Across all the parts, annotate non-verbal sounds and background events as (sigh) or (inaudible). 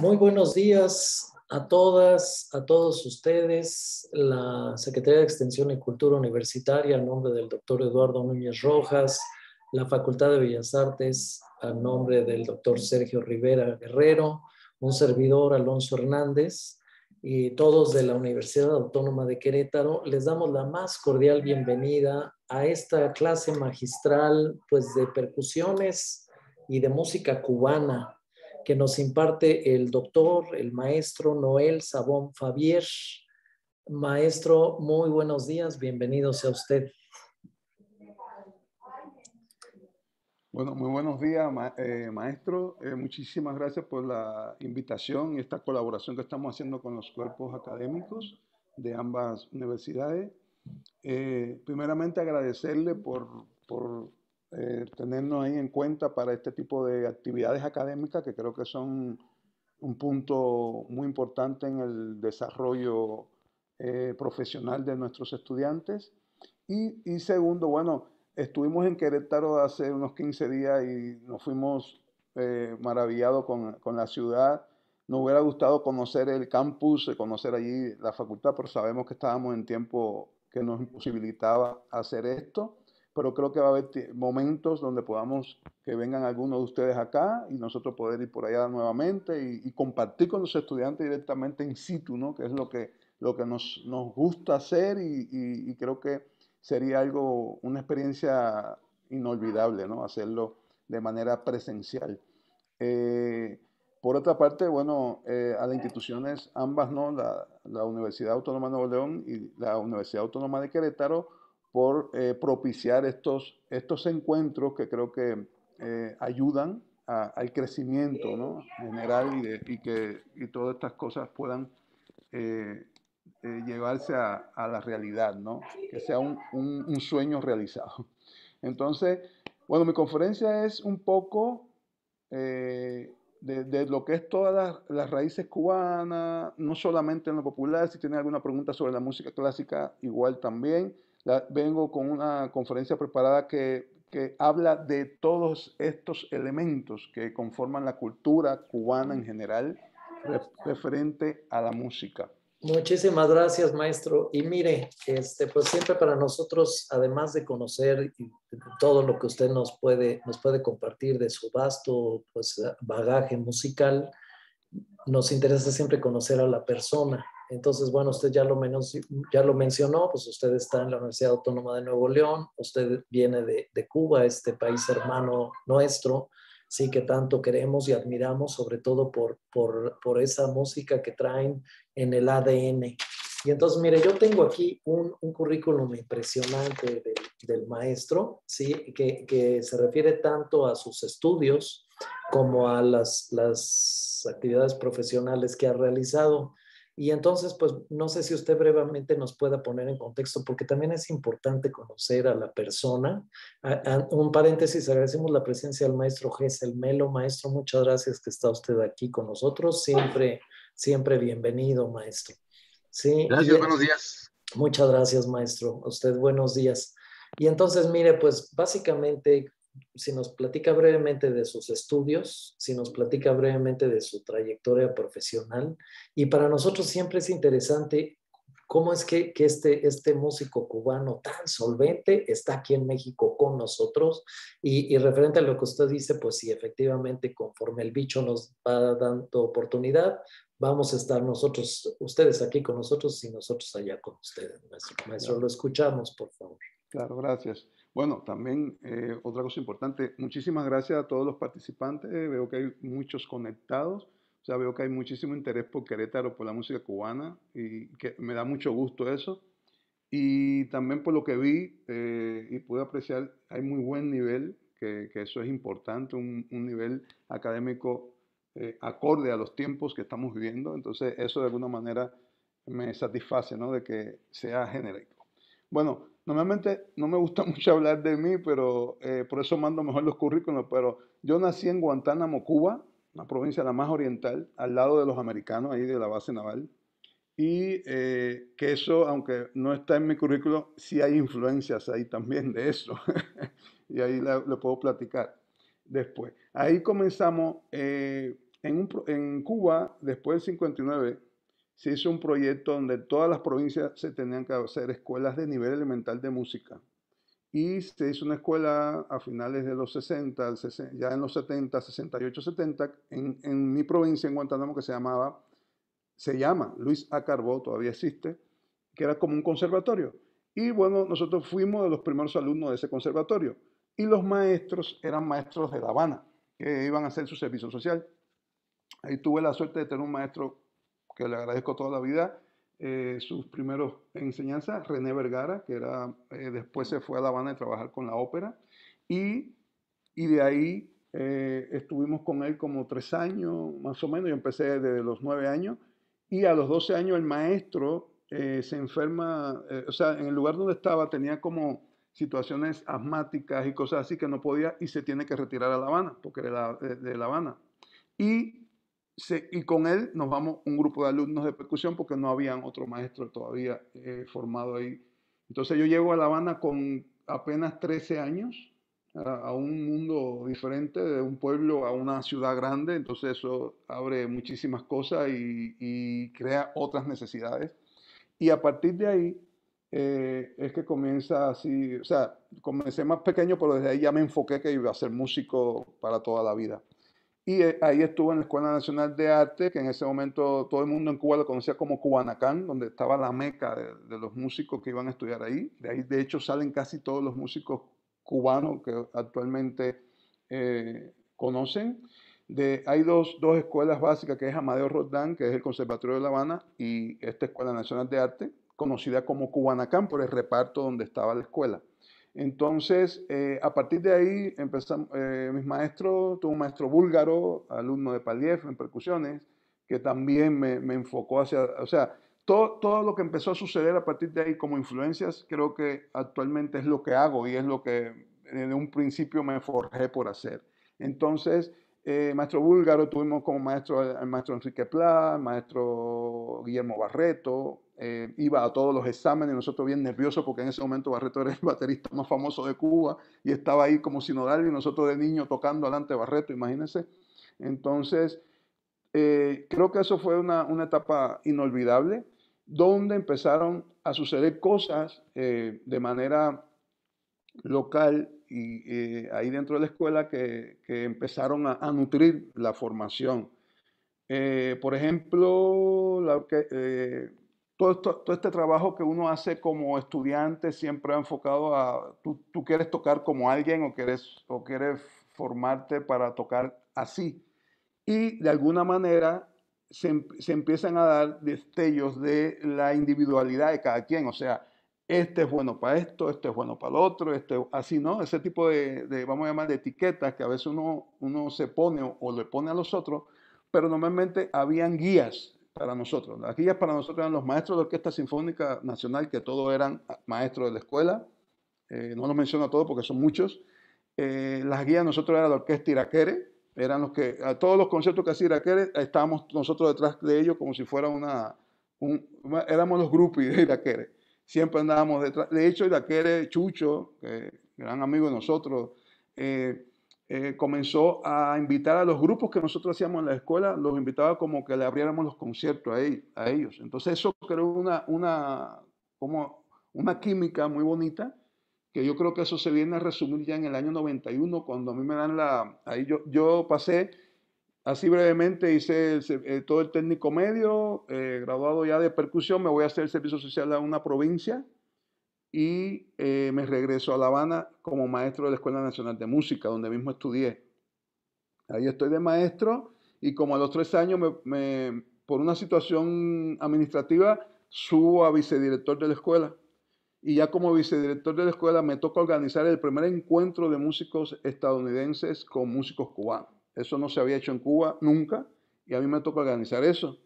Muy buenos días a todas, a todos ustedes. La Secretaría de Extensión y Cultura Universitaria, a nombre del doctor Eduardo Núñez Rojas, la Facultad de Bellas Artes, a nombre del doctor Sergio Rivera Guerrero, un servidor, Alonso Hernández, y todos de la Universidad Autónoma de Querétaro, les damos la más cordial bienvenida a esta clase magistral pues, de percusiones y de música cubana que nos imparte el doctor, el maestro Noel Sabón Fabier. Maestro, muy buenos días, bienvenidos a usted. Bueno, muy buenos días, eh, maestro. Eh, muchísimas gracias por la invitación y esta colaboración que estamos haciendo con los cuerpos académicos de ambas universidades. Eh, primeramente agradecerle por eh, tenernos ahí en cuenta para este tipo de actividades académicas que creo que son un punto muy importante en el desarrollo eh, profesional de nuestros estudiantes. Y, segundo, bueno, estuvimos en Querétaro hace unos 15 días y nos fuimos eh, maravillados con, con la ciudad. Nos hubiera gustado conocer el campus, conocer allí la facultad, pero sabemos que estábamos en tiempo que nos imposibilitaba hacer esto pero creo que va a haber momentos donde podamos que vengan algunos de ustedes acá y nosotros poder ir por allá nuevamente y, compartir con los estudiantes directamente in situ, ¿no? que es lo que, lo que nos, gusta hacer y, creo que sería algo, una experiencia inolvidable, ¿no? hacerlo de manera presencial. Eh, por otra parte, bueno, eh, a las instituciones ambas, ¿no? La, la Universidad Autónoma de Nuevo León y la Universidad Autónoma de Querétaro, por eh, propiciar estos, estos encuentros que creo que eh, ayudan al crecimiento ¿no? general y, que todas estas cosas puedan eh, llevarse a, la realidad, que sea un, sueño realizado. Entonces, bueno, mi conferencia es un poco de, lo que es todas las, las, raíces cubanas, no solamente en lo popular, si tienen alguna pregunta sobre la música clásica, igual también vengo con una conferencia preparada que, que habla de todos estos elementos que conforman la cultura cubana en general referente a la música. Muchísimas gracias, maestro. Y mire, este, pues siempre para nosotros, además de conocer todo lo que usted nos puede, nos puede compartir de su vasto pues, bagaje musical, nos interesa siempre conocer a la persona. Entonces, bueno, usted ya lo, ya lo mencionó, pues usted está en la Universidad Autónoma de Nuevo León, usted viene de, Cuba, este país hermano nuestro, sí que tanto queremos y admiramos, sobre todo por, esa música que traen en el ADN. Y entonces, mire, yo tengo aquí un, un currículum impresionante del, maestro, ¿sí? Que, se refiere tanto a sus estudios como a las actividades profesionales que ha realizado. Y entonces, pues no sé si usted brevemente nos pueda poner en contexto, porque también es importante conocer a la persona. un paréntesis, agradecemos la presencia del maestro Gesel Melo. Maestro, muchas gracias que está usted aquí con nosotros. Siempre, siempre bienvenido, maestro. Sí, gracias, buenos días. Muchas gracias, maestro. usted, buenos días. Y entonces, mire, pues básicamente si nos platica brevemente de sus estudios, si nos platica brevemente de su trayectoria profesional. Y para nosotros siempre es interesante cómo es que, este, este músico cubano tan solvente está aquí en México con nosotros. Y, referente a lo que usted dice, pues sí, efectivamente, conforme el bicho nos va dando oportunidad, vamos a estar nosotros, ustedes aquí con nosotros y nosotros allá con ustedes. maestro lo escuchamos, por favor. Claro, gracias. Bueno, también eh, otra cosa importante, muchísimas gracias a todos los participantes, veo que hay muchos conectados, o sea, veo que hay muchísimo interés por Querétaro, por la música cubana, y que me da mucho gusto eso. Y también por lo que vi eh, y pude apreciar, hay muy buen nivel, que, eso es importante, un, nivel académico eh, acorde a los tiempos que estamos viviendo, entonces eso de alguna manera me satisface, ¿no? De que sea genérico. Bueno, Normalmente no me gusta (laughs) mucho hablar de mí, pero eh, por eso mando mejor los currículos, pero yo nací en Guantánamo, Cuba, una provincia la más oriental, al lado de los americanos, ahí de la base naval. Y eh, que eso, aunque no está en mi currículo, sí hay influencias ahí también de eso. (laughs) y ahí lo puedo platicar después. Ahí comenzamos eh, en, en Cuba, después del 59, se hizo un proyecto donde todas las provincias se tenían que hacer escuelas de nivel elemental de música. Y se hizo una escuela a finales de los 60, ya en los 70, 68, 70, en, mi provincia, en Guantánamo, que se llamaba, se llama Luis A. todavía existe, que era como un conservatorio. Y bueno, nosotros fuimos de los primeros alumnos de ese conservatorio. Y los maestros eran maestros de La Habana, que iban a hacer su servicio social. Ahí tuve la suerte de tener un maestro que le agradezco toda la vida, eh, sus primeros enseñanzas, René Vergara, que era, eh, después se fue a La Habana a trabajar con la ópera, y, y de ahí eh, estuvimos con él como tres años, más o menos, yo empecé desde los nueve años, y a los doce años el maestro se enferma, o sea, en el lugar donde estaba tenía como situaciones asmáticas y cosas así que no podía y se tiene que retirar a La Habana, porque era de, de la Habana. Y y con él nos vamos un grupo de alumnos de percusión porque no habían otro maestro todavía eh, formado ahí. Entonces yo llego a La Habana con apenas 13 años a, un mundo diferente, de un pueblo a una ciudad grande, entonces eso abre muchísimas cosas y, crea otras necesidades. Y a partir de ahí eh, es que comienza así, o sea, comencé más pequeño, pero desde ahí ya me enfoqué que iba a ser músico para toda la vida. Y eh, ahí estuvo en la Escuela Nacional de Arte, que en ese momento todo el mundo en Cuba lo conocía como Cubanacán, donde estaba la meca de, los músicos que iban a estudiar ahí. De ahí, de hecho, salen casi todos los músicos cubanos que actualmente eh, conocen. hay dos, escuelas básicas, que es Amadeo Roldán, que es el Conservatorio de La Habana, y esta Escuela Nacional de Arte, conocida como Cubanacán por el reparto donde estaba la escuela. Entonces, eh, a partir de ahí, empezamos, eh, mis maestros, tuve un maestro búlgaro, alumno de Paliev en percusiones, que también me, enfocó hacia, o sea, todo, lo que empezó a suceder a partir de ahí como influencias, creo que actualmente es lo que hago y es lo que en eh, un principio me forjé por hacer. Entonces, maestro búlgaro, tuvimos como maestro al maestro Enrique Pla, maestro Guillermo Barreto, eh, iba a todos los exámenes, nosotros bien nerviosos porque en ese momento Barreto era el baterista más famoso de Cuba y estaba ahí como sinodal y nosotros de niño tocando delante Barreto, imagínense. Entonces, eh, creo que eso fue una, etapa inolvidable donde empezaron a suceder cosas eh, de manera local y ahí dentro de la escuela que, empezaron a, nutrir la formación. por ejemplo, la, todo, este trabajo que uno hace como estudiante siempre ha enfocado a, tú, quieres tocar como alguien o quieres, o quieres formarte para tocar así. Y de alguna manera se, empiezan a dar destellos de la individualidad de cada quien, o sea, este es bueno para esto, este es bueno para el otro, este, así, ¿no? Ese tipo de, vamos a llamar, de etiquetas que a veces uno, uno se pone o le pone a los otros, pero normalmente habían guías para nosotros. Las guías para nosotros eran los maestros de la Orquesta Sinfónica Nacional, que todos eran ah, maestros de la escuela. Eh, no los menciono a todos porque son muchos. Eh, las guías nosotros era la Orquesta Iraquere. Eran los que, a todos los conciertos que hacía Iraquere, estábamos nosotros detrás de ellos como si fuera una, éramos los grupos de Iraquere. Siempre andábamos detrás. De hecho, Iraquere, Chucho, eh, gran amigo de nosotros, eh, eh, comenzó a invitar a los grupos que nosotros hacíamos en la escuela, los invitaba como que le abriéramos los conciertos a, ellos. Entonces eso creó una, una, como una química muy bonita, que yo creo que eso se viene a resumir ya en el año 91, cuando a mí me dan la... Ahí yo, yo pasé, así brevemente, hice eh, todo el técnico medio, eh, graduado ya de percusión, me voy a hacer el servicio social a una provincia, y eh, me regreso a La Habana como maestro de la Escuela Nacional de Música, donde mismo estudié. Ahí estoy de maestro y como a los tres años, me, por una situación administrativa, subo a vicedirector de la escuela. Y ya como vicedirector de la escuela me toca organizar el primer encuentro de músicos estadounidenses con músicos cubanos. Eso no se había hecho en Cuba nunca y a mí me toca organizar eso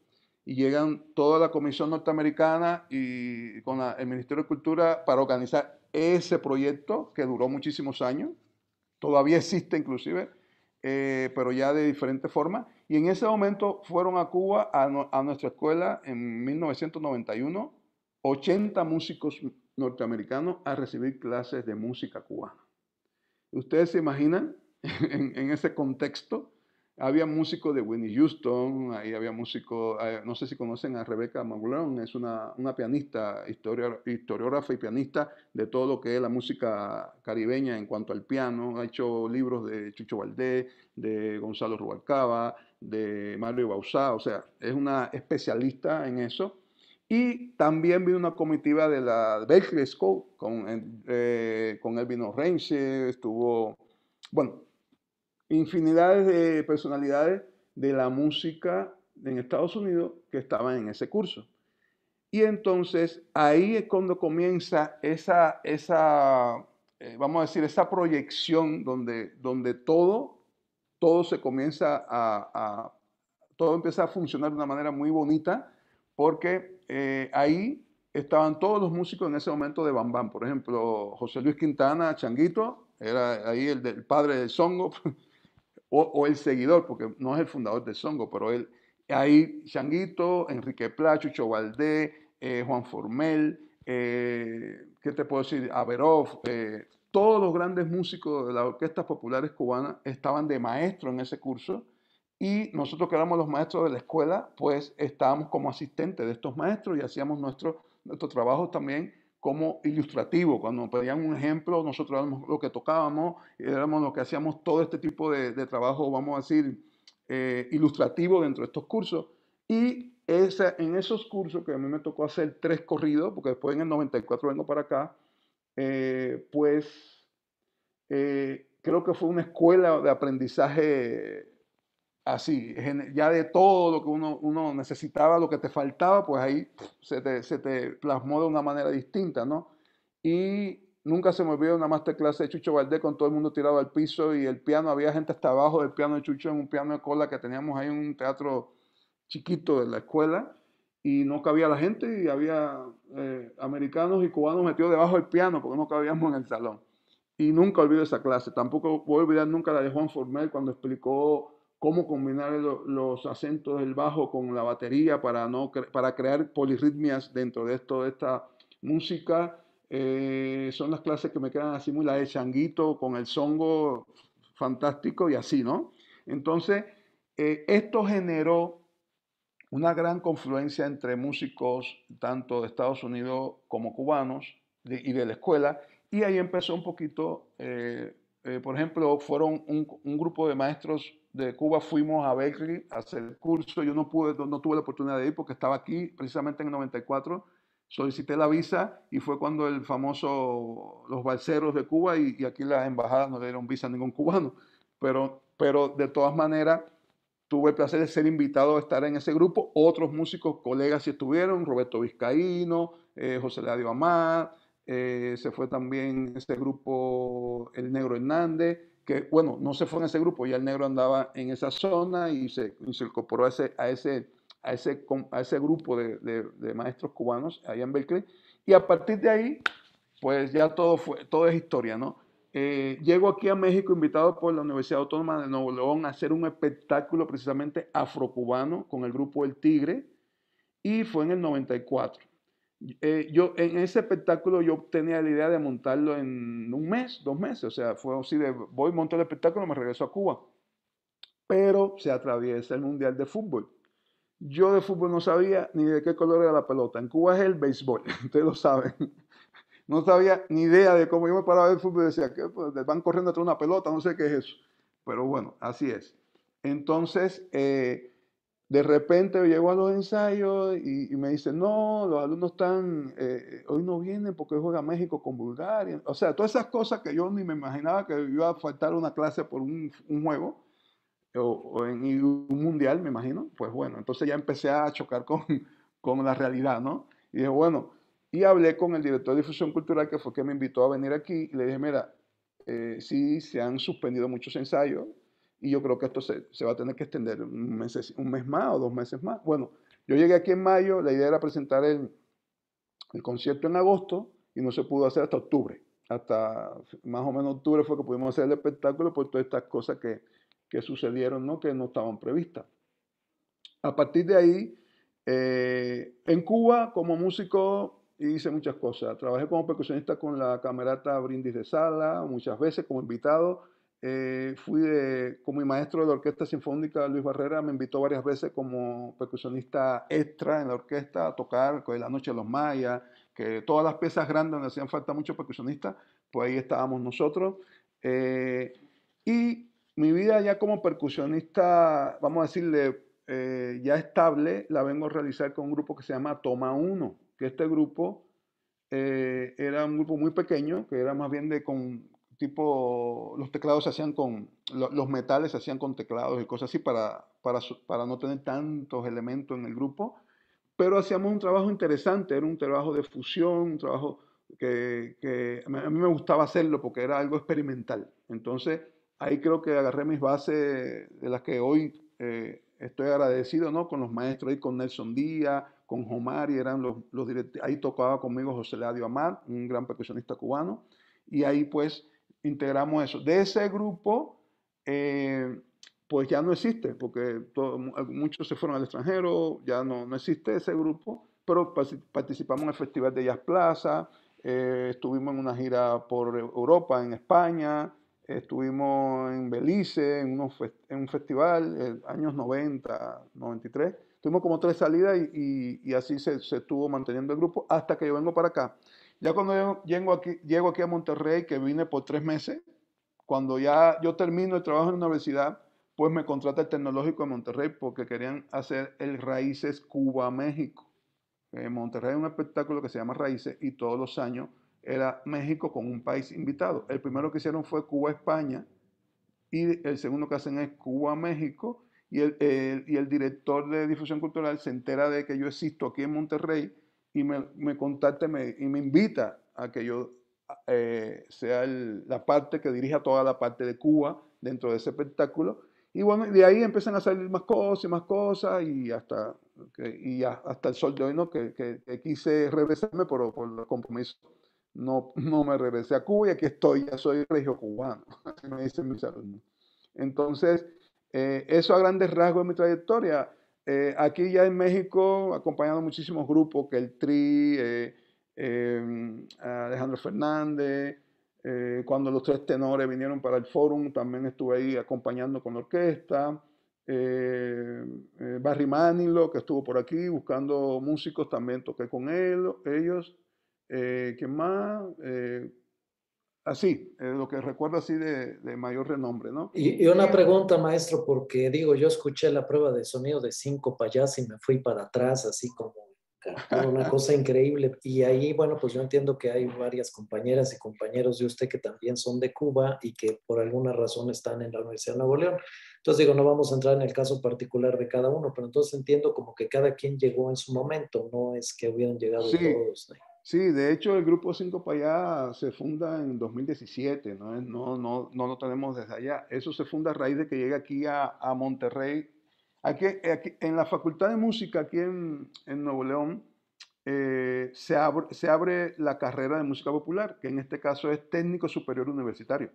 y llegan toda la Comisión Norteamericana y con el Ministerio de Cultura para organizar ese proyecto que duró muchísimos años, todavía (laughs) existe inclusive, eh, pero ya de diferente forma. Y en ese momento fueron a Cuba, a, nuestra escuela, en 1991, 80 músicos norteamericanos a recibir clases de música cubana. Ustedes se imaginan (laughs) en ese contexto había músicos de Whitney Houston, ahí había músicos, eh, no sé si conocen a Rebecca McLaurin, es una, pianista, historia, historiógrafa y pianista de todo lo que es la música caribeña en cuanto al piano. Ha hecho libros de Chucho Valdés, de Gonzalo Rubalcaba, de Mario Bausá, o sea, es una especialista en eso. Y también vino una comitiva de la Berkeley School con, eh, con Elvino Renche, estuvo, bueno, infinidades de personalidades de la música en Estados Unidos que estaban en ese curso. Y entonces ahí es cuando comienza esa, esa eh, vamos a decir, esa proyección donde, donde todo, todo se comienza a, todo empieza a funcionar de una manera muy bonita, porque eh, ahí estaban todos los músicos en ese momento de Bambam. Por ejemplo, José Luis Quintana, Changuito, era ahí el, padre del songo, (laughs) o, el seguidor, porque no es el fundador de Songo, pero él, hay Changuito, Enrique Placho, Chovaldé, eh, Juan Formel, eh, ¿qué te puedo decir? Averov, eh, todos los grandes músicos de las orquestas populares cubanas estaban de maestro en ese curso y nosotros que éramos los maestros de la escuela, pues estábamos como asistentes de estos maestros y hacíamos nuestro, nuestro trabajo también como ilustrativo. Cuando nos pedían un ejemplo, nosotros éramos lo que tocábamos, éramos lo que hacíamos todo este tipo de, trabajo, vamos a decir, eh, ilustrativo dentro de estos cursos. Y esa, en esos cursos que a mí me tocó hacer tres corridos, porque después en el 94 vengo para acá, eh, pues eh, creo que fue una escuela de aprendizaje así, ya de todo lo que uno, necesitaba, lo que te faltaba, pues ahí se te, plasmó de una manera distinta, ¿no? Y nunca se me olvidó una masterclass de Chucho Valdés con todo el mundo tirado al piso y el piano, había gente hasta abajo del piano de Chucho en un piano de cola que teníamos ahí en un teatro chiquito de la escuela y no cabía la gente y había eh, americanos y cubanos metidos debajo del piano porque no cabíamos en el salón. Y nunca olvido esa clase, tampoco voy a olvidar nunca la de Juan Formel cuando explicó cómo combinar los acentos del bajo con la batería para, no para crear polirritmias dentro de esto, de esta música. Eh, son las clases que me quedan así muy la de changuito con el songo fantástico y así, ¿no? Entonces, eh, esto generó una gran confluencia entre músicos tanto de Estados Unidos como cubanos y de la escuela, y ahí empezó un poquito, eh, por ejemplo, fueron un, un grupo de maestros de Cuba fuimos a Berkeley a hacer el curso. Yo no, pude, no, tuve la oportunidad de ir porque estaba aquí precisamente en el 94 solicité la visa y fue cuando el famoso, los balseros de Cuba y, aquí las embajadas no dieron visa a ningún cubano. Pero, pero de todas maneras, tuve el placer de ser invitado a estar en ese grupo. Otros músicos, colegas si estuvieron, Roberto Vizcaíno, eh, José Ladio Amar, eh, se fue también este grupo El Negro Hernández, que, bueno, no se fue en ese grupo, ya el negro andaba en esa zona y se, incorporó a ese, a ese, a ese, ese grupo de, maestros cubanos allá en Berkeley. Y a partir de ahí, pues ya todo, fue, todo es historia, ¿no? Eh, llego aquí a México invitado por la Universidad Autónoma de Nuevo León a hacer un espectáculo precisamente afrocubano con el grupo El Tigre y fue en el 94. Eh, yo en ese espectáculo yo tenía la idea de montarlo en un mes, dos meses, o sea, fue así de voy, monto el espectáculo, me regreso a Cuba. Pero se atraviesa el Mundial de Fútbol. Yo de fútbol no sabía ni de qué color era la pelota. En Cuba es el béisbol, (laughs) ustedes lo saben. No sabía ni idea de cómo yo me paraba de fútbol y decía, que pues, van corriendo atrás una pelota, no sé qué es eso. Pero bueno, así es. Entonces, eh, de repente llego a los ensayos y, me dicen, no, los alumnos están, eh, hoy no vienen porque juega México con Bulgaria. O sea, todas esas cosas que yo ni me imaginaba que iba a faltar una clase por un, juego o, en un mundial, me imagino. Pues bueno, entonces ya empecé a chocar con, (laughs) con la realidad, ¿no? Y dije, bueno, y hablé con el director de difusión cultural que fue que me invitó a venir aquí y le dije, mira, eh, sí, se han suspendido muchos ensayos, y yo creo que esto se, se va a tener que extender un mes, un mes más o dos meses más. Bueno, yo llegué aquí en mayo, la idea era presentar el, el concierto en agosto y no se pudo hacer hasta octubre. Hasta más o menos octubre fue que pudimos hacer el espectáculo por todas estas cosas que, que sucedieron, ¿no? que no estaban previstas. A partir de ahí, eh, en Cuba, como músico, hice muchas cosas. Trabajé como percusionista con la camarata Brindis de Sala, muchas veces como invitado eh, fui de, como mi maestro de la Orquesta Sinfónica, Luis Barrera, me invitó varias veces como percusionista extra en la orquesta a tocar con La Noche de los Mayas, que todas las piezas grandes donde hacían falta muchos percusionistas, pues ahí estábamos nosotros. Eh, y mi vida ya como percusionista, vamos a decirle, eh, ya estable, la vengo a realizar con un grupo que se llama Toma Uno, que este grupo era un grupo muy pequeño, que era más bien de con, tipo, los teclados se hacían con, los metales se hacían con teclados y cosas así para, para, para no tener tantos elementos en el grupo, pero hacíamos un trabajo interesante, era un trabajo de fusión, un trabajo que, a mí me gustaba hacerlo porque era algo experimental. Entonces, ahí creo que agarré mis bases de las que hoy eh, estoy agradecido, ¿no? Con los maestros ahí, con Nelson Díaz, con y eran los, los ahí tocaba conmigo José Ladio Amar, un gran percusionista cubano, y ahí pues integramos eso. De ese grupo, eh, pues ya no existe, porque eh, muchos se fueron al extranjero, ya no, no existe ese grupo, pero participamos en el Festival de Jazz Plaza, eh, estuvimos en una gira por Europa, en España, estuvimos en Belice, en, en un festival, años 90, 93. Tuvimos como tres salidas y, así se, se, estuvo manteniendo el grupo hasta que yo vengo para acá. Ya cuando llego aquí, llego aquí a Monterrey, que vine por tres meses, cuando ya yo termino el trabajo en la universidad, pues me contrata el Tecnológico de Monterrey porque querían hacer el Raíces Cuba-México. En Monterrey hay un espectáculo que se llama Raíces y todos los años era México con un país invitado. El primero que hicieron fue Cuba-España y el segundo que hacen es Cuba-México y el, y el director de difusión cultural se entera de que yo existo aquí en Monterrey y me, contacta y me, invita a que yo eh, sea la parte que dirija toda la parte de Cuba dentro de ese espectáculo. Y bueno, de ahí empiezan a salir más cosas y más cosas y hasta, y hasta el sol de hoy, ¿no? Que, que, quise regresarme, pero por los compromisos no, no me regresé a Cuba y aquí estoy, ya soy regio cubano, (laughs) así me dicen mis alumnos. Entonces, eh, eso a grandes rasgos de mi trayectoria. Eh, aquí ya en México, acompañando muchísimos grupos, que el Tri, eh, em, Alejandro Fernández, eh, cuando los tres tenores vinieron para el Fórum, también estuve ahí acompañando con la orquesta. Barry Manilo, que estuvo por aquí buscando músicos, también toqué con él, ellos. ¿Quién más? así, eh, lo que recuerdo así de, mayor renombre, ¿no? Y, una pregunta, maestro, porque digo, yo escuché la prueba de sonido de cinco payas y me fui para atrás, así como una (laughs) cosa increíble. Y ahí, bueno, pues yo entiendo que hay varias compañeras y compañeros de usted que también son de Cuba y que por alguna razón están en la Universidad de Nuevo León. Entonces digo, no vamos a entrar en el caso particular de cada uno, pero entonces entiendo como que cada quien llegó en su momento, no es que hubieran llegado todos. Sí, de hecho el grupo 5 para allá se funda en 2017, ¿no? No, lo tenemos desde allá. Eso se funda a raíz de que llegue aquí a, Monterrey. Aquí, en la Facultad de Música, aquí en, en Nuevo León, eh, se, abre, se abre la carrera de música popular, que en este caso es técnico superior universitario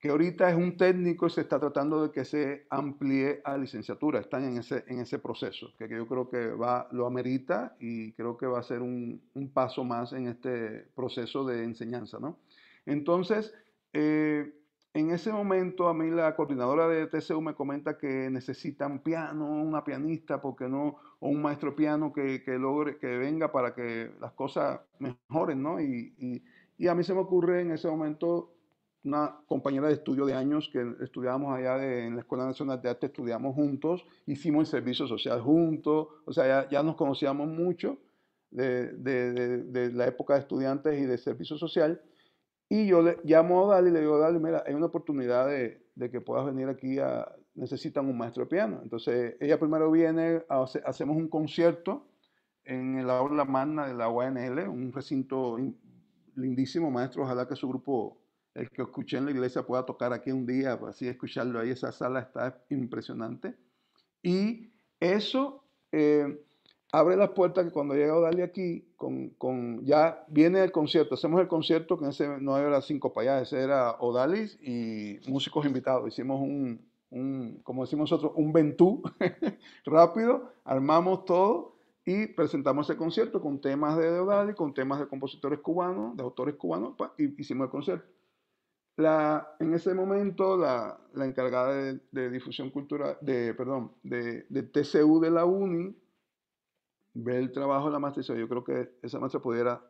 que ahorita es un técnico y se está tratando de que se amplíe a licenciatura. Están en ese, en ese proceso, que yo creo que va, lo amerita y creo que va a ser un, paso más en este proceso de enseñanza. ¿no? Entonces, eh, en ese momento a mí la coordinadora de TCU me comenta que necesitan piano, una pianista, porque no, o un maestro piano que, logre, que venga para que las cosas mejoren, ¿no? Y, y a mí se me ocurre en ese momento una compañera de estudio de años que estudiábamos allá en la Escuela Nacional de Arte, estudiamos juntos, hicimos el servicio social juntos, o sea, ya, nos conocíamos mucho de, la época de estudiantes y de servicio social. Y yo le llamo a Dali y le digo, Dali, mira, hay una oportunidad de, que puedas venir aquí a, necesitan un maestro de piano. Entonces, ella primero viene, hacemos un concierto en el aula magna de la UNL, un recinto lindísimo, maestro, ojalá que su grupo el que escuché en la iglesia pueda tocar aquí un día, así escucharlo ahí, esa sala está impresionante. Y eso eh, abre las puertas que cuando llega Odalia aquí, con, ya viene el concierto, hacemos el concierto, que ese no era cinco para allá, ese era Odalis y músicos invitados. Hicimos un, como decimos nosotros, un ventú (laughs) rápido, armamos todo y presentamos el concierto con temas de Odalis, con temas de compositores cubanos, de autores cubanos, y hicimos el concierto en ese momento, la, encargada de, difusión cultural, de, perdón, de, TCU de la UNI, ve el trabajo de la maestra y yo creo que esa maestra pudiera,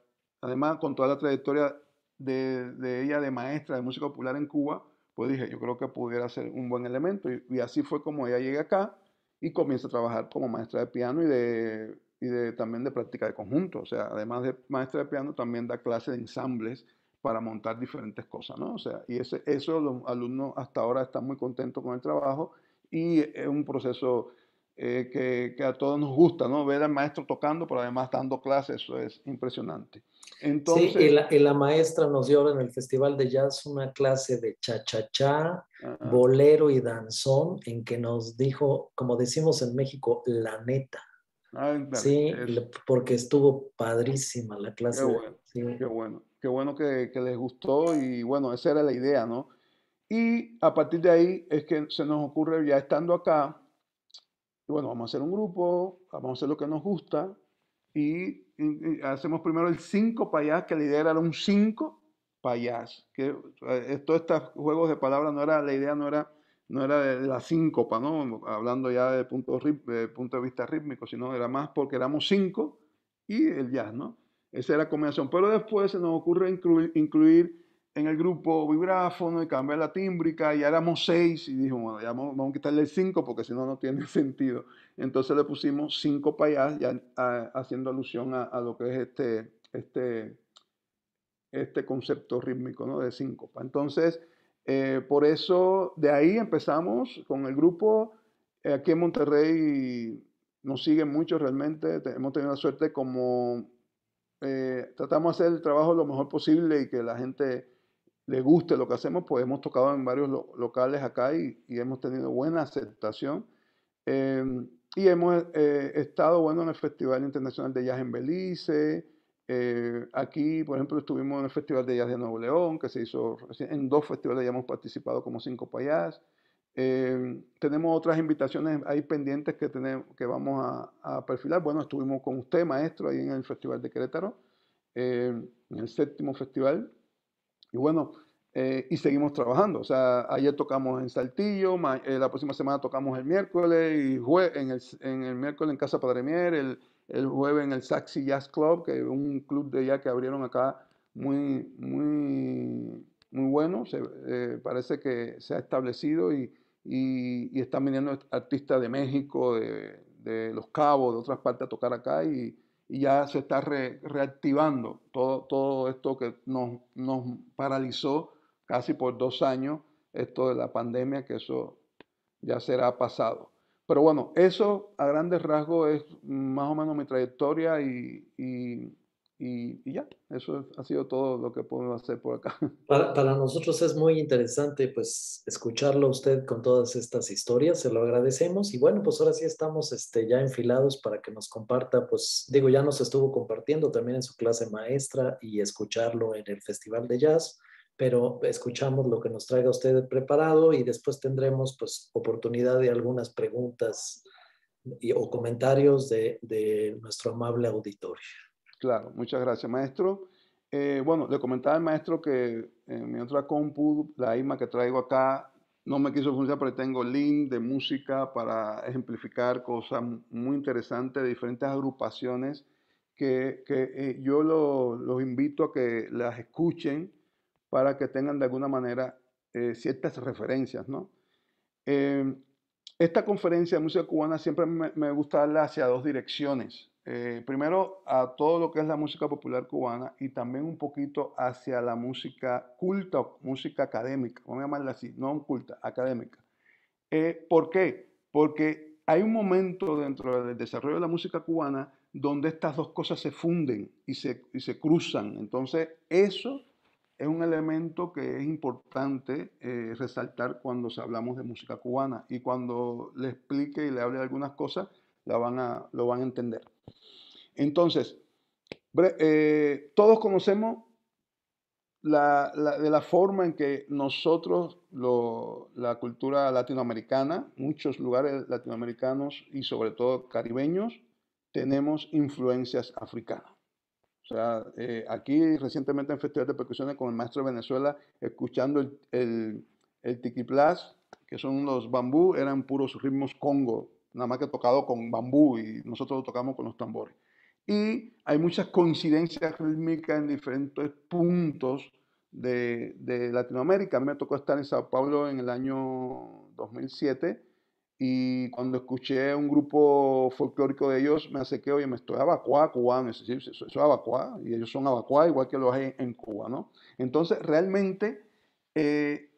además con toda la trayectoria de, ella de maestra de música popular en Cuba, pues dije, yo creo que pudiera ser un buen elemento. Y, así fue como ella llega acá y comienza a trabajar como maestra de piano y de, y de también de práctica de conjunto. O sea, además de maestra de piano, también da clases de ensambles para montar diferentes cosas, ¿no? O sea, y ese, eso los alumnos hasta ahora están muy contentos con el trabajo y es un proceso eh, que, que, a todos nos gusta, ¿no? Ver al maestro tocando, pero además dando clases, eso es impresionante. Entonces, sí, y la, maestra nos dio en el Festival de Jazz una clase de cha-cha-cha, bolero y danzón, en que nos dijo, como decimos en México, la neta. Ah, sí, porque estuvo padrísima la clase. Bueno. Qué bueno, qué bueno que, les gustó y bueno, esa era la idea, ¿no? Y a partir de ahí es que se nos ocurre ya estando acá, bueno, vamos a hacer un grupo, vamos a hacer lo que nos gusta y, hacemos primero el 5 payas, que la idea era un 5 payas, que eh, todos estos juegos de palabras no era, la idea no era, no era de la síncopa, ¿no? Hablando ya de punto, de punto de vista rítmico, sino era más porque éramos cinco y el jazz, ¿no? Esa era la combinación. Pero después se nos ocurre incluir, en el grupo vibráfono y cambiar la tímbrica. Y éramos seis y dijimos, bueno, ya vamos, a quitarle el cinco porque si no, no tiene (laughs) sentido. Entonces le pusimos cinco payas ya, haciendo alusión a, lo que es este, este, este concepto rítmico ¿no? de cinco. Entonces, eh, por eso de ahí empezamos con el grupo. Eh, aquí en Monterrey nos sigue mucho realmente. Hemos tenido la suerte como eh, tratamos de hacer el trabajo lo mejor posible y que la gente le guste lo que hacemos, pues hemos tocado en varios locales acá y, hemos tenido buena aceptación. Em, y hemos eh, estado, bueno, en el Festival Internacional de Jazz en Belice. Eh, aquí, por ejemplo, estuvimos en el Festival de Jazz de Nuevo León, que se hizo en dos festivales ya hemos participado como cinco payas. Em, tenemos otras invitaciones ahí pendientes que, tenemos, que vamos a, perfilar. Bueno, estuvimos con usted, maestro, ahí en el Festival de Querétaro, em, en el séptimo festival. Y bueno, eh, y seguimos trabajando. O sea, ayer tocamos en Saltillo, eh, la próxima semana tocamos el miércoles, y jue en, el, en, el, miércoles en Casa Padre Mier, el, el jueves en el Saxi Jazz Club, que es un club de jazz que abrieron acá muy, muy, muy bueno. Se, eh, parece que se ha establecido y y, están viniendo artistas de México, de, de, Los Cabos, de otras partes a tocar acá y, ya se está reactivando todo, todo esto que nos, nos paralizó casi por dos años, esto de la pandemia, que eso ya será pasado. Pero bueno, eso a grandes rasgos es más o menos mi trayectoria y y, ya, eso ha sido todo lo que podemos hacer por acá. (laughs) Para, para, nosotros es muy interesante pues escucharlo a usted con todas estas historias, se lo agradecemos y bueno, pues ahora sí estamos este, ya enfilados para que nos comparta, pues digo, ya nos estuvo compartiendo también en su clase maestra y escucharlo en el Festival de Jazz, pero escuchamos lo que nos traiga usted preparado y después tendremos pues oportunidad de algunas preguntas y, o comentarios de, de nuestro amable auditorio. Claro, muchas gracias, maestro. Eh, bueno, le comentaba al maestro que en mi otra compu, la IMA que traigo acá, no me quiso funcionar, pero tengo link de música para ejemplificar cosas muy interesantes de diferentes agrupaciones que, eh, yo los invito a que las escuchen para que tengan de alguna manera eh, ciertas referencias, esta conferencia de música cubana siempre me, me gusta darla hacia dos direcciones. Eh, primero a todo lo que es la música popular cubana y también un poquito hacia la música culta o música académica, vamos a llamarla así, no culta, académica. Eh, ¿Por qué? Porque hay un momento dentro del desarrollo de la música cubana donde estas dos cosas se funden y se, y se cruzan. Entonces, eso es un elemento que es importante eh, resaltar cuando hablamos de música cubana y cuando le explique y le hable de algunas cosas, la van a, lo van a entender. Entonces, eh, todos conocemos de la forma en que nosotros, la cultura latinoamericana, muchos lugares latinoamericanos y sobre todo caribeños, tenemos influencias africanas. O sea, eh, aquí recientemente en Festival de Percusiones con el maestro de Venezuela, escuchando el, el, el que son los bambú, eran puros ritmos congo, nada más que tocado con bambú y nosotros lo tocamos con los tambores. Y hay muchas coincidencias rítmicas en diferentes puntos de, Latinoamérica. A mí me tocó estar en Sao Paulo en el año 2007 y cuando escuché un grupo folclórico de ellos, me acerqué, oye, me estoy abacuá cubano, es decir, eso es abacuá, y ellos son abacuá igual que los hay en Cuba, ¿no? Entonces, realmente, eh,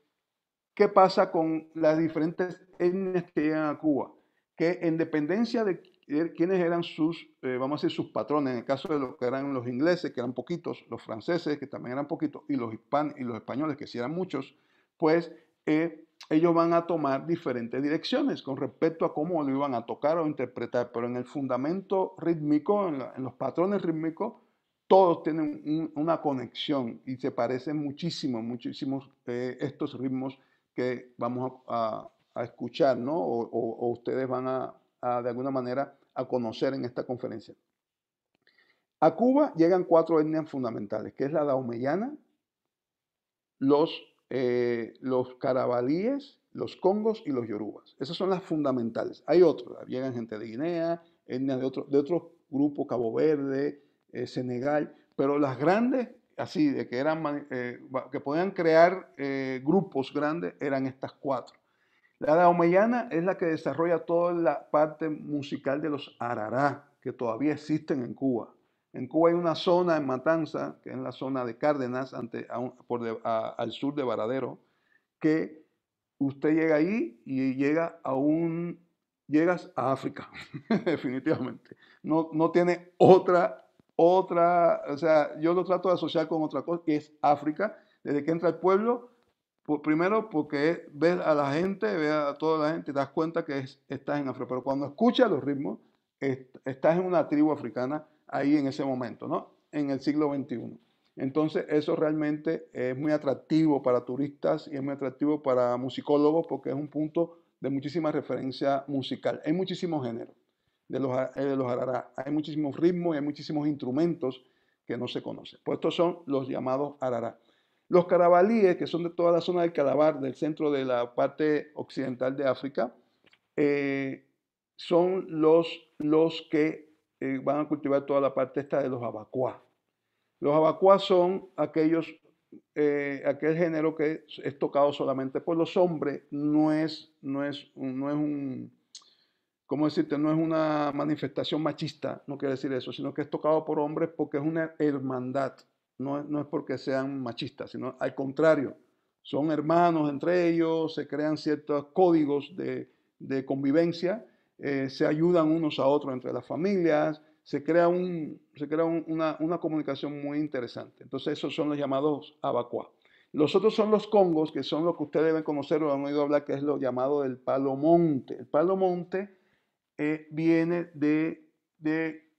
¿qué pasa con las diferentes etnias que llegan a Cuba? que en dependencia de eh, quiénes eran sus, eh, vamos a decir, sus patrones, en el caso de lo que eran los ingleses, que eran poquitos, los franceses, que también eran poquitos, y los y los españoles, que sí eran muchos, pues eh, ellos van a tomar diferentes direcciones con respecto a cómo lo iban a tocar o interpretar, pero en el fundamento rítmico, en, los patrones rítmicos, todos tienen una conexión y se parecen muchísimo, muchísimos estos ritmos que vamos a a escuchar, ¿no? O, ustedes van a, de alguna manera, a conocer en esta conferencia. A Cuba llegan cuatro etnias fundamentales, que es la Daumeyana, los, eh, los carabalíes, los congos y los yorubas. Esas son las fundamentales. Hay otras. llegan gente de Guinea, etnias de, otro, de otros grupos, Cabo Verde, eh, Senegal, pero las grandes, así, de que, eran, eh, que podían crear grupos grandes, eran estas cuatro. La daomeyana es la que desarrolla toda la parte musical de los arará, que todavía existen en Cuba. En Cuba hay una zona en Matanza, que es la zona de Cárdenas, por al sur de Varadero, que usted llega ahí y llega a un, llegas a África, (laughs) definitivamente. No, no tiene otra, otra, o sea, yo lo trato de asociar con otra cosa, que es África. Desde que entra el pueblo, primero porque ves a la gente, ves a toda la gente, te das cuenta que estás en África. Pero cuando escuchas los ritmos, estás en una tribu africana ahí en ese momento, ¿no? En el siglo XXI. Entonces, eso realmente es muy atractivo para turistas y es muy atractivo para musicólogos porque es un punto de muchísima referencia musical. Hay muchísimos géneros de los, eh, de los arará, hay muchísimos ritmos y hay muchísimos instrumentos que no se conocen. Pues estos son los llamados arará. Los carabalíes, que son de toda la zona del Calabar, del centro de la parte occidental de África, eh, son los, los que eh, van a cultivar toda la parte esta de los abacuá. Los abacuá son aquellos, eh, aquel género que es tocado solamente por los hombres, no es, no es, no es un, ¿cómo decirte? No es una manifestación machista, no quiere decir eso, sino que es tocado por hombres porque es una hermandad, no, es porque sean machistas, sino al contrario, son hermanos entre ellos, se crean ciertos códigos de, convivencia, eh, se ayudan unos a otros entre las familias, se crea, un, se crea una, comunicación muy interesante. Entonces esos son los llamados abacuá. Los otros son los congos, que son los que ustedes deben conocer o han oído hablar, que es lo llamado del palomonte. El palomonte eh, viene de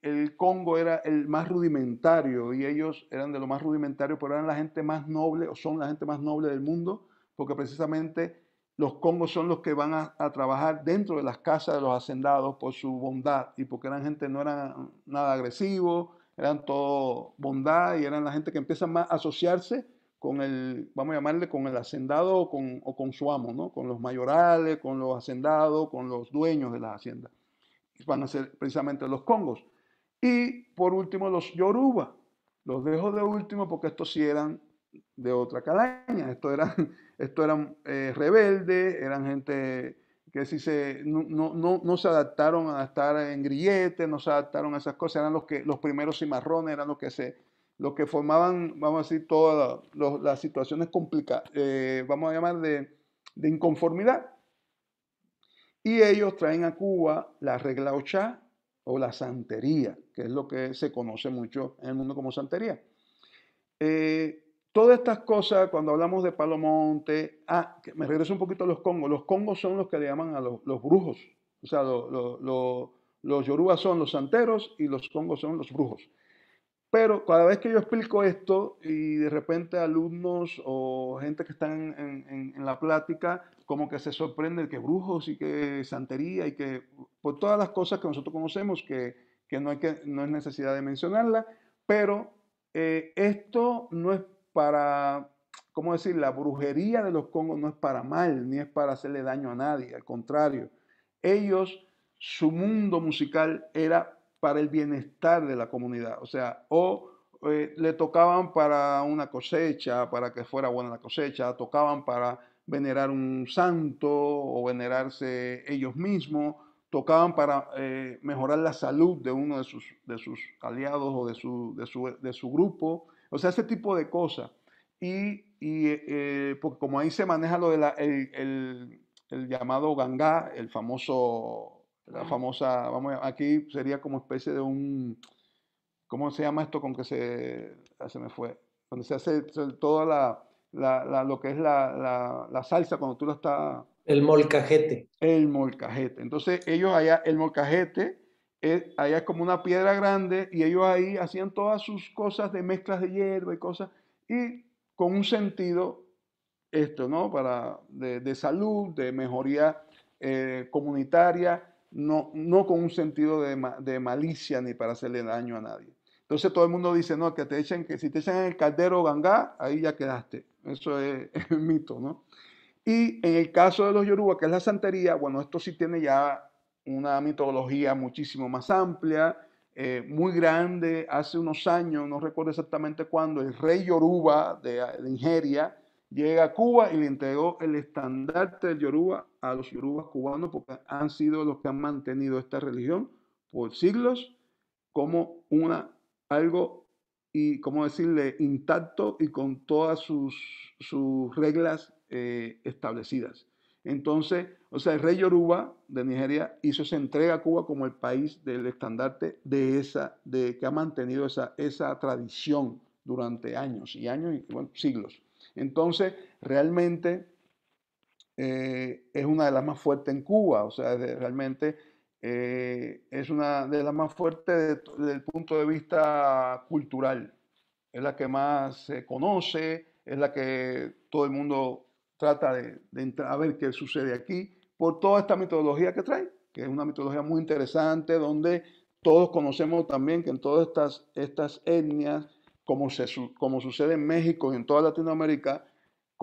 el Congo era el más rudimentario y ellos eran de lo más rudimentario, pero eran la gente más noble o son la gente más noble del mundo, porque precisamente los congos son los que van a, trabajar dentro de las casas de los hacendados por su bondad y porque eran gente, no eran nada agresivo, eran todo bondad y eran la gente que empieza a asociarse con el, vamos a llamarle, con el hacendado o con, su amo, ¿no? con los mayorales, con los hacendados, con los dueños de las haciendas. Van a ser precisamente los congos. Y por último, los yoruba. Los dejo de último porque estos sí eran de otra calaña. Estos eran, (laughs) esto eran eh, rebeldes, eran gente que si se, no, se adaptaron a estar en grilletes, no se adaptaron a esas cosas, eran los, que, los primeros cimarrones, eran los que, se, los que formaban, vamos a decir, todas las, situaciones complicadas, eh, vamos a llamar de, de, inconformidad. Y ellos traen a Cuba la regla Ocha, o la santería, que es lo que se conoce mucho en el mundo como santería. Eh, todas estas cosas, cuando hablamos de Palomonte, ah, me regreso un poquito a los congos. Los congos son los que le llaman a los, brujos. O sea, los yorubas son los santeros y los congos son los brujos. Pero cada vez que yo explico esto y de repente alumnos o gente que están en, la plática como que se sorprende que brujos y que santería y que por todas las cosas que nosotros conocemos que, no, hay es necesidad de mencionarla, pero eh, esto no es para, ¿cómo decir? La brujería de los congos no es para mal, ni es para hacerle daño a nadie, al contrario. Ellos, su mundo musical era para el bienestar de la comunidad. O sea, o eh, le tocaban para una cosecha, para que fuera buena la cosecha, tocaban para venerar un santo o venerarse ellos mismos, tocaban para eh, mejorar la salud de uno de sus, de sus aliados o de su, de, su, grupo, o sea, ese tipo de cosas. Y, eh, porque como ahí se maneja lo del de llamado gangá, el famoso la famosa, vamos aquí sería como especie de un, ¿cómo se llama esto con que se, se me fue? cuando se hace toda la, la, lo que es la, la, salsa cuando tú lo estás... El molcajete. El molcajete. Entonces ellos allá, el molcajete, allá es como una piedra grande y ellos ahí hacían todas sus cosas de mezclas de hierba y cosas y con un sentido esto, ¿no? Para, de, salud, de mejoría eh, comunitaria no, con un sentido de, malicia ni para hacerle daño a nadie. Entonces todo el mundo dice, no, que te echen, que si te echan en el caldero gangá, ahí ya quedaste. Eso es, (laughs) el mito, ¿no? Y en el caso de los yoruba, que es la santería, bueno, esto sí tiene ya una mitología muchísimo más amplia, eh, muy grande. Hace unos años, no recuerdo exactamente cuándo, el rey yoruba de, de Nigeria llega a Cuba y le entregó el estandarte del yoruba a los yorubas cubanos porque han sido los que han mantenido esta religión por siglos como una algo y como decirle intacto y con todas sus, sus reglas eh, establecidas. Entonces, o sea, el rey Yoruba de Nigeria hizo se entrega a Cuba como el país del estandarte de esa, de que ha mantenido esa, esa tradición durante años y años y siglos. Entonces, realmente eh, es una de las más fuertes en Cuba, o sea, realmente eh, es una de las más fuertes desde el punto de vista cultural. Es la que más se conoce, es la que todo el mundo trata de, entrar a ver qué sucede aquí, por toda esta mitología que trae, que es una mitología muy interesante, donde todos conocemos también que en todas estas, estas etnias, como sucede en México y en toda Latinoamérica,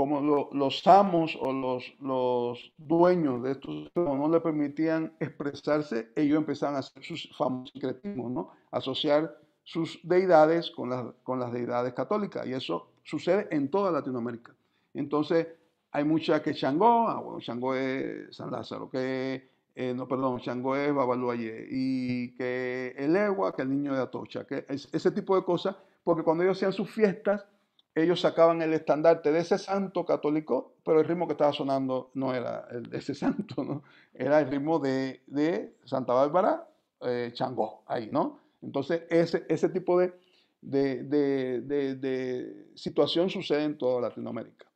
como los amos o los, dueños de estos no le permitían expresarse, ellos empezaban a hacer sus famosos secretismos, ¿no? Asociar sus deidades con las, con las deidades católicas. Y eso sucede en toda Latinoamérica. Entonces, hay muchas que Changó, ah, bueno, Changó es San Lázaro, que, eh, no, perdón, Changó es Babaluaye, y que el Egua, que el niño de Atocha, que ese tipo de cosas, porque cuando ellos hacían sus fiestas, ellos sacaban el estandarte de ese santo católico, pero el ritmo que estaba sonando no era el de ese (laughs) santo, Era el ritmo de, Santa Bárbara, eh, Changó, ahí, ¿no? Entonces, ese, ese tipo de, de, situación sucede en toda Latinoamérica.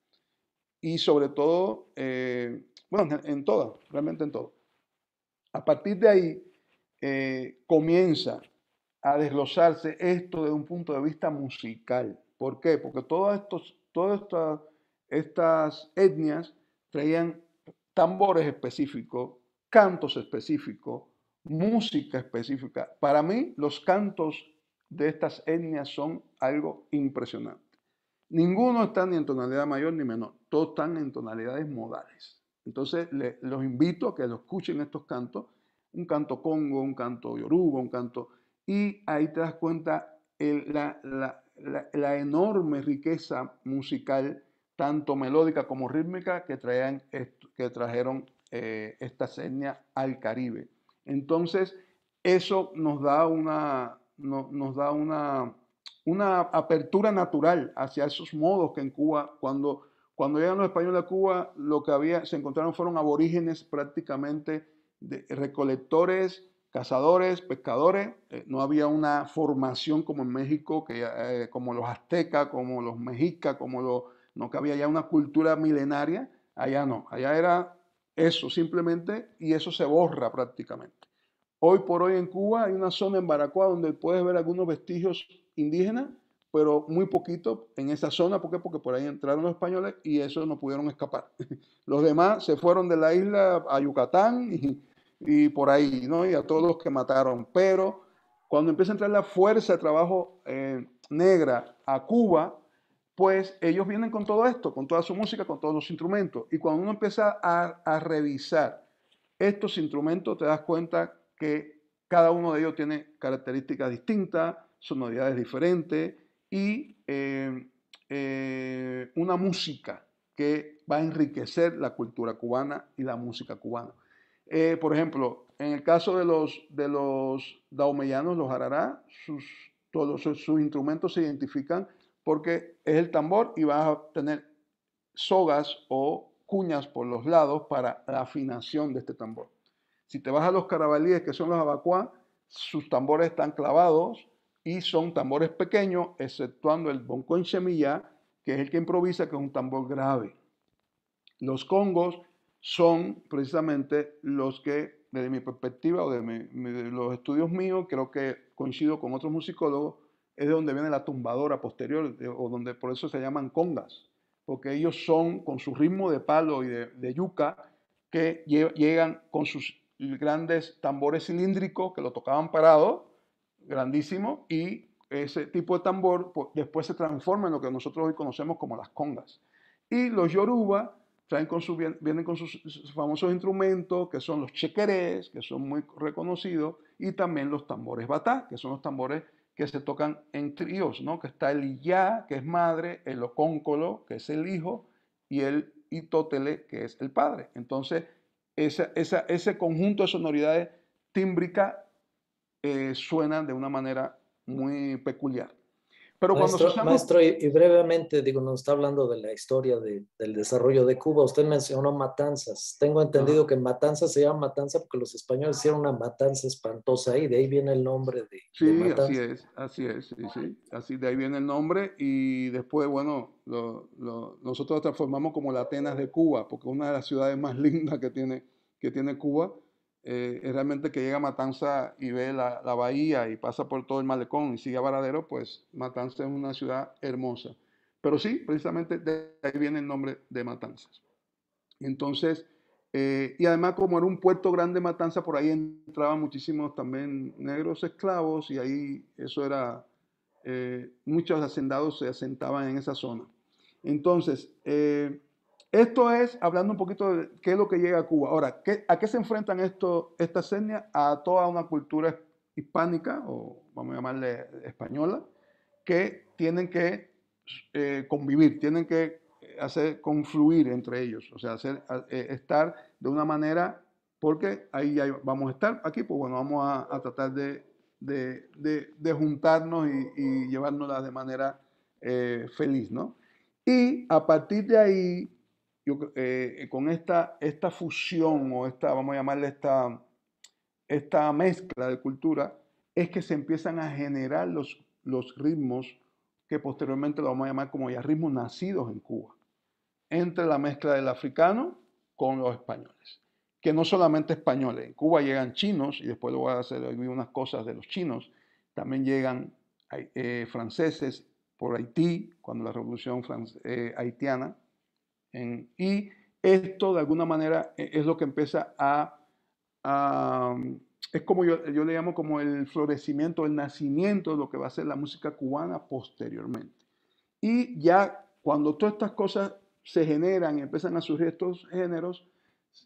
Y sobre todo, eh, bueno, en, todas, realmente en todo. A partir de ahí, eh, comienza a desglosarse esto desde un punto de vista musical. ¿Por qué? Porque estos, todas estas, etnias traían tambores específicos, cantos específicos, música específica. Para mí, los cantos de estas etnias son algo impresionante. Ninguno está ni en tonalidad mayor ni menor, todos están en tonalidades modales. Entonces, los invito a que lo escuchen estos cantos, un canto congo, un canto yoruba, un canto, y ahí te das cuenta la, la, enorme riqueza musical, tanto melódica como rítmica, que, que trajeron eh, esta etnia al Caribe. Entonces, eso nos da una, nos da una, una apertura natural hacia esos modos que en Cuba, cuando, cuando llegan los españoles a Cuba, lo que había, se encontraron fueron aborígenes prácticamente, de, recolectores, cazadores, pescadores, eh, no había una formación como en México, que, eh, como los aztecas, como los mexicas, como los... No que había ya una cultura milenaria, allá no, allá era eso simplemente y eso se borra prácticamente. Hoy por hoy en Cuba hay una zona en Baracoa donde puedes ver algunos vestigios indígenas, pero muy poquito en esa zona. ¿Por Porque por ahí entraron los españoles y eso no pudieron escapar. (laughs) Los demás se fueron de la isla a Yucatán y y por ahí, ¿no? Y a todos los que mataron. Pero cuando empieza a entrar la fuerza de trabajo eh, negra a Cuba, pues ellos vienen con todo esto, con toda su música, con todos los instrumentos. Y cuando uno empieza a, revisar estos instrumentos, te das cuenta que cada uno de ellos tiene características distintas, sonoridades diferentes y eh, eh, una música que va a enriquecer la cultura cubana y la música cubana. Eh, por ejemplo, en el caso de los, de los daumeyanos, los harará, sus, todos sus, instrumentos se identifican porque es el tambor y vas a tener sogas o cuñas por los lados para la afinación de este tambor. Si te vas a los carabalíes, que son los abacuá, sus tambores están clavados y son tambores pequeños, exceptuando el bonco en semilla, que es el que improvisa, que es un tambor grave. Los congos son precisamente los que, desde mi perspectiva o de, los estudios míos, creo que coincido con otros musicólogos, es de donde viene la tumbadora posterior, o donde por eso se llaman congas, porque ellos son, con su ritmo de palo y de, yuca, que llegan con sus grandes tambores cilíndricos, que lo tocaban parado, grandísimo, y ese tipo de tambor pues, después se transforma en lo que nosotros hoy conocemos como las congas. Y los yoruba, vienen con sus, famosos instrumentos, que son los chequerés, que son muy reconocidos, y también los tambores batá, que son los tambores que se tocan en tríos, ¿no? que está el ya, que es madre, el ocóncolo, que es el hijo, y el itótele, que es el padre. Entonces, ese conjunto de sonoridades tímbricas eh, suenan de una manera muy peculiar. Pero maestro, y, brevemente, digo, nos está hablando de la historia del desarrollo de Cuba. Usted mencionó matanzas. Tengo entendido que matanzas se llama matanza porque los españoles hicieron una matanza espantosa ahí, de ahí viene el nombre de. Sí, así es, así es, sí, sí. Así, de ahí viene el nombre y después, bueno, nosotros transformamos como la Atenas de Cuba, porque es una de las ciudades más (laughs) lindas que tiene, que tiene Cuba eh, es realmente que llega Matanza y ve la, la, bahía y pasa por todo el malecón y sigue a Varadero, pues Matanza es una ciudad hermosa. Pero sí, precisamente de ahí viene el nombre de Matanzas. Entonces, eh, y además como era un puerto grande Matanza, por ahí entraban muchísimos también negros esclavos y ahí eso era, eh, muchos hacendados se asentaban en esa zona. Entonces, esto es, hablando un poquito de qué es lo que llega a Cuba. Ahora, ¿a qué se enfrentan esto, estas etnias? A toda una cultura hispánica, o vamos a llamarle española, que tienen que eh, convivir, tienen que hacer confluir entre ellos, o sea, hacer, eh, estar de una manera, porque ahí ya vamos a estar aquí, pues bueno, vamos a, tratar de, juntarnos y, y, de manera eh, feliz, ¿no? Y a partir de ahí yo, eh, eh, con esta, esta fusión o esta, vamos a llamarle esta, esta mezcla de cultura, es que se empiezan a generar los, los ritmos que posteriormente lo vamos a llamar como ya ritmos nacidos en Cuba, entre la mezcla del africano con los españoles, que no solamente españoles, en Cuba llegan chinos, y después lo voy a hacer unas cosas de los chinos, también llegan eh, franceses por Haití, cuando la revolución haitiana, y esto de alguna manera e, es lo que empieza a... es como yo, le llamo como el florecimiento, el nacimiento de lo que va a ser la música cubana posteriormente. Y ya cuando todas estas cosas se generan y empiezan a surgir estos géneros,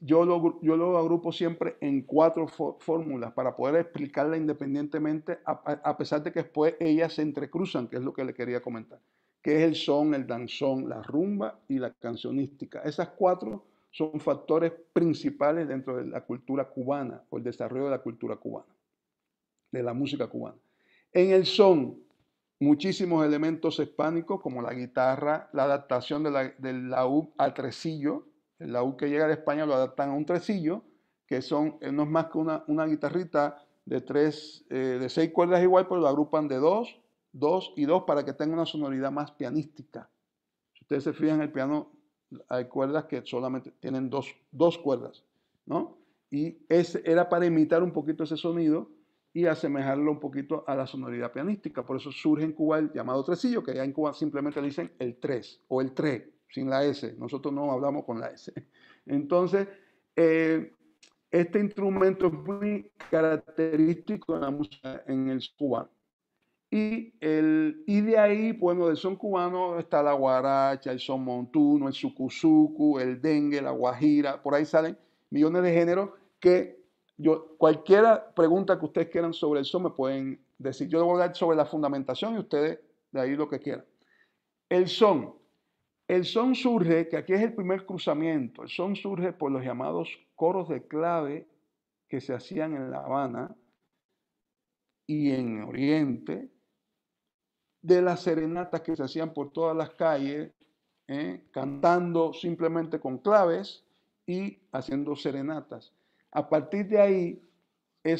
yo lo, yo lo agrupo siempre en cuatro fórmulas para poder explicarla independientemente, a, a pesar de que después ellas se entrecruzan, que es lo que le quería comentar que es el son, el danzón, la rumba y la cancionística. Esas cuatro son factores principales dentro de la cultura cubana o el desarrollo de la cultura cubana, de la música cubana. En el son, muchísimos elementos hispánicos como la guitarra, la adaptación de la, del laúd al tresillo, el laúd que llega de España lo adaptan a un tresillo, que son, eh, no es más que una, guitarrita de, tres, eh, de seis cuerdas igual, pero lo agrupan de dos dos y dos para que tenga una sonoridad más pianística. Si ustedes se fijan, el piano hay cuerdas que solamente tienen dos, cuerdas, ¿no? Y ese era para imitar un poquito ese sonido y asemejarlo un poquito a la sonoridad pianística. Por eso surge en Cuba el llamado tresillo, que allá en Cuba simplemente dicen el tres, o el tres, sin la S. Nosotros no hablamos con la S. Entonces, eh, este instrumento es muy característico de la música en el cubano. Y, el, y de ahí, bueno, pues, del son cubano está la guaracha, el son montuno, el sucuzucu, el dengue, la guajira, por ahí salen millones de géneros que yo, cualquiera pregunta que ustedes quieran sobre el son me pueden decir. Yo les voy a hablar sobre la fundamentación y ustedes de ahí lo que quieran. El son. El son surge, que aquí es el primer cruzamiento, el son surge por los llamados coros de clave que se hacían en La Habana y en Oriente, de las serenatas que se hacían por todas las calles, ¿eh? cantando simplemente con claves y haciendo serenatas. A partir de ahí, e,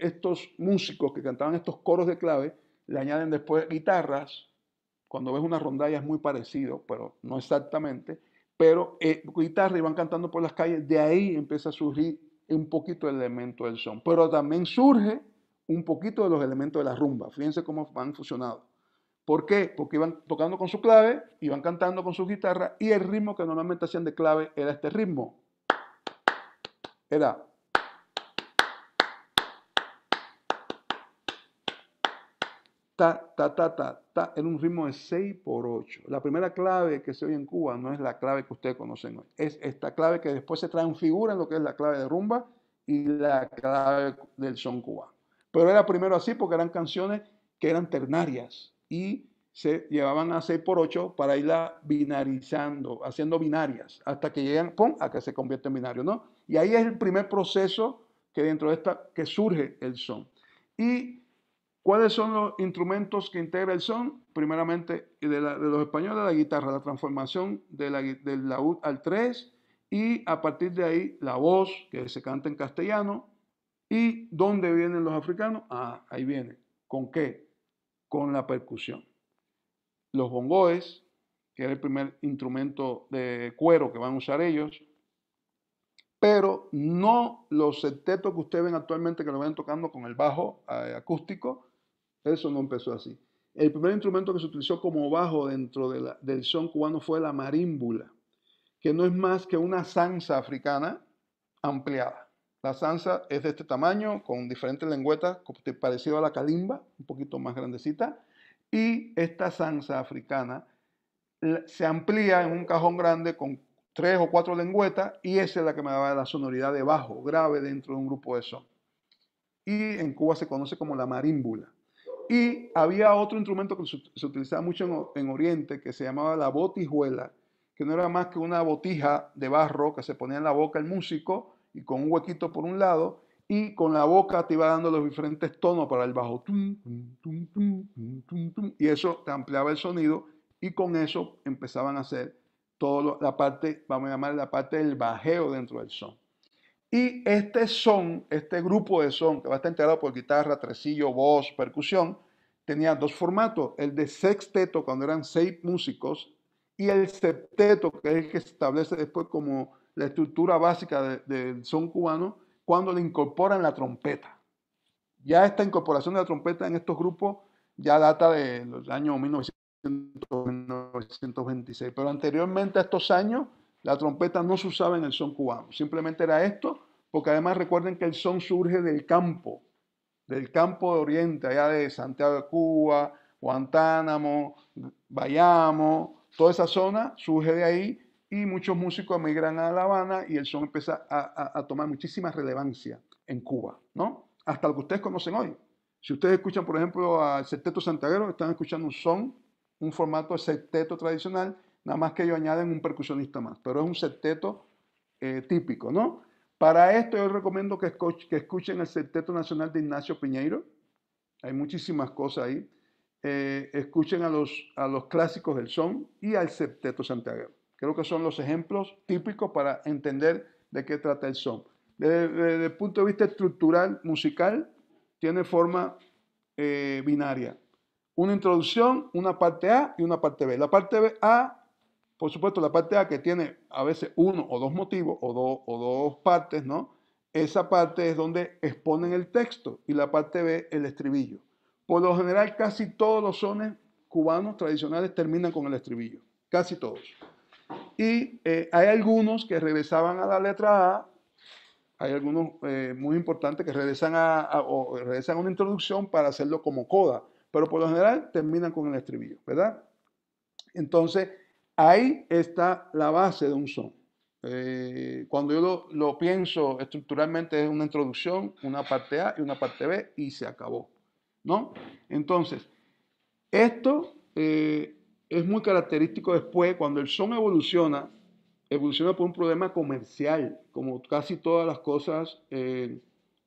estos músicos que cantaban estos coros de clave le añaden después guitarras. Cuando ves una rondalla es muy parecido, pero no exactamente. Pero eh, guitarras y van cantando por las calles. De ahí empieza a surgir un poquito el elemento del son. Pero también surge un poquito de los elementos de la rumba. Fíjense cómo han funcionado. ¿Por qué? Porque iban tocando con su clave, iban cantando con su guitarra y el ritmo que normalmente hacían de clave era este ritmo. Era... Ta, ta, ta, ta, ta, en un ritmo de 6 por 8. La primera clave que se oye en Cuba no es la clave que ustedes conocen hoy. Es esta clave que después se transfigura en lo que es la clave de rumba y la clave del son cubano. Pero era primero así porque eran canciones que eran ternarias y se llevaban a 6 por 8 para irla binarizando, haciendo binarias, hasta que llegan ¡pum! a que se convierte en binario, ¿no? Y ahí es el primer proceso que dentro de esta, que surge el son. ¿Y cuáles son los instrumentos que integra el son? Primeramente, de, los españoles, la guitarra, la transformación de la, del laúd al 3, y a partir de ahí la voz, que se canta en castellano, ¿Y dónde vienen los africanos? Ah, ahí vienen. ¿Con qué? con la percusión. Los bongoes, que era el primer instrumento de cuero que van a usar ellos, pero no los septetos que ustedes ven actualmente que lo ven tocando con el bajo eh, acústico, eso no empezó así. El primer instrumento que se utilizó como bajo dentro del son cubano fue la marímbula, que no es más que una zanza africana ampliada. La sansa es de este tamaño, con diferentes lengüetas, parecido a la calimba, un poquito más grandecita. Y esta sansa africana se amplía en un cajón grande con tres o cuatro lengüetas y esa es la que me daba la sonoridad de bajo, grave dentro de un grupo de son. Y en Cuba se conoce como la marímbula. Y había otro instrumento que se utilizaba mucho en, en Oriente que se llamaba la botijuela, que no era más que una botija de barro que se ponía en la boca el músico y con un huequito por un lado y con la boca te iba dando los diferentes tonos para el bajo. y eso te ampliaba el sonido y con eso empezaban a hacer toda la parte, vamos a llamar la parte del bajeo dentro del son. Y este son, este grupo de son que va a estar integrado por guitarra, tresillo, voz, percusión, tenía dos formatos, el de sexteto cuando eran seis músicos y el septeto que es el que se establece después como la estructura básica del son cubano cuando le incorporan la trompeta. Ya esta incorporación de la trompeta en estos grupos ya data de los años 1926, pero anteriormente a estos años la trompeta no se usaba en el son cubano, simplemente era esto, porque además recuerden que el son surge del campo, del campo de Oriente, allá de Santiago de Cuba, Guantánamo, Bayamo, toda esa zona surge de ahí y muchos músicos emigran a La Habana y el son empieza a, tomar muchísima relevancia en Cuba, ¿no? Hasta lo que ustedes conocen hoy. Si ustedes escuchan, por ejemplo, al Septeto Santiago, están escuchando un son, un formato de septeto tradicional, nada más que ellos añaden un percusionista más, pero es un septeto eh, típico, ¿no? Para esto yo recomiendo que, escuchen el Septeto Nacional de Ignacio Piñeiro, hay muchísimas cosas ahí. Eh, escuchen a los, a los clásicos del son y al Septeto Santiago. Creo que son los ejemplos típicos para entender de qué trata el son. Desde, el punto de vista estructural musical, tiene forma eh, binaria. Una introducción, una parte A y una parte B. La parte A, por supuesto, la parte A que tiene a veces uno o dos motivos o, dos o dos partes, ¿no? Esa parte es donde exponen el texto y la parte B el estribillo. Por lo general, casi todos los sones cubanos tradicionales terminan con el estribillo, casi todos. Y eh, hay algunos que regresaban a la letra A, hay algunos eh, muy importantes que regresan a, regresan una introducción para hacerlo como coda, pero por lo general terminan con el estribillo, ¿verdad? Entonces, ahí está la base de un son. Eh, cuando yo lo, pienso estructuralmente es una introducción, una parte A y una parte B y se acabó, ¿no? Entonces, esto es muy característico después cuando el son evoluciona, evoluciona por un problema comercial, como casi todas las cosas eh,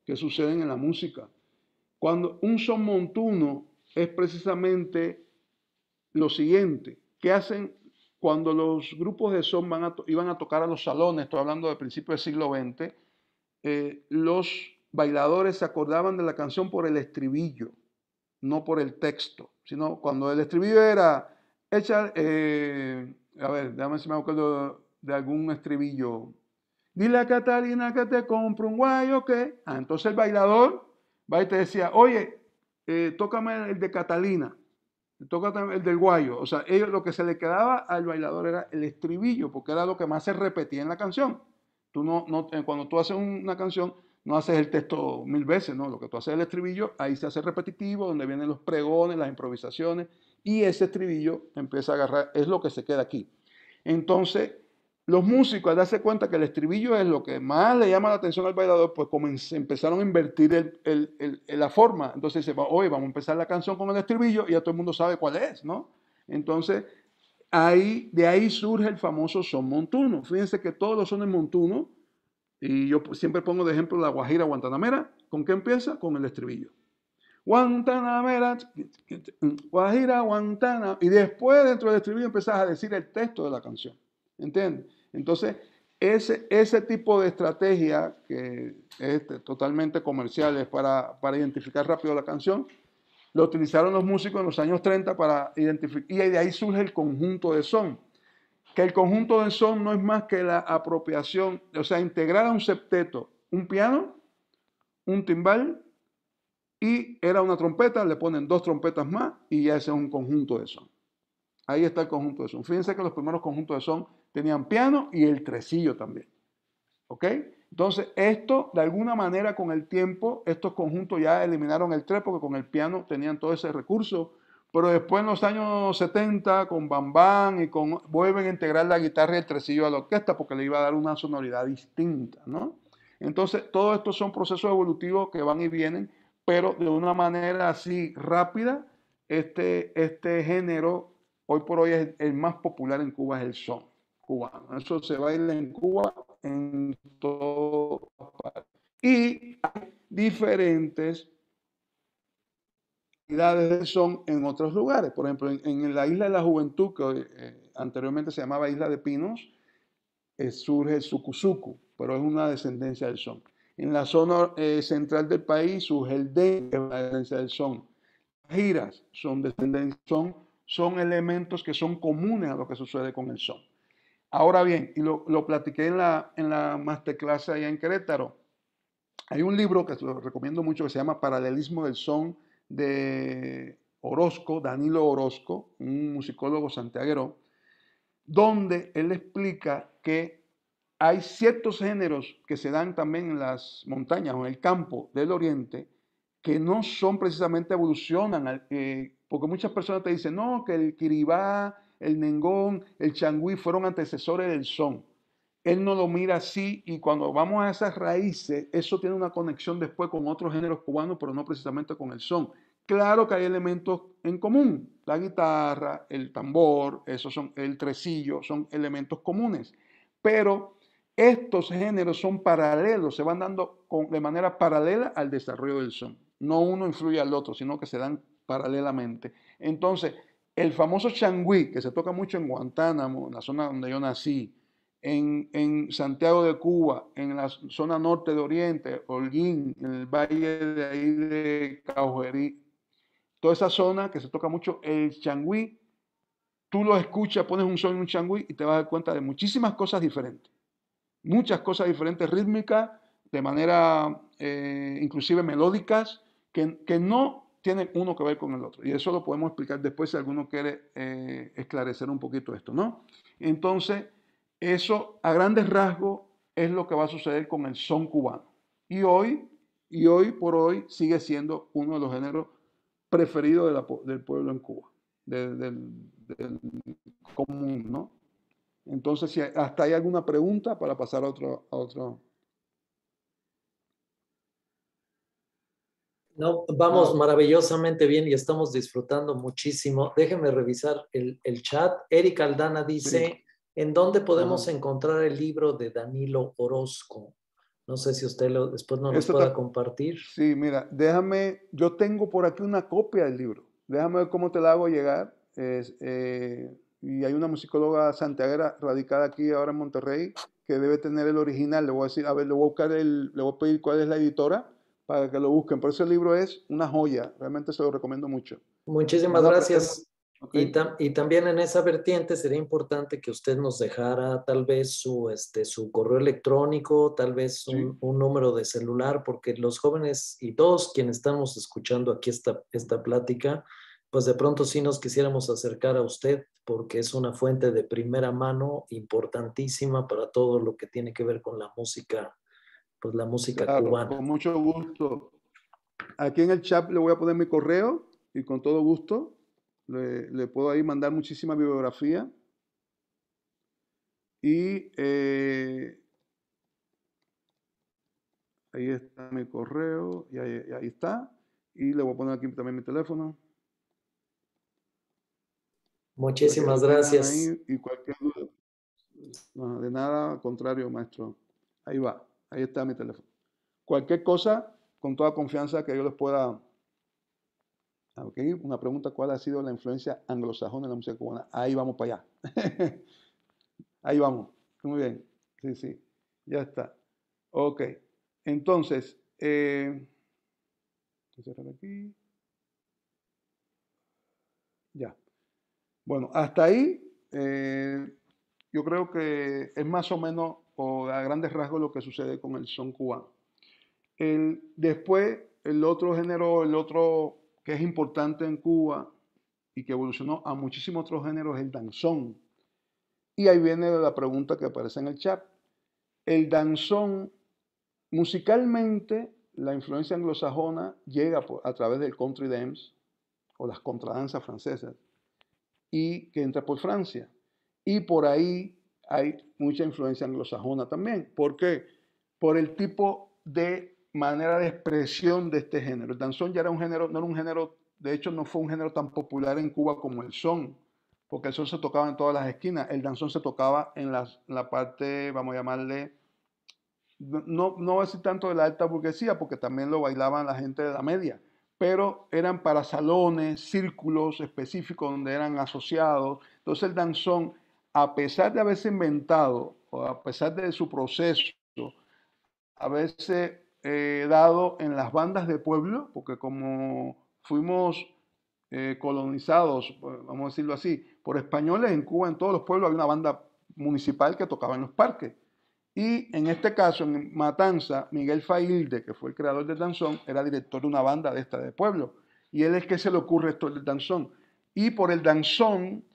que suceden en la música. Cuando un son montuno es precisamente lo siguiente, ¿qué hacen cuando los grupos de son van iban a tocar a los salones? Estoy hablando del principio del siglo XX, eh, los bailadores se acordaban de la canción por el estribillo, no por el texto, sino cuando el estribillo era Echar, eh, a ver, déjame si me acuerdo de algún estribillo. Dile a Catalina que te compro un guayo ¿qué? Ah, entonces el bailador va y te decía, oye, eh, tócame el de Catalina, tócame el del guayo. O sea, ellos lo que se le quedaba al bailador era el estribillo, porque era lo que más se repetía en la canción. Tú no, eh, cuando tú haces una canción, no haces el texto mil veces, ¿no? Lo que tú haces es el estribillo, ahí se hace repetitivo, donde vienen los pregones, las improvisaciones y ese estribillo empieza a agarrar, es lo que se queda aquí. Entonces, los músicos al darse cuenta que el estribillo es lo que más le llama la atención al bailador, pues empezaron a invertir la forma. Entonces dice, hoy vamos a empezar la canción con el estribillo y ya todo el mundo sabe cuál es, ¿no? Entonces, ahí, de ahí surge el famoso son montuno. Fíjense que todos los sones montuno, y yo siempre pongo de ejemplo la Guajira Guantanamera, ¿con qué empieza? Con el estribillo. Guantanamera, Guajira, Guantana. Y después, dentro del estribillo, empezás a decir el texto de la canción. ¿Entiendes? Entonces, ese, ese tipo de estrategia, que es totalmente comercial, es para, para identificar rápido la canción, lo utilizaron los músicos en los años 30 para identificar. Y de ahí surge el conjunto de son. Que el conjunto de son no es más que la apropiación, o sea, integrar a un septeto un piano, un timbal y era una trompeta, le ponen dos trompetas más y ya es un conjunto de son. Ahí está el conjunto de son. Fíjense que los primeros conjuntos de son tenían piano y el tresillo también. ¿Ok? Entonces, esto, de alguna manera, con el tiempo, estos conjuntos ya eliminaron el tres porque con el piano tenían todo ese recurso. Pero después, en los años 70, con Bam y con. vuelven a integrar la guitarra y el tresillo a la orquesta porque le iba a dar una sonoridad distinta, ¿no? Entonces, todos estos son procesos evolutivos que van y vienen pero de una manera así rápida, este, este género hoy por hoy es el más popular en Cuba, es el son cubano. Eso se baila en Cuba en todas partes. Y hay diferentes de son en otros lugares. Por ejemplo, en, la Isla de la Juventud, que eh, anteriormente se llamaba Isla de Pinos, eh, surge el Sucuzuku, pero es una descendencia del son. En la zona eh, central del país surge el de la descendencia del son. Las giras son son, son elementos que son comunes a lo que sucede con el son. Ahora bien, y lo, lo platiqué en la, en la masterclass allá en Querétaro, hay un libro que lo recomiendo mucho que se llama Paralelismo del Son de Orozco, Danilo Orozco, un musicólogo santiaguero, donde él explica que hay ciertos géneros que se dan también en las montañas o en el campo del oriente que no son precisamente evolucionan, eh, porque muchas personas te dicen, no, que el kiribá, el nengón, el changüí fueron antecesores del son. Él no lo mira así y cuando vamos a esas raíces, eso tiene una conexión después con otros géneros cubanos, pero no precisamente con el son. Claro que hay elementos en común, la guitarra, el tambor, esos son, el tresillo, son elementos comunes, pero estos géneros son paralelos, se van dando de manera paralela al desarrollo del son. No uno influye al otro, sino que se dan paralelamente. Entonces, el famoso changüí, que se toca mucho en Guantánamo, en la zona donde yo nací, en, Santiago de Cuba, en la zona norte de Oriente, Holguín, en el valle de ahí de Caujerí, toda esa zona que se toca mucho, el changüí, tú lo escuchas, pones un son en un changüí y te vas a dar cuenta de muchísimas cosas diferentes muchas cosas diferentes rítmicas, de manera eh, inclusive melódicas, que, no tienen uno que ver con el otro. Y eso lo podemos explicar después si alguno quiere eh, esclarecer un poquito esto, ¿no? Entonces, eso a grandes rasgos es lo que va a suceder con el son cubano. Y hoy, y hoy por hoy, sigue siendo uno de los géneros preferidos del pueblo en Cuba, del común, ¿no? Entonces, si hasta hay alguna pregunta para pasar a otro, a otro. No, vamos ah. maravillosamente bien y estamos disfrutando muchísimo. déjeme revisar el, chat. Eric Aldana dice, ¿en dónde podemos ah. encontrar el libro de Danilo Orozco? No sé si usted lo, después nos lo pueda compartir. Sí, mira, déjame, yo tengo por aquí una copia del libro. Déjame ver cómo te la hago llegar. Es, eh, y hay una musicóloga santiaguera radicada aquí ahora en Monterrey que debe tener el original. Le voy a decir, a ver, buscar el, le voy a pedir cuál es la editora para que lo busquen. Por eso el libro es una joya, realmente se lo recomiendo mucho. Muchísimas gracias. Y, también en esa vertiente sería importante que usted nos dejara tal vez su, este, su correo electrónico, tal vez un, número de celular, porque los jóvenes y todos quienes estamos escuchando aquí esta, esta plática, pues de pronto sí nos quisiéramos acercar a usted porque es una fuente de primera mano importantísima para todo lo que tiene que ver con la música, pues la música cubana. Con mucho gusto. Aquí en el chat le voy a poner mi correo y con todo gusto le, puedo ahí mandar muchísima bibliografía. Y eh, ahí está mi correo y ahí está. Y le voy a poner aquí también mi teléfono. Pues, Muchísimas gracias. Y cualquier duda. de nada, contrario, maestro. Ahí va, ahí está mi teléfono. Cualquier cosa, con toda confianza que yo les pueda. Ah, ok, una pregunta: ¿cuál ha sido la influencia anglosajona en la música cubana? Ahí vamos para allá. (laughs) ahí vamos. Muy bien. Sí, sí. Ya está. Ok. Entonces, eh, aquí. Ya. Bueno, hasta ahí eh, yo creo que es más o menos, a grandes rasgos, lo que sucede con el son cubano. después, el otro género, el otro que es importante en Cuba y que evolucionó a muchísimos otros géneros es el danzón. Y ahí viene la pregunta que aparece en el chat. El danzón, musicalmente, la influencia anglosajona llega a través del country dance o las contradanzas francesas y que entra por Francia. Y por ahí hay mucha influencia anglosajona también. ¿Por qué? Por el tipo de manera de expresión de este género. El danzón ya era un género, no era un género, de hecho no fue un género tan popular en Cuba como el son, porque el son se tocaba en todas las esquinas, el danzón se tocaba en, la parte, vamos a llamarle, no, no tanto de la alta burguesía, porque también lo bailaban la gente de la media, pero eran para salones, círculos específicos donde eran asociados. Entonces el danzón, a pesar de haberse inventado, o a pesar de su proceso, haberse eh, dado en las bandas de pueblo, porque como fuimos eh, colonizados, vamos a decirlo así, por españoles en Cuba, en todos los pueblos había una banda municipal que tocaba en los parques. Y en este caso, en Matanza, Miguel Failde, que fue el creador del danzón, era director de una banda de esta de pueblo. Y él es que se le ocurre esto del danzón. Y por el danzón,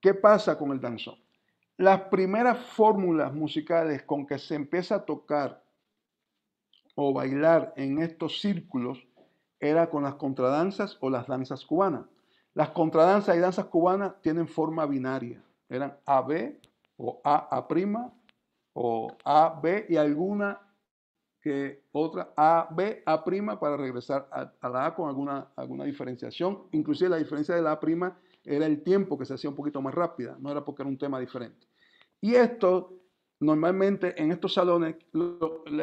¿qué pasa con el danzón? Las primeras fórmulas musicales con que se empieza a tocar o bailar en estos círculos era con las contradanzas o las danzas cubanas. Las contradanzas y danzas cubanas tienen forma binaria. Eran AB o a AA' o A, B y alguna que otra A, B, A' para regresar a, la A con alguna, alguna diferenciación. Inclusive la diferencia de la A' era el tiempo que se hacía un poquito más rápida, no era porque era un tema diferente. Y esto, normalmente en estos salones,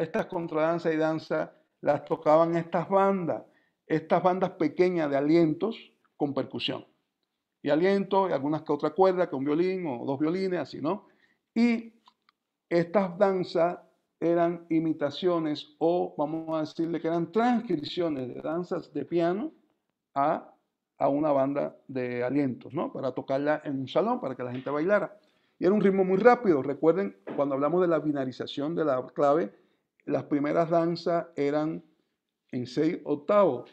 estas contradanzas y danza las tocaban estas bandas, estas bandas pequeñas de alientos con percusión. Y aliento, y algunas que otra cuerda, que un violín o dos violines, así, ¿no? Y estas danzas eran imitaciones o vamos a decirle que eran transcripciones de danzas de piano a, una banda de alientos, ¿no? Para tocarla en un salón, para que la gente bailara. Y era un ritmo muy rápido. Recuerden, cuando hablamos de la binarización de la clave, las primeras danzas eran en seis octavos.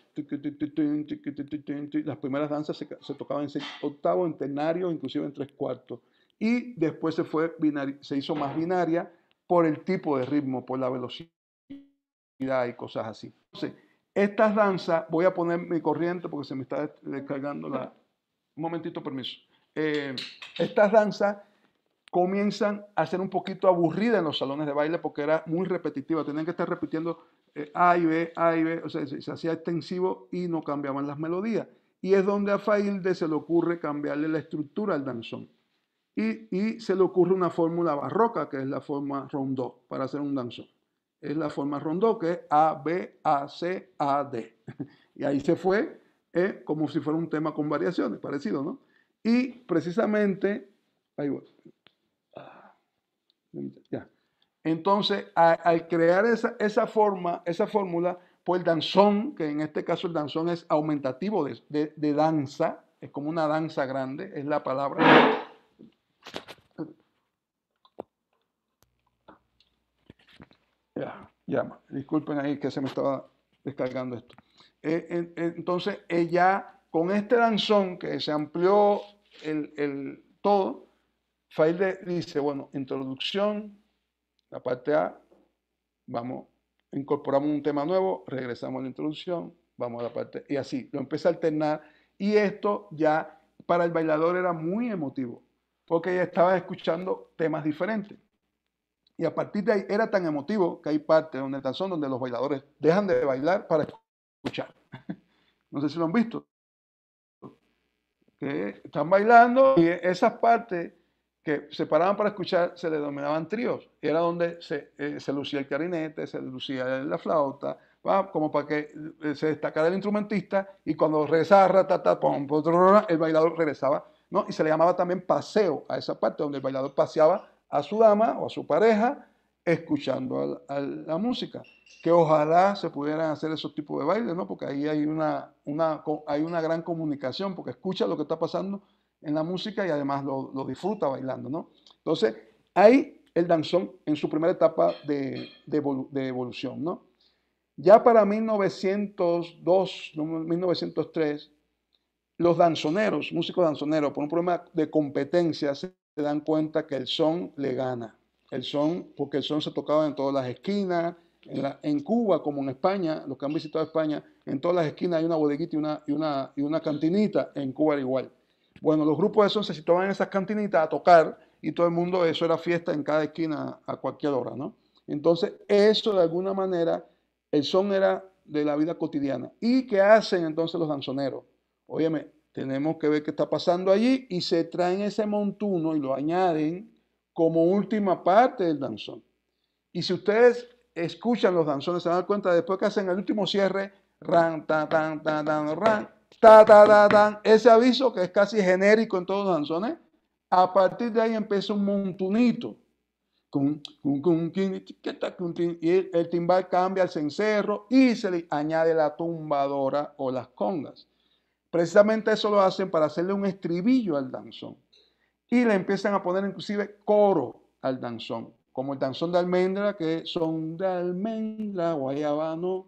Las primeras danzas se, tocaban en seis octavos, en ternario, inclusive en tres cuartos y después se, fue se hizo más binaria por el tipo de ritmo, por la velocidad y cosas así. Entonces, estas danzas, voy a poner mi corriente porque se me está descargando la... Un momentito, permiso. Eh, estas danzas comienzan a ser un poquito aburridas en los salones de baile porque era muy repetitiva, tenían que estar repitiendo eh, A y B, A y B, o sea, se, hacía extensivo y no cambiaban las melodías. Y es donde a Failde se le ocurre cambiarle la estructura al danzón. Y, se le ocurre una fórmula barroca, que es la forma rondó, para hacer un danzón. Es la forma rondó, que es A, B, A, C, A, D. (laughs) Y ahí se fue, eh, como si fuera un tema con variaciones, parecido, ¿no? Y precisamente, ahí voy. Ah, ya. Entonces, al crear esa, esa forma, esa fórmula, pues el danzón, que en este caso el danzón es aumentativo de danza, es como una danza grande, es la palabra ya, ya, disculpen ahí que se me estaba descargando esto. Eh, entonces, ella, con este lanzón que se amplió el, todo, Failde dice, bueno, introducción, la parte A, vamos, incorporamos un tema nuevo, regresamos a la introducción, vamos a la parte, y así, lo empecé a alternar, y esto ya para el bailador era muy emotivo, porque estaba escuchando temas diferentes. Y a partir de ahí era tan emotivo que hay partes donde donde los bailadores dejan de bailar para escuchar. (laughs) No sé si lo han visto. Que están bailando y esas partes que se paraban para escuchar se le denominaban tríos. era donde se, eh, lucía el clarinete, se lucía la flauta, ¿va? como para que eh, se destacara el instrumentista y cuando regresaba, el bailador regresaba y se le llamaba también paseo a esa parte donde el bailador paseaba a su dama o a su pareja escuchando a, la música. Que ojalá se pudieran hacer esos tipos de bailes, ¿no? Porque ahí hay una, una, hay una gran comunicación, porque escucha lo que está pasando en la música y además lo, disfruta bailando, ¿no? Entonces, ahí el danzón en su primera etapa de, evolución, ¿no? Ya para 1902, 1903, los danzoneros, músicos danzoneros, por un problema de competencia, se dan cuenta que el son le gana. El son, porque el son se tocaba en todas las esquinas, en, Cuba como en España, los que han visitado España, en todas las esquinas hay una bodeguita y una, y una, y una cantinita, en Cuba era igual. Bueno, los grupos de son se situaban en esas cantinitas a tocar y todo el mundo, eso era fiesta en cada esquina a cualquier hora, ¿no? Entonces, eso de alguna manera, el son era de la vida cotidiana. ¿Y qué hacen entonces los danzoneros? óyeme, tenemos que ver qué está pasando allí y se traen ese montuno y lo añaden como última parte del danzón. Y si ustedes escuchan los danzones, se dan cuenta después que hacen el último cierre, ran, tan, ran, ta, ese aviso que es casi genérico en todos los danzones, a partir de ahí empieza un montunito. Y el, timbal cambia al cencerro y se le añade la tumbadora o las congas. Precisamente eso lo hacen para hacerle un estribillo al danzón. Y le empiezan a poner inclusive coro al danzón, como el danzón de almendra, que son de almendra, guayabano.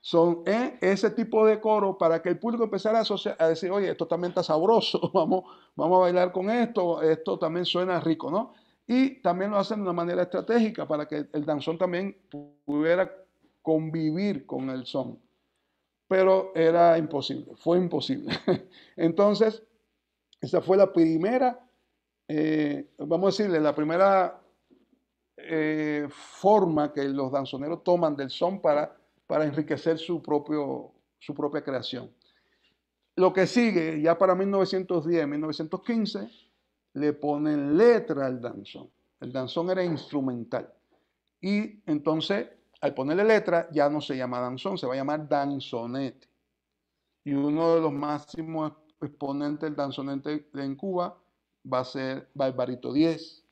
Son eh, ese tipo de coro para que el público empezara a, decir, oye, esto también está sabroso, (laughs) vamos, vamos a bailar con esto, esto también suena rico, ¿no? Y también lo hacen de una manera estratégica para que el danzón también pudiera convivir con el son pero era imposible, fue imposible. (laughs) Entonces, esa fue la primera, eh, vamos a decirle, la primera eh, forma que los danzoneros toman del son para, para enriquecer su, propio, su propia creación. Lo que sigue, ya para 1910, 1915, le ponen letra al danzón. El danzón era instrumental. Y entonces al ponerle letra ya no se llama danzón, se va a llamar danzonete. Y uno de los máximos exponentes del danzonete en Cuba va a ser Barbarito 10,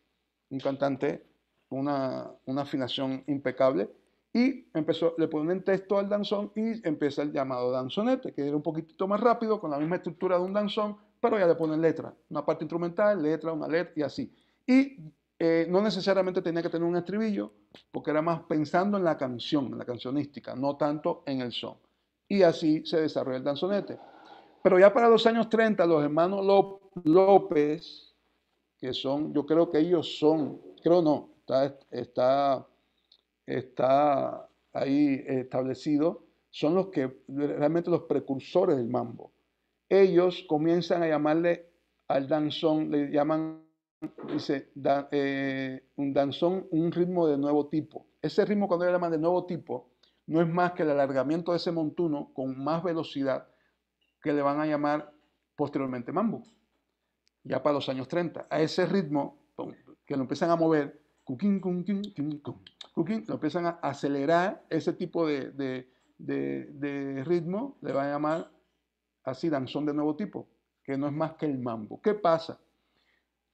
un cantante con una, afinación impecable. Y empezó, le ponen texto al danzón y empieza el llamado danzonete, que era un poquitito más rápido, con la misma estructura de un danzón, pero ya le ponen letra. Una parte instrumental, letra, una letra y así. Y eh, no necesariamente tenía que tener un estribillo, porque era más pensando en la canción, en la cancionística, no tanto en el son. Y así se desarrolla el danzonete. Pero ya para los años 30, los hermanos López, que son, yo creo que ellos son, creo no, está, está, está ahí establecido, son los que realmente los precursores del mambo. Ellos comienzan a llamarle al danzón, le llaman dice, da, eh, un danzón, un ritmo de nuevo tipo. Ese ritmo cuando le llaman de nuevo tipo, no es más que el alargamiento de ese montuno con más velocidad que le van a llamar posteriormente mambo, ya para los años 30. A ese ritmo que lo empiezan a mover, lo empiezan a acelerar ese tipo de, de, de, de ritmo, le va a llamar así danzón de nuevo tipo, que no es más que el mambo. ¿Qué pasa?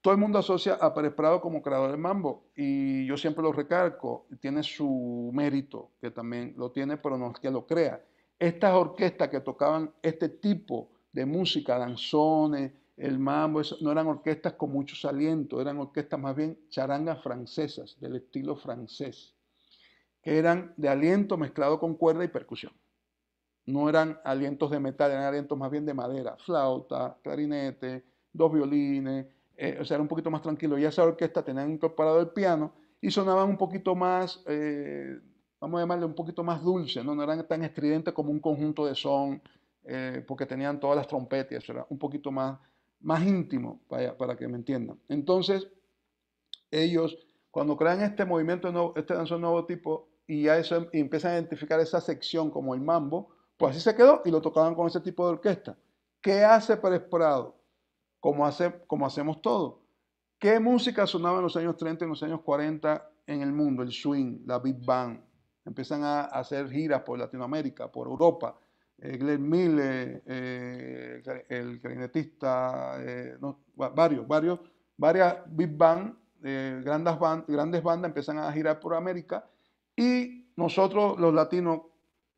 Todo el mundo asocia a Pérez Prado como creador del mambo y yo siempre lo recalco, tiene su mérito, que también lo tiene, pero no es que lo crea. Estas orquestas que tocaban este tipo de música, danzones, el mambo, no eran orquestas con muchos alientos, eran orquestas más bien charangas francesas, del estilo francés, que eran de aliento mezclado con cuerda y percusión. No eran alientos de metal, eran alientos más bien de madera, flauta, clarinete, dos violines, eh, o sea, era un poquito más tranquilo. Y esa orquesta tenían incorporado el piano y sonaban un poquito más, eh, vamos a llamarle un poquito más dulce, ¿no? eran tan estridentes como un conjunto de son, eh, porque tenían todas las trompetas, era un poquito más, más íntimo, para, que me entiendan. Entonces, ellos, cuando crean este movimiento, este danzón nuevo tipo, y ya eso, empiezan a identificar esa sección como el mambo, pues así se quedó y lo tocaban con ese tipo de orquesta. ¿Qué hace Pérez Prado? como, hace, como hacemos todo. ¿Qué música sonaba en los años 30, en los años 40 en el mundo? El swing, la big band. Empiezan a hacer giras por Latinoamérica, por Europa. Eh, Glenn Miller, eh, el clarinetista, eh, varios, varios, varias big band, grandes, band, grandes bandas empiezan a girar por América y nosotros los latinos,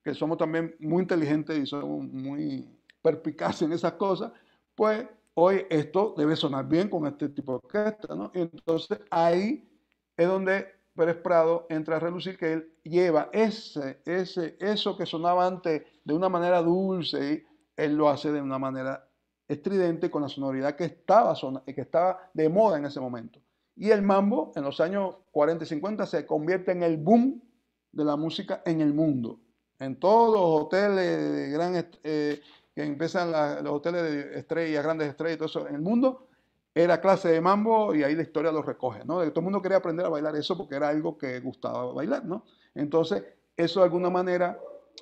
que somos también muy inteligentes y somos muy perpicaces en esas cosas, pues hoy esto debe sonar bien con este tipo de orquesta, ¿no? Y entonces ahí es donde Pérez Prado entra a relucir que él lleva ese, ese, eso que sonaba antes de una manera dulce, y él lo hace de una manera estridente con la sonoridad que estaba, que estaba de moda en ese momento. Y el mambo en los años 40 y 50 se convierte en el boom de la música en el mundo. En todos los hoteles de gran eh, que empiezan los hoteles de estrellas, grandes estrellas y todo eso en el mundo, era clase de mambo y ahí la historia lo recoge, ¿no? Todo el mundo quería aprender a bailar eso porque era algo que gustaba bailar, ¿no? Entonces, eso de alguna manera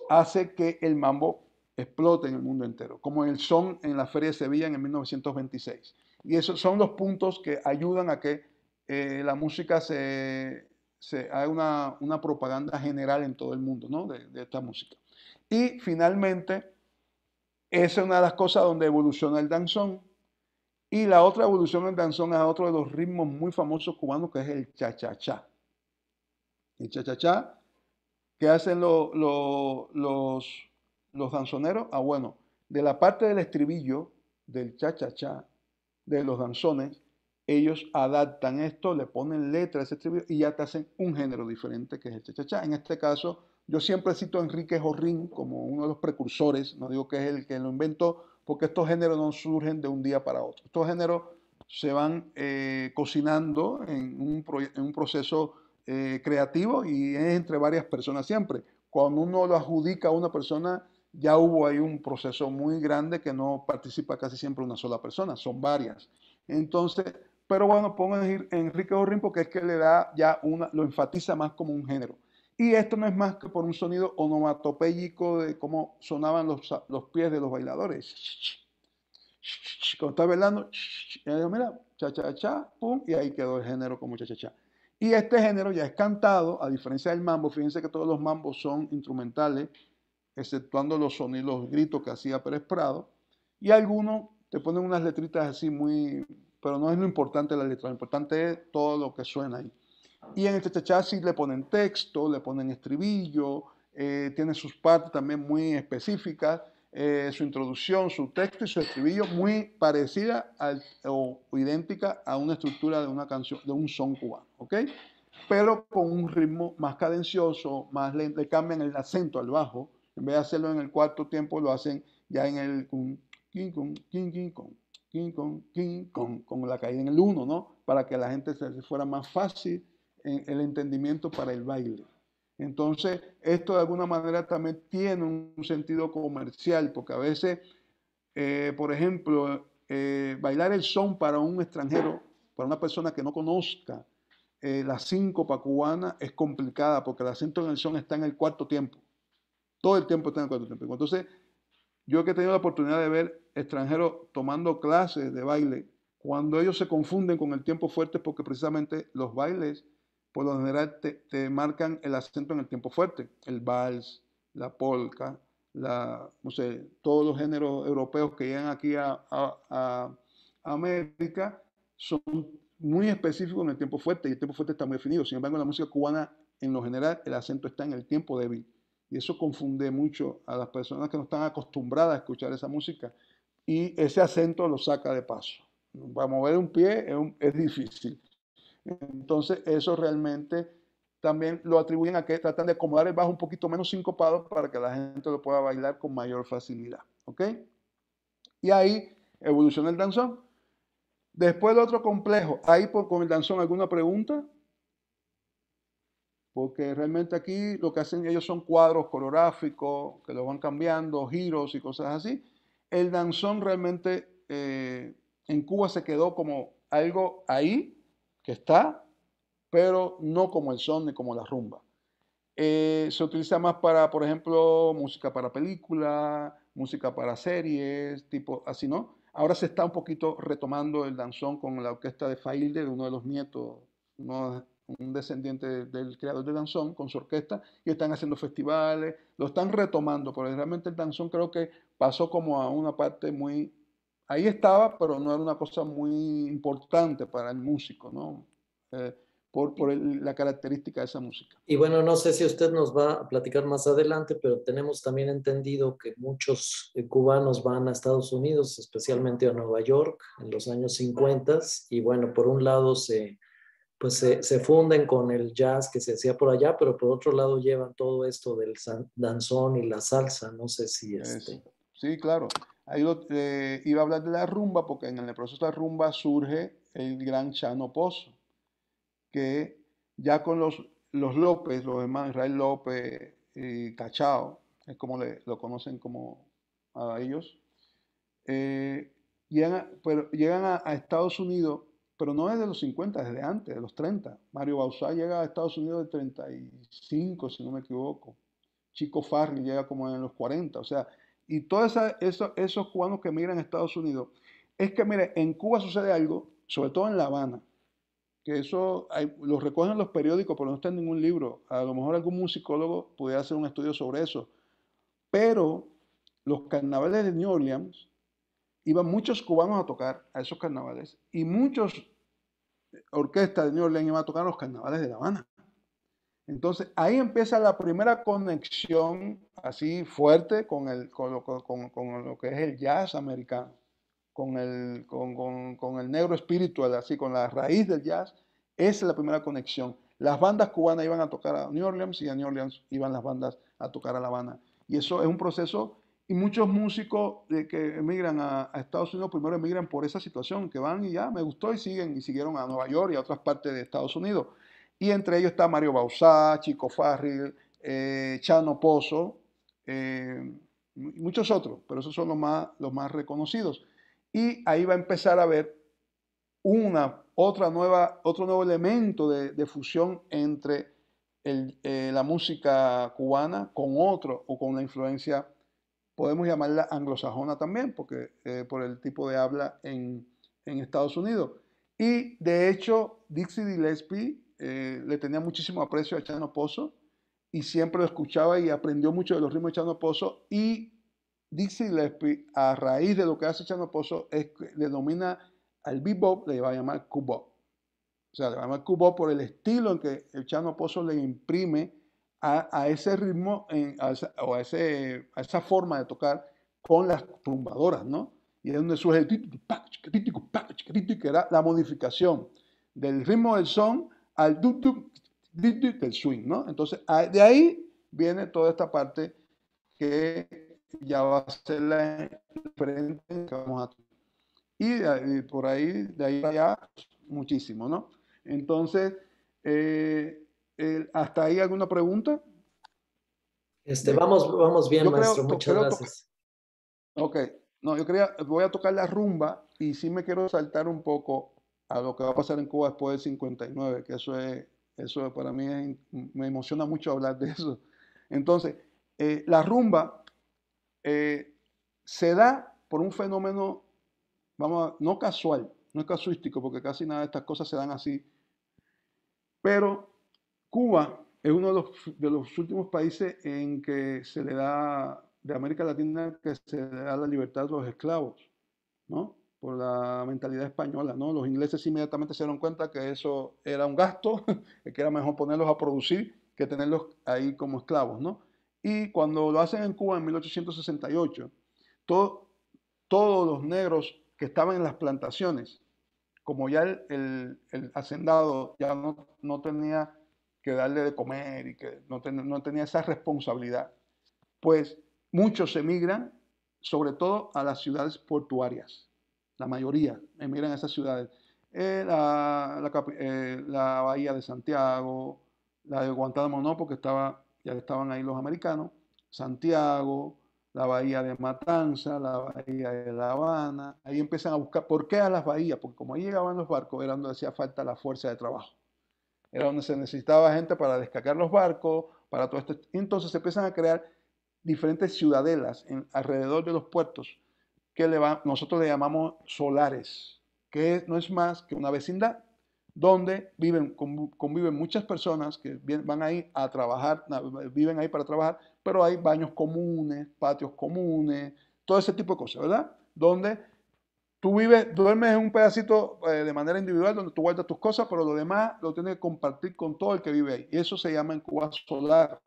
hace que el mambo explote en el mundo entero, como el son en la Feria de Sevilla en 1926. Y esos son los puntos que ayudan a que eh, la música se, se haga una, propaganda general en todo el mundo, ¿no? de esta música. Y finalmente, esa es una de las cosas donde evoluciona el danzón. Y la otra evolución del danzón es otro de los ritmos muy famosos cubanos que es el cha-cha-cha. El cha-cha-cha, ¿qué hacen los, los danzoneros? Ah, bueno, de la parte del estribillo del cha-cha-cha, de los danzones, ellos adaptan esto, le ponen letra a ese estribillo y ya te hacen un género diferente que es el cha-cha-cha. En este caso, yo siempre cito a Enrique Jorrín como uno de los precursores, no digo que es el que lo inventó, porque estos géneros no surgen de un día para otro. Estos géneros se van eh, cocinando en un, proceso eh, creativo y es entre varias personas siempre. Cuando uno lo adjudica a una persona, ya hubo ahí un proceso muy grande que no participa casi siempre una sola persona, son varias. Entonces, pero bueno, pongo a decir Enrique Jorrín porque es que le da ya lo enfatiza más como un género. Y esto no es más que por un sonido onomatopéyico de cómo sonaban los, pies de los bailadores. Cuando estás bailando, mira, cha, cha, cha, pum, y ahí quedó el género como cha, cha, cha. Y este género ya es cantado, a diferencia del mambo, fíjense que todos los mambos son instrumentales, exceptuando los sonidos, los gritos que hacía Pérez Prado, y algunos te ponen unas letritas así muy, pero no es lo importante la letra, lo importante es todo lo que suena ahí. Y en el este sí le ponen texto, le ponen estribillo, eh, tiene sus partes también muy específicas, eh, su introducción, su texto y su estribillo muy parecida al, o, idéntica a una estructura de una canción, de un son cubano, ¿ok? Pero con un ritmo más cadencioso, más lento, le cambian el acento al bajo, en vez de hacerlo en el cuarto tiempo, lo hacen ya en el con, con, la caída en el uno, ¿no? Para que la gente se fuera más fácil el entendimiento para el baile. Entonces, esto de alguna manera también tiene un sentido comercial, porque a veces, eh, por ejemplo, eh, bailar el son para un extranjero, para una persona que no conozca eh, la síncopa cubana, es complicada, porque el acento en el son está en el cuarto tiempo. Todo el tiempo está en el cuarto tiempo. Entonces, yo que he tenido la oportunidad de ver extranjeros tomando clases de baile, cuando ellos se confunden con el tiempo fuerte, porque precisamente los bailes por lo general te, marcan el acento en el tiempo fuerte, el vals, la polka, la, no sé, todos los géneros europeos que llegan aquí a, América son muy específicos en el tiempo fuerte y el tiempo fuerte está muy definido. Sin embargo, en la música cubana, en lo general, el acento está en el tiempo débil y eso confunde mucho a las personas que no están acostumbradas a escuchar esa música y ese acento lo saca de paso. Para mover un pie es difícil. Entonces, eso realmente también lo atribuyen a que tratan de acomodar el bajo un poquito menos sincopado para que la gente lo pueda bailar con mayor facilidad. ¿Ok? Y ahí evoluciona el danzón. Después el otro complejo. ahí por, con el danzón alguna pregunta? Porque realmente aquí lo que hacen ellos son cuadros coreográficos que lo van cambiando, giros y cosas así. El danzón realmente eh, en Cuba se quedó como algo ahí, que está, pero no como el son ni como la rumba. Eh, se utiliza más para, por ejemplo, música para película, música para series, tipo así, ¿no? Ahora se está un poquito retomando el danzón con la orquesta de Failde, uno de los nietos, un descendiente del creador del danzón, con su orquesta, y están haciendo festivales, lo están retomando, pero realmente el danzón creo que pasó como a una parte muy ahí estaba, pero no era una cosa muy importante para el músico, ¿no? Eh, por, la característica de esa música. Y bueno, no sé si usted nos va a platicar más adelante, pero tenemos también entendido que muchos eh, cubanos van a Estados Unidos, especialmente a Nueva York, en los años 50, y bueno, por un lado se, pues se, funden con el jazz que se hacía por allá, pero por otro lado llevan todo esto del danzón y la salsa, no sé si este... Sí, claro ahí eh, iba a hablar de la rumba porque en el proceso de la rumba surge el gran Chano Pozo, que ya con los, los López, los hermanos Israel López y Cachao, es como lo conocen como a ellos, eh, llegan, pero llegan a, Estados Unidos, pero no es de los 50, desde antes, de los 30. Mario Bausá llega a Estados Unidos de 35, si no me equivoco. Chico Farley llega como en los 40, o sea, y todos esos, cubanos que migran a Estados Unidos, es que, mire, en Cuba sucede algo, sobre todo en La Habana, que eso lo recogen los periódicos, pero no está en ningún libro. A lo mejor algún musicólogo pudiera hacer un estudio sobre eso. Pero los carnavales de New Orleans, iban muchos cubanos a tocar a esos carnavales y muchos orquestas de New Orleans iban a tocar a los carnavales de La Habana. Entonces ahí empieza la primera conexión así fuerte con, el, lo, que es el jazz americano, con el, negro espiritual, así con la raíz del jazz. Esa es la primera conexión. Las bandas cubanas iban a tocar a New Orleans y a New Orleans iban las bandas a tocar a La Habana. Y eso es un proceso y muchos músicos que emigran a, a, Estados Unidos primero emigran por esa situación, que van y ya me gustó y siguen y siguieron a Nueva York y a otras partes de Estados Unidos. Y entre ellos está Mario Bausá, Chico Farril, eh, Chano Pozo, eh, muchos otros, pero esos son los más, los más reconocidos. Y ahí va a empezar a ver una, otra nueva, otro nuevo elemento de, fusión entre eh, la música cubana con otro o con la influencia, podemos llamarla anglosajona también, porque eh, por el tipo de habla en, en, Estados Unidos. Y de hecho, Dixie Gillespie eh, le tenía muchísimo aprecio a Chano Pozo y siempre lo escuchaba y aprendió mucho de los ritmos de Chano Pozo y Dixie Gillespie, a raíz de lo que hace Chano Pozo, es que denomina al bebop, le va a llamar cubop. O sea, le va a llamar cubop por el estilo en que el Chano Pozo le imprime a, ese ritmo en, a o a, esa forma de tocar con las tumbadoras, Y es donde surge el que era la modificación del ritmo del son al dum del swing, ¿no? Entonces, de ahí viene toda esta parte que ya va a ser la diferente que vamos a y, por ahí, de ahí para allá, muchísimo, ¿no? Entonces, eh, ¿hasta ahí alguna pregunta? Este, vamos, vamos bien, maestro, muchas gracias. Ok, no, yo quería, voy a tocar la rumba y sí me quiero saltar un poco a lo que va a pasar en Cuba después del 59, que eso es, eso para mí me emociona mucho hablar de eso. Entonces, eh, la rumba eh, se da por un fenómeno, vamos no casual, no es casuístico, porque casi nada de estas cosas se dan así, pero Cuba es uno de los, de los últimos países en que se le da, de América Latina, que se le da la libertad a los esclavos, ¿no? por la mentalidad española, ¿no? Los ingleses inmediatamente se dieron cuenta que eso era un gasto, (laughs) que era mejor ponerlos a producir que tenerlos ahí como esclavos, ¿no? Y cuando lo hacen en Cuba en 1868, todos los negros que estaban en las plantaciones, como ya el, hacendado ya no, no, tenía que darle de comer y que no, no tenía esa responsabilidad, pues muchos emigran, sobre todo a las ciudades portuarias la mayoría emigran a esas ciudades. Eh, eh, la, bahía de Santiago, la de Guantánamo no, porque estaba, ya estaban ahí los americanos, Santiago, la bahía de Matanza, la bahía de La Habana, ahí empiezan a buscar, ¿por qué a las bahías? Porque como ahí llegaban los barcos, era donde hacía falta la fuerza de trabajo, era donde se necesitaba gente para descargar los barcos, para todo esto. Entonces se empiezan a crear diferentes ciudadelas alrededor de los puertos, que le nosotros le llamamos solares, que no es más que una vecindad donde conviven muchas personas que van ahí a trabajar, viven ahí para trabajar, pero hay baños comunes, patios comunes, todo ese tipo de cosas, ¿verdad? Donde tú vives, duermes en un pedacito eh, de manera individual, donde tú guardas tus cosas, pero lo demás lo tienes que compartir con todo el que vive ahí. Y eso se llama en Cuba solar,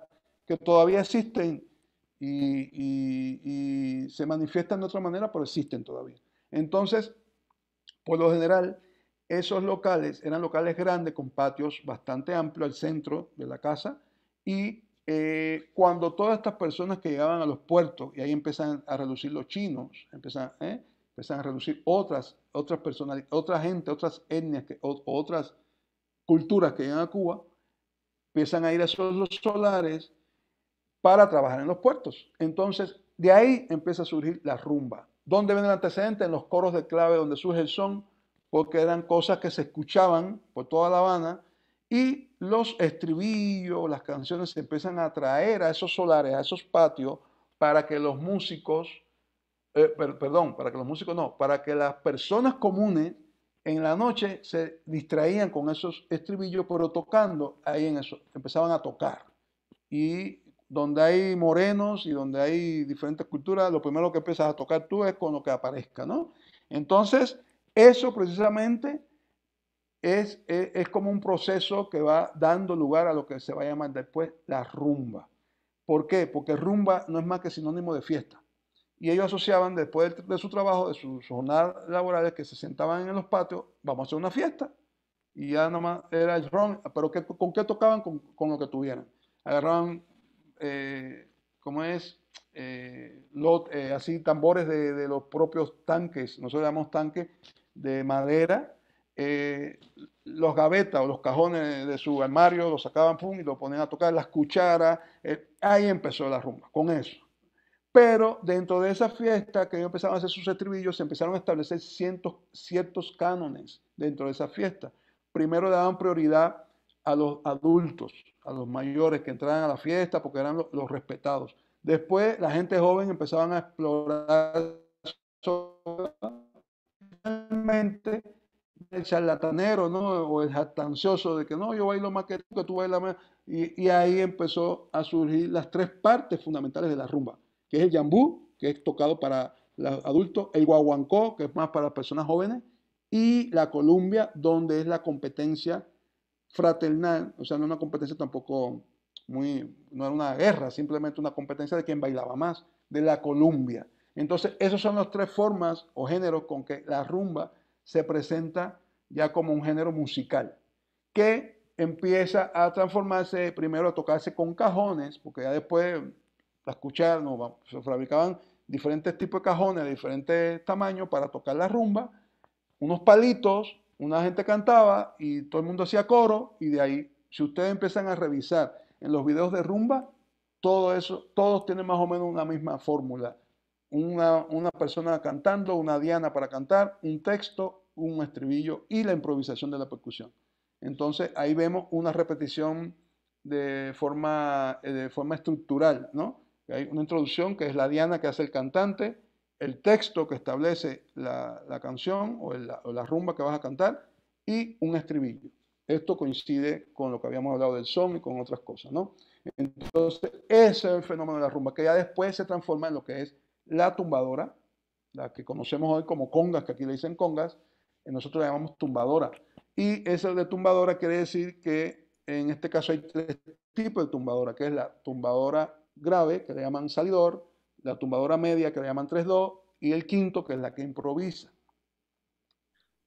que todavía existen y, se manifiestan de otra manera, pero existen todavía. Entonces, por lo general, esos locales eran locales grandes con patios bastante amplios al centro de la casa y eh, cuando todas estas personas que llegaban a los puertos y ahí empiezan a reducir los chinos, empiezan, ¿eh? empiezan a reducir otras, otras personas, otra gente, otras etnias otras culturas que llegan a Cuba, empiezan a ir a esos los solares para trabajar en los puertos. Entonces, de ahí empieza a surgir la rumba. ¿Dónde viene el antecedente? En los coros de clave donde surge el son, porque eran cosas que se escuchaban por toda La Habana y los estribillos, las canciones se empiezan a traer a esos solares, a esos patios, para que los músicos, eh, perdón, para que los músicos no, para que las personas comunes en la noche se distraían con esos estribillos, pero tocando ahí en eso, empezaban a tocar. Y donde hay morenos y donde hay diferentes culturas, lo primero que empiezas a tocar tú es con lo que aparezca, ¿no? Entonces, eso precisamente es, es, como un proceso que va dando lugar a lo que se va a llamar después la rumba. ¿Por qué? Porque rumba no es más que sinónimo de fiesta. Y ellos asociaban después de su trabajo, de sus jornadas laborales, que se sentaban en los patios, vamos a hacer una fiesta. Y ya nomás era el ron, pero ¿con qué tocaban? Con, con lo que tuvieran. Agarraban eh, ¿cómo es? Eh, eh, así tambores de, los propios tanques, nosotros llamamos tanques de madera, los gavetas o los cajones de su armario los sacaban pum, y lo ponían a tocar, las cucharas, ahí empezó la rumba, con eso. Pero dentro de esa fiesta que ellos empezaron a hacer sus estribillos, se empezaron a establecer ciertos cánones dentro de esa fiesta. Primero le daban prioridad a los adultos, a los mayores que entraran a la fiesta porque eran los, respetados. Después la gente joven empezaban a explorar solamente el charlatanero, O el jactancioso de que no, yo bailo más que tú, que tú bailas más. Y, y, ahí empezó a surgir las tres partes fundamentales de la rumba, que es el yambú, que es tocado para los adultos, el guaguancó, que es más para personas jóvenes, y la columbia, donde es la competencia fraternal, o sea, no una competencia tampoco muy, no era una guerra, simplemente una competencia de quien bailaba más, de la Columbia. Entonces, esas son las tres formas o géneros con que la rumba se presenta ya como un género musical, que empieza a transformarse primero a tocarse con cajones, porque ya después la escuchar, se fabricaban diferentes tipos de cajones de diferentes tamaños para tocar la rumba, unos palitos, una gente cantaba y todo el mundo hacía coro y de ahí, si ustedes empiezan a revisar en los videos de rumba, todo eso, todos tienen más o menos una misma fórmula. Una, persona cantando, una diana para cantar, un texto, un estribillo y la improvisación de la percusión. Entonces ahí vemos una repetición de forma, eh, de forma estructural, ¿no? Hay una introducción que es la diana que hace el cantante, el texto que establece la, canción o, la rumba que vas a cantar y un estribillo. Esto coincide con lo que habíamos hablado del son y con otras cosas, ¿no? Entonces, ese es el fenómeno de la rumba, que ya después se transforma en lo que es la tumbadora, la que conocemos hoy como congas, que aquí le dicen congas, nosotros la llamamos tumbadora. Y ese de tumbadora quiere decir que en este caso hay tres tipos de tumbadora, que es la tumbadora grave, que le llaman salidor, la tumbadora media que la llaman 3-2 y el quinto que es la que improvisa.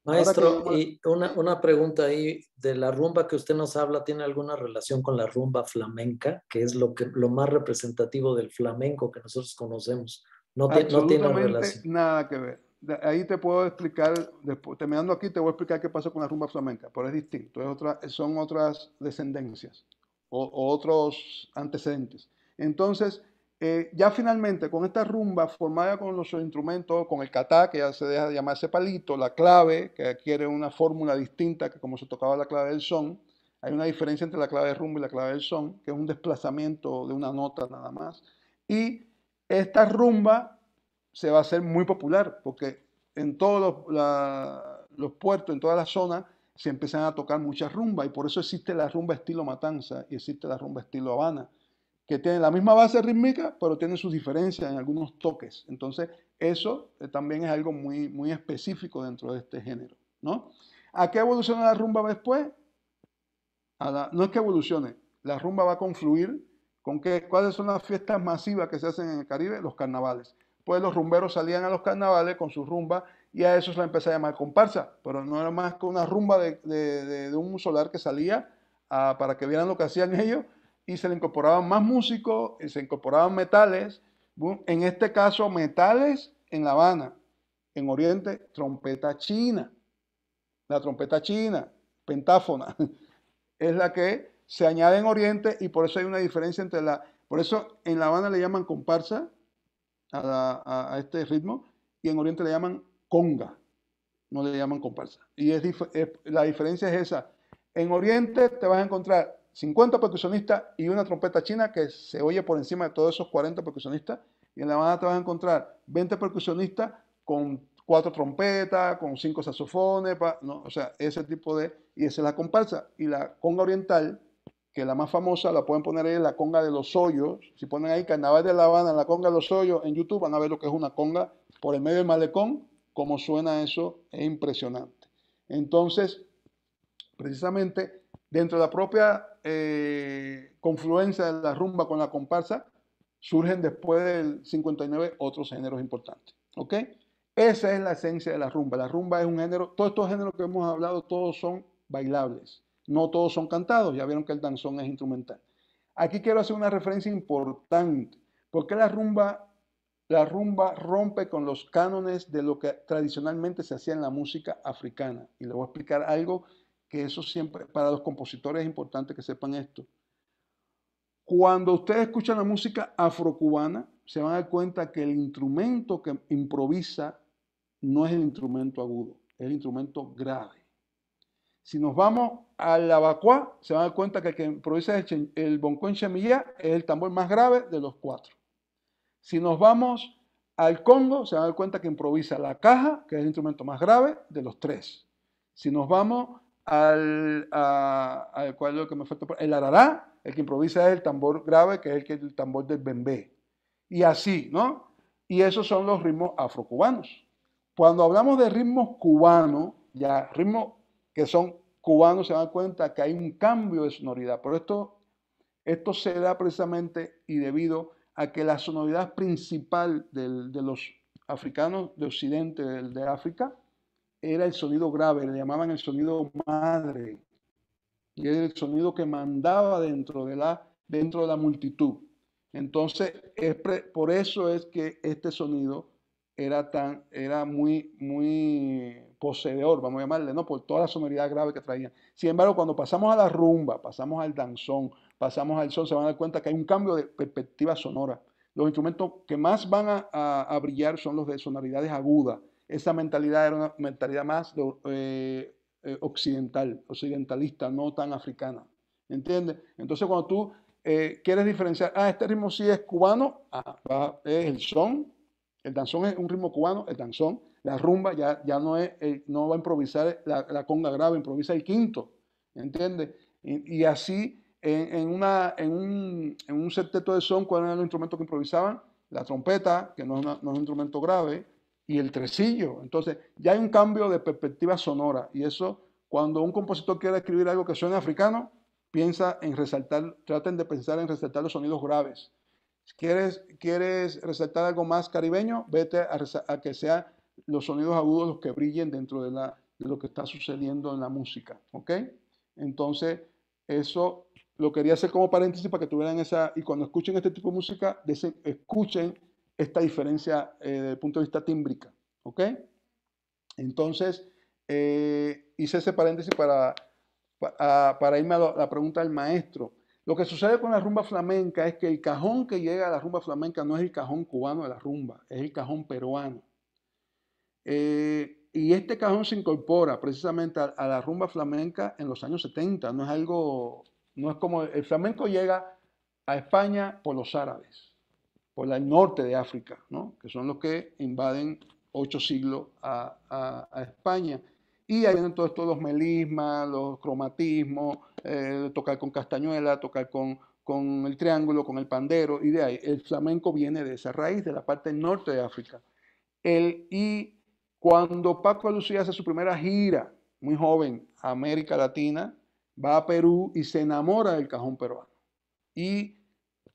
Maestro, y una, pregunta ahí de la rumba que usted nos habla, ¿tiene alguna relación con la rumba flamenca, que es lo, que, lo más representativo del flamenco que nosotros conocemos? No, no tiene Nada que ver. Ahí te puedo explicar, después, terminando aquí, te voy a explicar qué pasa con la rumba flamenca, pero es distinto, es otra, son otras descendencias o otros antecedentes. Entonces, eh, ya finalmente, con esta rumba formada con los instrumentos, con el catá, que ya se deja de llamar ese palito, la clave, que adquiere una fórmula distinta que como se tocaba la clave del son, hay una diferencia entre la clave de rumba y la clave del son, que es un desplazamiento de una nota nada más. Y esta rumba se va a hacer muy popular, porque en todos los, puertos, en todas las zonas, se empiezan a tocar muchas rumbas, y por eso existe la rumba estilo Matanza y existe la rumba estilo Habana que tiene la misma base rítmica, pero tiene sus diferencias en algunos toques. Entonces, eso eh, también es algo muy, muy específico dentro de este género, ¿no? ¿A qué evoluciona la rumba después? no es que evolucione, la rumba va a confluir con que, cuáles son las fiestas masivas que se hacen en el Caribe, los carnavales. Pues los rumberos salían a los carnavales con su rumba y a eso se la empezó a llamar comparsa, pero no era más que una rumba de, un solar que salía ah, para que vieran lo que hacían (laughs) ellos y se le incorporaban más músicos, se incorporaban metales, en este caso metales en La Habana, en Oriente, trompeta china, la trompeta china, pentáfona, (laughs) es la que se añade en Oriente y por eso hay una diferencia entre la, por eso en La Habana le llaman comparsa a, este ritmo y en Oriente le llaman conga, no le llaman comparsa. Y la diferencia es esa. En Oriente te vas a encontrar 50 percusionistas y una trompeta china que se oye por encima de todos esos 40 percusionistas. Y en la banda te vas a encontrar 20 percusionistas con cuatro trompetas, con cinco saxofones, ¿no? o sea, ese tipo de... Y esa es la comparsa. Y la conga oriental, que es la más famosa, la pueden poner ahí en la conga de los hoyos. Si ponen ahí Carnaval de La Habana, la conga de los hoyos en YouTube, van a ver lo que es una conga por el medio del malecón, cómo suena eso, es impresionante. Entonces, precisamente Dentro de la propia eh, confluencia de la rumba con la comparsa, surgen después del 59 otros géneros importantes. ¿Ok? Esa es la esencia de la rumba. La rumba es un género, todos estos géneros que hemos hablado, todos son bailables. No todos son cantados, ya vieron que el danzón es instrumental. Aquí quiero hacer una referencia importante, porque la rumba, la rumba rompe con los cánones de lo que tradicionalmente se hacía en la música africana. Y le voy a explicar algo que eso siempre, para los compositores es importante que sepan esto. Cuando ustedes escuchan la música afrocubana, se van a dar cuenta que el instrumento que improvisa no es el instrumento agudo, es el instrumento grave. Si nos vamos al abacuá, se van a dar cuenta que el que improvisa el, boncón es el tambor más grave de los cuatro. Si nos vamos al Congo, se van a dar cuenta que improvisa la caja, que es el instrumento más grave de los tres. Si nos vamos al, al cual lo que me falta, el arará, el que improvisa es el tambor grave, que es el, que, el tambor del bembé. Y así, ¿no? Y esos son los ritmos afrocubanos. Cuando hablamos de ritmos cubanos, ya ritmos que son cubanos se dan cuenta que hay un cambio de sonoridad, pero esto, esto se da precisamente y debido a que la sonoridad principal de los africanos de Occidente, de África, era el sonido grave, le llamaban el sonido madre, y era el sonido que mandaba dentro de la, dentro de la multitud. Entonces, por eso es que este sonido era, tan, era muy, muy poseedor, vamos a llamarle, ¿no? Por toda la sonoridad grave que traía. Sin embargo, cuando pasamos a la rumba, pasamos al danzón, pasamos al son, se van a dar cuenta que hay un cambio de perspectiva sonora. Los instrumentos que más van a, a brillar son los de sonoridades agudas, esa mentalidad era una mentalidad más eh, eh, occidental, occidentalista, no tan africana. ¿Entiendes? Entonces cuando tú eh, quieres diferenciar, ah, este ritmo sí es cubano, ah, es el son, el danzón es un ritmo cubano, el danzón, la rumba ya, ya no, no va a improvisar la, conga grave, improvisa el quinto, ¿entiendes? Y, así en, una, en, un, en septeto de son, ¿cuáles eran los instrumentos que improvisaban? La trompeta, que no es, no es un instrumento grave, y el tresillo. Entonces, ya hay un cambio de perspectiva sonora y eso, cuando un compositor quiere escribir algo que suene africano, piensa en resaltar, traten de pensar en resaltar los sonidos graves. Si quieres, quieres resaltar algo más caribeño, vete a, que sean los sonidos agudos los que brillen dentro de, la, de lo que está sucediendo en la música, ¿ok? Entonces, eso lo quería hacer como paréntesis para que tuvieran esa, y cuando escuchen este tipo de música, escuchen esta diferencia eh, desde el punto de vista tímbrica. ¿Ok? Entonces, eh, hice ese paréntesis para, para, irme a la pregunta del maestro. Lo que sucede con la rumba flamenca es que el cajón que llega a la rumba flamenca no es el cajón cubano de la rumba, es el cajón peruano. Eh, y este cajón se incorpora precisamente a, a, la rumba flamenca en los años 70. No es algo, no es como el flamenco llega a España por los árabes o el norte de África, ¿no? que son los que invaden ocho siglos a, España. Y ahí vienen todos, estos los melismas, los cromatismos, eh, tocar con castañuela, tocar con, con el triángulo, con el pandero, y de ahí. El flamenco viene de esa raíz, de la parte norte de África. El, y cuando Paco Lucía hace su primera gira, muy joven, a América Latina, va a Perú y se enamora del cajón peruano. Y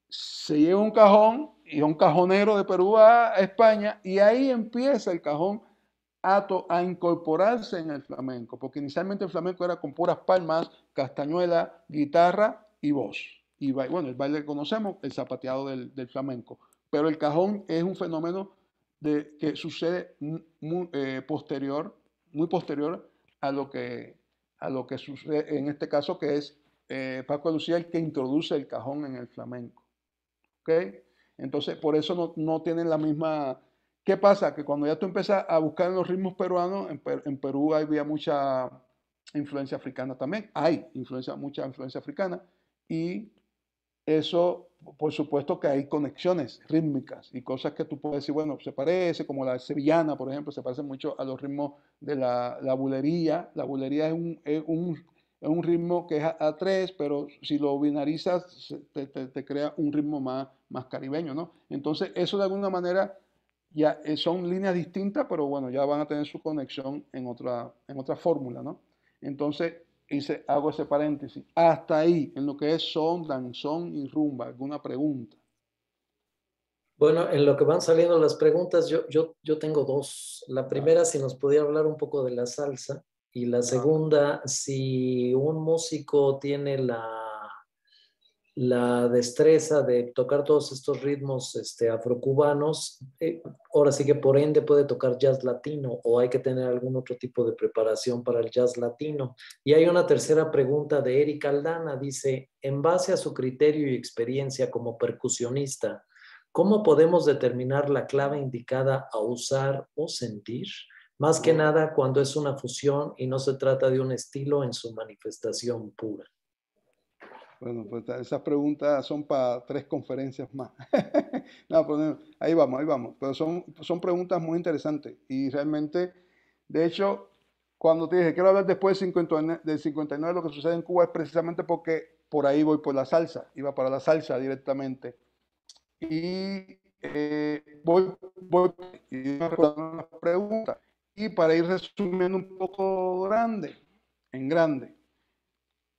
se lleva un cajón y un cajonero de Perú a España y ahí empieza el cajón a, incorporarse en el flamenco, porque inicialmente el flamenco era con puras palmas, castañuela, guitarra y voz. Y bueno, el baile que conocemos, el zapateado del, flamenco, pero el cajón es un fenómeno que sucede muy, eh, posterior, muy posterior a lo que sucede en este caso que es eh, Paco Lucía el que introduce el cajón en el flamenco. Entonces, por eso no, tienen la misma... ¿Qué pasa? Que cuando ya tú empiezas a buscar los ritmos peruanos, en, Perú había mucha influencia africana también, hay influencia, mucha influencia africana, y eso, por supuesto que hay conexiones rítmicas y cosas que tú puedes decir, bueno, se parece, como la sevillana, por ejemplo, se parece mucho a los ritmos de la, bulería. La bulería es un es un ritmo que es a 3, pero si lo binarizas te, crea un ritmo más, más caribeño, ¿no? Entonces eso de alguna manera ya eh, son líneas distintas, pero bueno, ya van a tener su conexión en otra, en otra fórmula, ¿no? Entonces hice, hago ese paréntesis. Hasta ahí, en lo que es son, danzón y rumba, ¿alguna pregunta? Bueno, en lo que van saliendo las preguntas, yo, yo, yo tengo dos. La primera, si nos pudiera hablar un poco de la salsa. Y la segunda, si un músico tiene la, destreza de tocar todos estos ritmos este, afrocubanos, eh, ahora sí que por ende puede tocar jazz latino o hay que tener algún otro tipo de preparación para el jazz latino. Y hay una tercera pregunta de Eric Aldana, dice, en base a su criterio y experiencia como percusionista, ¿cómo podemos determinar la clave indicada a usar o sentir? más que nada cuando es una fusión y no se trata de un estilo en su manifestación pura. Bueno, pues esas preguntas son para tres conferencias más. (laughs) Pues, no, ahí vamos, ahí vamos. Pero son, son preguntas muy interesantes y realmente, de hecho, cuando te dije, quiero hablar después del 59, del 59 lo que sucede en Cuba es precisamente porque por ahí voy por la salsa, iba para la salsa directamente. Y eh, voy, voy y me pregunta y para ir resumiendo un poco grande, en grande,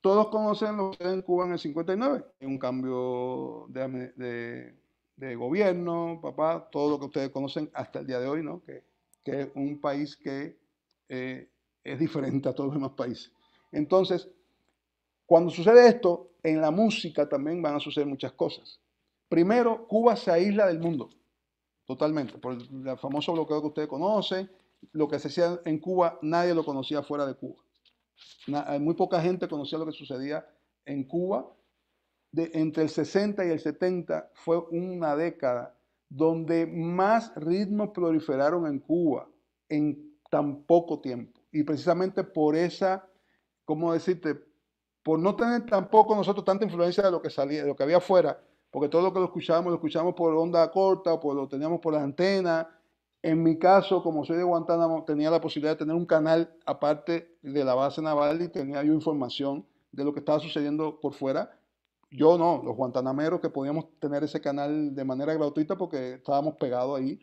todos conocen lo que sucede en Cuba en el 59, un cambio de, gobierno, papá, todo lo que ustedes conocen hasta el día de hoy, ¿no? Que, es un país que eh, es diferente a todos los demás países. Entonces, cuando sucede esto, en la música también van a suceder muchas cosas. Primero, Cuba se aísla del mundo, totalmente, por el famoso bloqueo que ustedes conocen, lo que se hacía en Cuba, nadie lo conocía fuera de Cuba. Eh, muy poca gente conocía lo que sucedía en Cuba. De, entre el 60 y el 70 fue una década donde más ritmos proliferaron en Cuba en tan poco tiempo. Y precisamente por esa, ¿cómo decirte? Por no tener tampoco nosotros tanta influencia de lo que salía, de lo que había afuera, porque todo lo que lo escuchábamos, lo escuchábamos por onda corta, o lo teníamos por las antenas, en mi caso, como soy de Guantánamo, tenía la posibilidad de tener un canal aparte de la base naval y tenía yo información de lo que estaba sucediendo por fuera. Yo no, los guantanameros que podíamos tener ese canal de manera gratuita porque estábamos pegados ahí.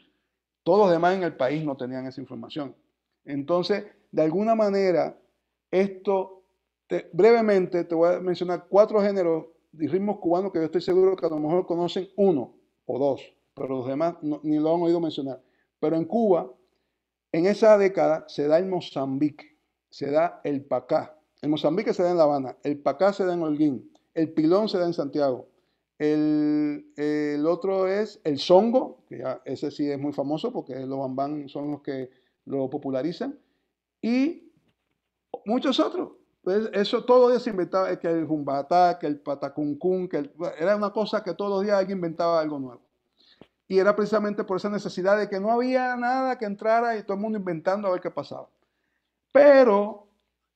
Todos los demás en el país no tenían esa información. Entonces, de alguna manera, esto, brevemente te voy a mencionar cuatro géneros de ritmos cubanos que yo estoy seguro que a lo mejor conocen uno o dos, pero los demás ni lo han oído mencionar. Pero en Cuba, en esa década, se da el Mozambique, se da el Pacá. El Mozambique se da en La Habana, el Pacá se da en Holguín, el Pilón se da en Santiago, el, otro es el Zongo, que ese sí es muy famoso porque los bambán son los que lo popularizan, y muchos otros. Pues, eso todo días se inventaba, que el jumbatá, que el patacuncún, era una cosa que todos los días alguien inventaba algo nuevo. Y era precisamente por esa necesidad de que no había nada que entrara y todo el mundo inventando a ver qué pasaba. Pero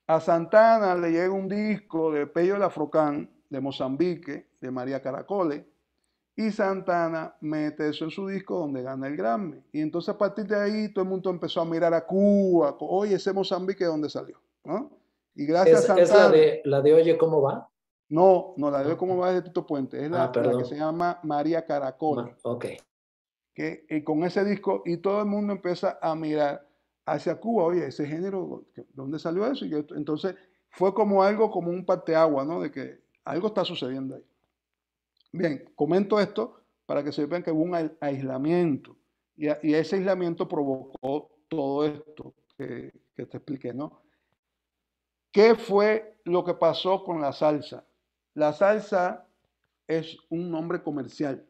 a Santana le llega un disco de Pello Afrocán de Mozambique, de María Caracole, y Santana mete eso en su disco donde gana el Grammy. Y entonces a partir de ahí todo el mundo empezó a mirar a Cuba, oye, ese Mozambique de dónde salió. ¿no? Y gracias a Santana. la de, la de Oye cómo va? No, no, la de Oye cómo va es de Tito Puente, es la, ah, que se llama María Caracole que, con ese disco y todo el mundo empieza a mirar hacia Cuba, oye, ese género, ¿dónde salió eso? entonces fue como algo, como un parteagua, ¿no? De que algo está sucediendo ahí. Bien, comento esto para que sepan que hubo un aislamiento y, ese aislamiento provocó todo esto que, que te expliqué, ¿no? ¿Qué fue lo que pasó con la salsa? La salsa es un nombre comercial.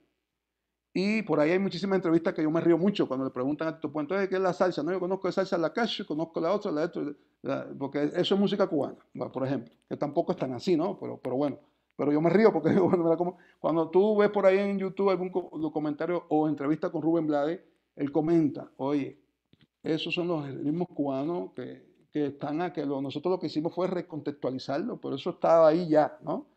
Y por ahí hay muchísimas entrevistas que yo me río mucho cuando le preguntan a tu Puente, ¿qué es la salsa? No, yo conozco la salsa la cash, conozco la otra, la otra, porque eso es música cubana, por ejemplo, que tampoco están así, ¿no? Pero, pero bueno, pero yo me río porque (laughs) como cuando tú ves por ahí en YouTube algún comentario o entrevista con Rubén Blades, él comenta, oye, esos son los mismos cubanos que, están a nosotros lo que hicimos fue recontextualizarlo, pero eso estaba ahí ya, ¿no?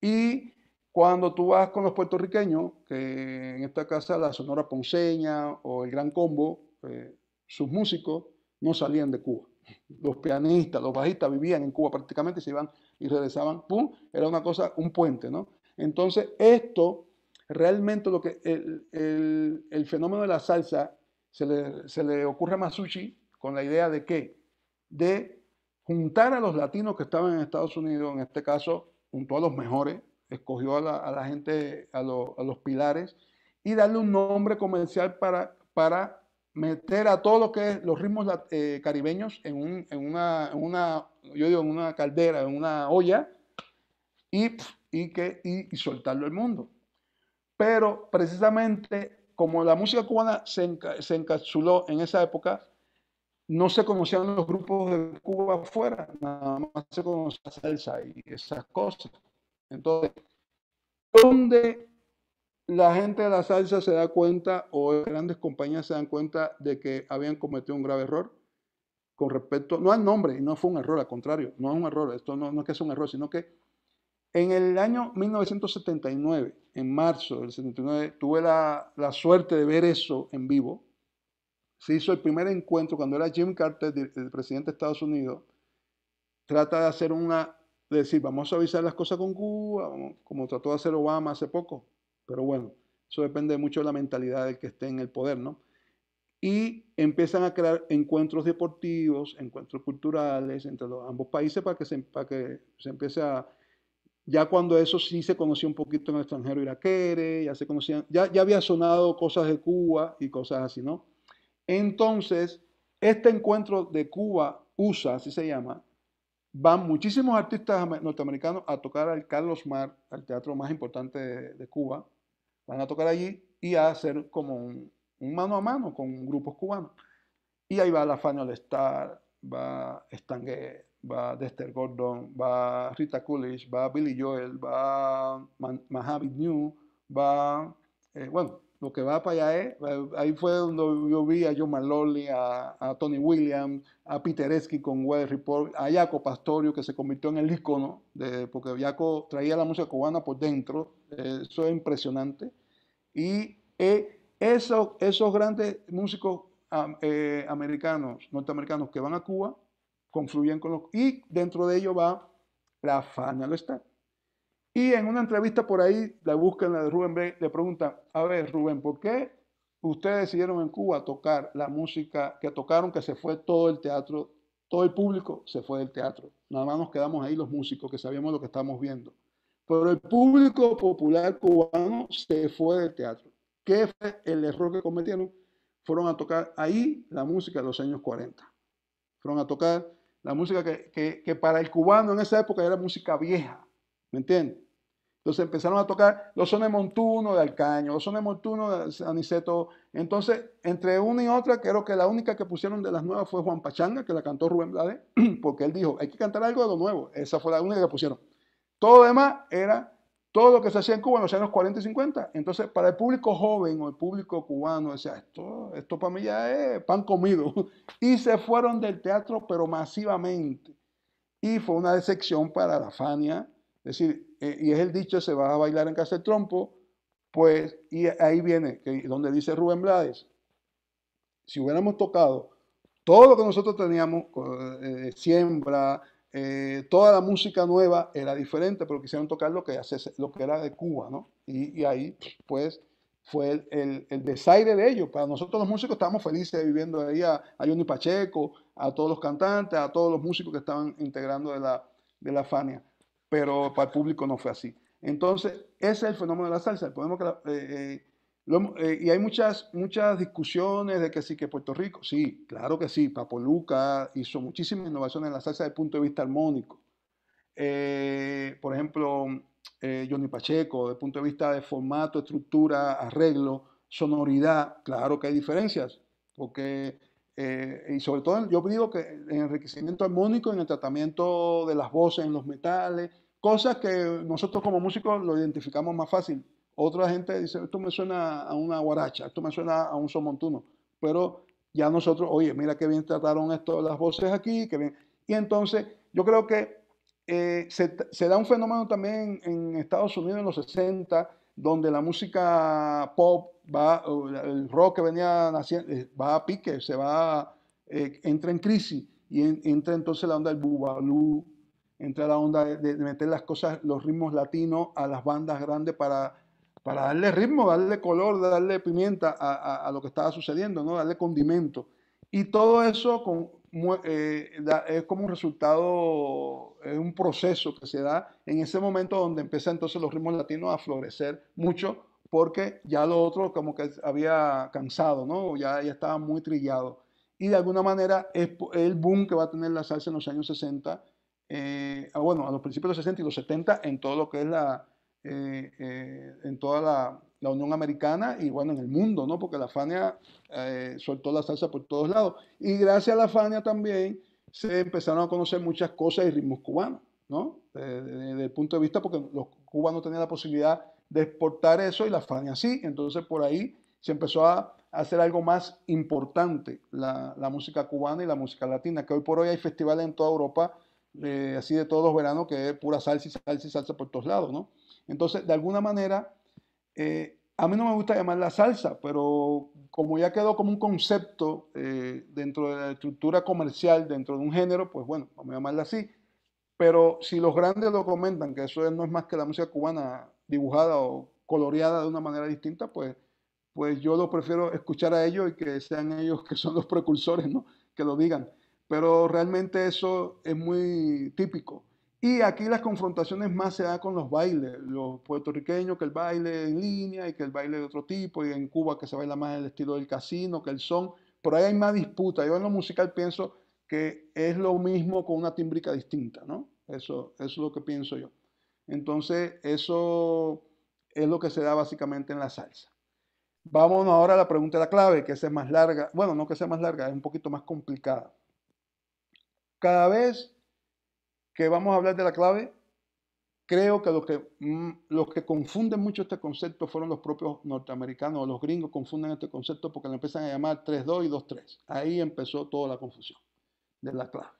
Y cuando tú vas con los puertorriqueños, que en esta casa la Sonora Ponceña o el Gran Combo, eh, sus músicos no salían de Cuba. Los pianistas, los bajistas vivían en Cuba prácticamente, se iban y regresaban, ¡pum! Era una cosa, un puente, ¿no? Entonces, esto realmente lo que el, fenómeno de la salsa se le, ocurre a Masucci con la idea de que, de juntar a los latinos que estaban en Estados Unidos, en este caso, junto a los mejores, escogió a la, gente, a, los pilares, y darle un nombre comercial para, para meter a todos lo que los ritmos caribeños en, una, caldera, en una olla, y, que, soltarlo al mundo. Pero precisamente como la música cubana se, se, encapsuló en esa época, no se conocían los grupos de Cuba afuera, nada más se conocía salsa y esas cosas. Entonces, ¿dónde la gente de la salsa se da cuenta o grandes compañías se dan cuenta de que habían cometido un grave error con respecto, no al nombre, y no fue un error, al contrario, no es un error, esto no, es que sea un error, sino que en el año 1979, en marzo del 79, tuve la, la, suerte de ver eso en vivo. Se hizo el primer encuentro cuando era Jim Carter, el presidente de Estados Unidos, trata de hacer una decir, vamos a avisar las cosas con Cuba, como trató de hacer Obama hace poco. Pero bueno, eso depende mucho de la mentalidad del que esté en el poder, ¿no? Y empiezan a crear encuentros deportivos, encuentros culturales entre ambos países para que, se, se empiece a... Ya cuando eso sí se conocía un poquito en el extranjero iraquere, ya se conocían, ya, ya había sonado cosas de Cuba y cosas así, ¿no? Entonces, este encuentro de Cuba, USA, así se llama, van muchísimos artistas norteamericanos a tocar al Carlos Mar, al teatro más importante de, Cuba. Van a tocar allí y a hacer como un, mano a mano con grupos cubanos. Y ahí va la Fania Star, va Stangue, va Dexter Gordon, va Rita Coolidge, va Billy Joel, va Mahavishnu, New, va, eh, bueno, lo que va para allá es, ¿eh? eh, ahí fue donde yo vi a John Maloli, a, Tony Williams, a Peter Esky con Weather Report, a Jaco Pastorio, que se convirtió en el ícono, porque Jaco traía la música cubana por dentro, eh, eso es impresionante. Y esos, grandes músicos americanos, norteamericanos que van a Cuba, confluyen con los... Y dentro de ellos va la Fania, y en una entrevista por ahí, la buscan la de Rubén B, le preguntan, a ver Rubén, ¿por qué ustedes decidieron en Cuba tocar la música que tocaron, que se fue todo el teatro, todo el público se fue del teatro? Nada más nos quedamos ahí los músicos que sabíamos lo que estamos viendo. Pero el público popular cubano se fue del teatro. ¿Qué fue el error que cometieron? Fueron a tocar ahí la música de los años 40. Fueron a tocar la música que, que, que para el cubano en esa época era música vieja. ¿Me entiendes? Entonces empezaron a tocar los sones montuno de Alcaño, los sones montuno de Aniceto. Entonces, entre una y otra, creo que la única que pusieron de las nuevas fue Juan Pachanga, que la cantó Rubén Blades, (clears throat) porque él dijo, hay que cantar algo de lo nuevo. Esa fue la única que pusieron. Todo demás era todo lo que se hacía en Cuba en los años 40 y 50. Entonces, para el público joven o el público cubano, decía, esto, esto para mí ya es pan comido. (laughs) Y se fueron del teatro, pero masivamente. Y fue una decepción para la Fania. Es decir, y es el dicho, se va a bailar en casa del trompo, pues, y ahí viene, donde dice Rubén Blades, si hubiéramos tocado todo lo que nosotros teníamos, eh, siembra, eh, toda la música nueva era diferente, pero quisieron tocar lo que, lo que era de Cuba, ¿no? Y, ahí, pues, fue el, desaire de ellos. Para nosotros los músicos estábamos felices viviendo ahí a, a Johnny Pacheco, a todos los cantantes, a todos los músicos que estaban integrando de la, de la Fania pero para el público no fue así. Entonces, ese es el fenómeno de la salsa. Eh, eh, eh, y hay muchas, muchas discusiones de que sí, que Puerto Rico, sí, claro que sí, Papo Luca hizo muchísimas innovaciones en la salsa desde el punto de vista armónico. por ejemplo, Johnny Pacheco, desde el punto de vista de formato, estructura, arreglo, sonoridad, claro que hay diferencias, porque eh, y sobre todo, yo digo que en enriquecimiento armónico, en el tratamiento de las voces, en los metales, cosas que nosotros como músicos lo identificamos más fácil. Otra gente dice, esto me suena a una guaracha, esto me suena a un somontuno, pero ya nosotros, oye, mira qué bien trataron esto las voces aquí, qué bien. Y entonces, yo creo que eh, se, da un fenómeno también en Estados Unidos en los 60, donde la música pop va, el rock que venía naciendo, eh, va a pique, se va, eh, entra en crisis y entra entonces la onda del bubalú, entra la onda de, meter las cosas, los ritmos latinos a las bandas grandes para, para darle ritmo, darle color, darle pimienta a, lo que estaba sucediendo, ¿no? darle condimento. Y todo eso con, eh, es como un resultado, es un proceso que se da en ese momento donde empiezan entonces los ritmos latinos a florecer mucho porque ya lo otro como que había cansado, ¿no? Ya, ya estaba muy trillado. Y de alguna manera es el boom que va a tener la salsa en los años 60, eh, ah, bueno, a los principios de los 60 y los 70 en todo lo que es la, eh, eh, en toda la, la, Unión Americana y bueno, en el mundo, ¿no? Porque la Fania soltó la salsa por todos lados. Y gracias a la Fania también se empezaron a conocer muchas cosas y ritmos cubanos, ¿no? Desde, desde el punto de vista porque los cubanos tenían la posibilidad de exportar eso y la Fania así, Entonces por ahí se empezó a hacer algo más importante la, música cubana y la música latina, que hoy por hoy hay festivales en toda Europa, así de todos los veranos, que es pura salsa y salsa y salsa por todos lados, ¿no? Entonces, de alguna manera, eh, a mí no me gusta llamarla salsa, pero como ya quedó como un concepto eh, dentro de la estructura comercial, dentro de un género, pues bueno, vamos a llamarla así. Pero si los grandes lo comentan, que eso no es más que la música cubana dibujada o coloreada de una manera distinta, pues, pues yo lo prefiero escuchar a ellos y que sean ellos que son los precursores, ¿no? Que lo digan. Pero realmente eso es muy típico. Y aquí las confrontaciones más se dan con los bailes, los puertorriqueños, que el baile en línea y que el baile de otro tipo, y en Cuba que se baila más el estilo del casino, que el son, pero ahí hay más disputa. Yo en lo musical pienso que es lo mismo con una tímbrica distinta, ¿no? eso es lo que pienso yo. Entonces, eso es lo que se da básicamente en la salsa. Vámonos ahora a la pregunta de la clave, que es más larga. Bueno, no que sea más larga, es un poquito más complicada. Cada vez que vamos a hablar de la clave, creo que los que, mm, los que confunden mucho este concepto fueron los propios norteamericanos, los gringos confunden este concepto porque lo empiezan a llamar 3-2 y 2-3. Ahí empezó toda la confusión de la clave.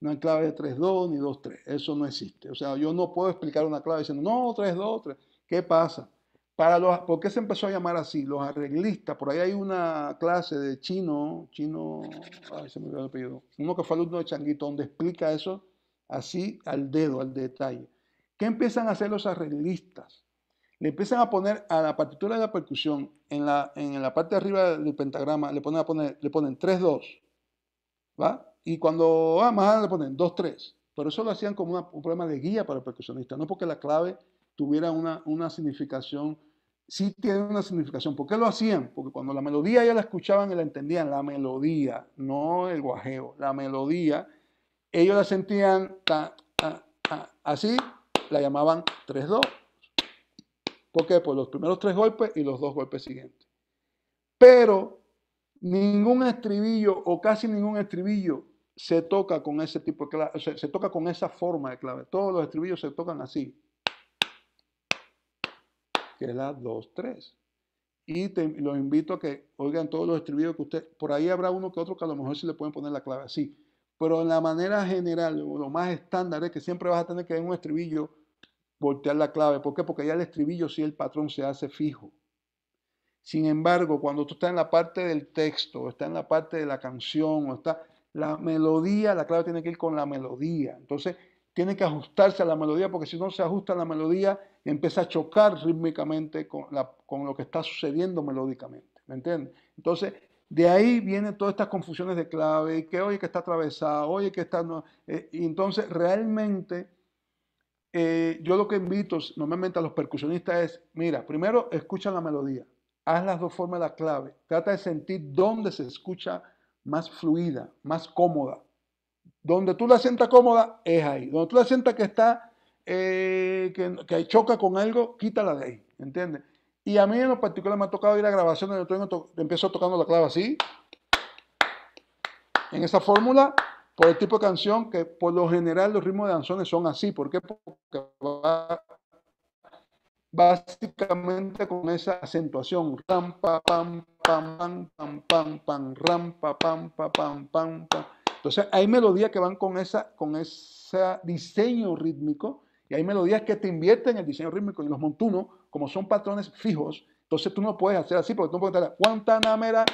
No hay clave de 2 ni 3. Eso no existe. O sea, yo no puedo explicar una clave diciendo, no, 2 3. ¿Qué pasa? Para los, ¿Por qué se empezó a llamar así? Los arreglistas, por ahí hay una clase de chino, chino, ay, se me olvidó el apellido, uno que fue alumno de Changuito, donde explica eso así al dedo, al detalle. ¿Qué empiezan a hacer los arreglistas? Le empiezan a poner a la partitura de la percusión, en la, en la parte de arriba del pentagrama, le ponen, a poner, le ponen 3-2, ¿va? Y cuando ah, más le ponen 2-3. Pero eso lo hacían como un problema de guía para el percusionista, no porque la clave tuviera una, significación, sí tiene una significación. ¿Por qué lo hacían? Porque cuando la melodía ya la escuchaban y la entendían, la melodía, no el guajeo, la melodía, ellos la sentían así, la llamaban 3-2. ¿Por qué? Pues los primeros tres golpes y los dos golpes siguientes. Pero ningún estribillo o casi ningún estribillo se toca con ese tipo de clave, se, toca con esa forma de clave. Todos los estribillos se tocan así. Que es la 2, 3. Y los invito a que oigan todos los estribillos que usted, por ahí habrá uno que otro que a lo mejor sí le pueden poner la clave así. Pero en la manera general, lo más estándar es que siempre vas a tener que en un estribillo voltear la clave. ¿Por qué? Porque ya el estribillo sí el patrón se hace fijo. Sin embargo, cuando tú estás en la parte del texto, o estás en la parte de la canción, o está, la melodía, la clave tiene que ir con la melodía. Entonces, tiene que ajustarse a la melodía, porque si no se ajusta a la melodía, empieza a chocar rítmicamente con, con lo que está sucediendo melódicamente. ¿Me entiendes? Entonces, de ahí vienen todas estas confusiones de clave, que oye que está atravesada, oye que está... Eh, entonces, realmente, eh, yo lo que invito normalmente a los percusionistas es, mira, primero escucha la melodía, haz las dos formas de la clave, trata de sentir dónde se escucha más fluida, más cómoda. Donde tú la sientas cómoda es ahí. Donde tú la sientas que está, eh, que, choca con algo, quítala de ahí, ¿entiendes? Y a mí en lo particular me ha tocado ir a grabaciones donde yo empiezo tocando la clave así, en esa fórmula, por el tipo de canción que por lo general los ritmos de danzones son así. ¿Por qué? Porque va básicamente con esa acentuación, pam, pam, pam, pam, pam, pam, pam, ram, pa, pam, pam, pam, pam, pam. Entonces hay melodías que van con, esa, con ese diseño rítmico y hay melodías que te invierten en el diseño rítmico. Y los montunos, como son patrones fijos, entonces tú no puedes hacer así porque tú no puedes estar Guantanamera,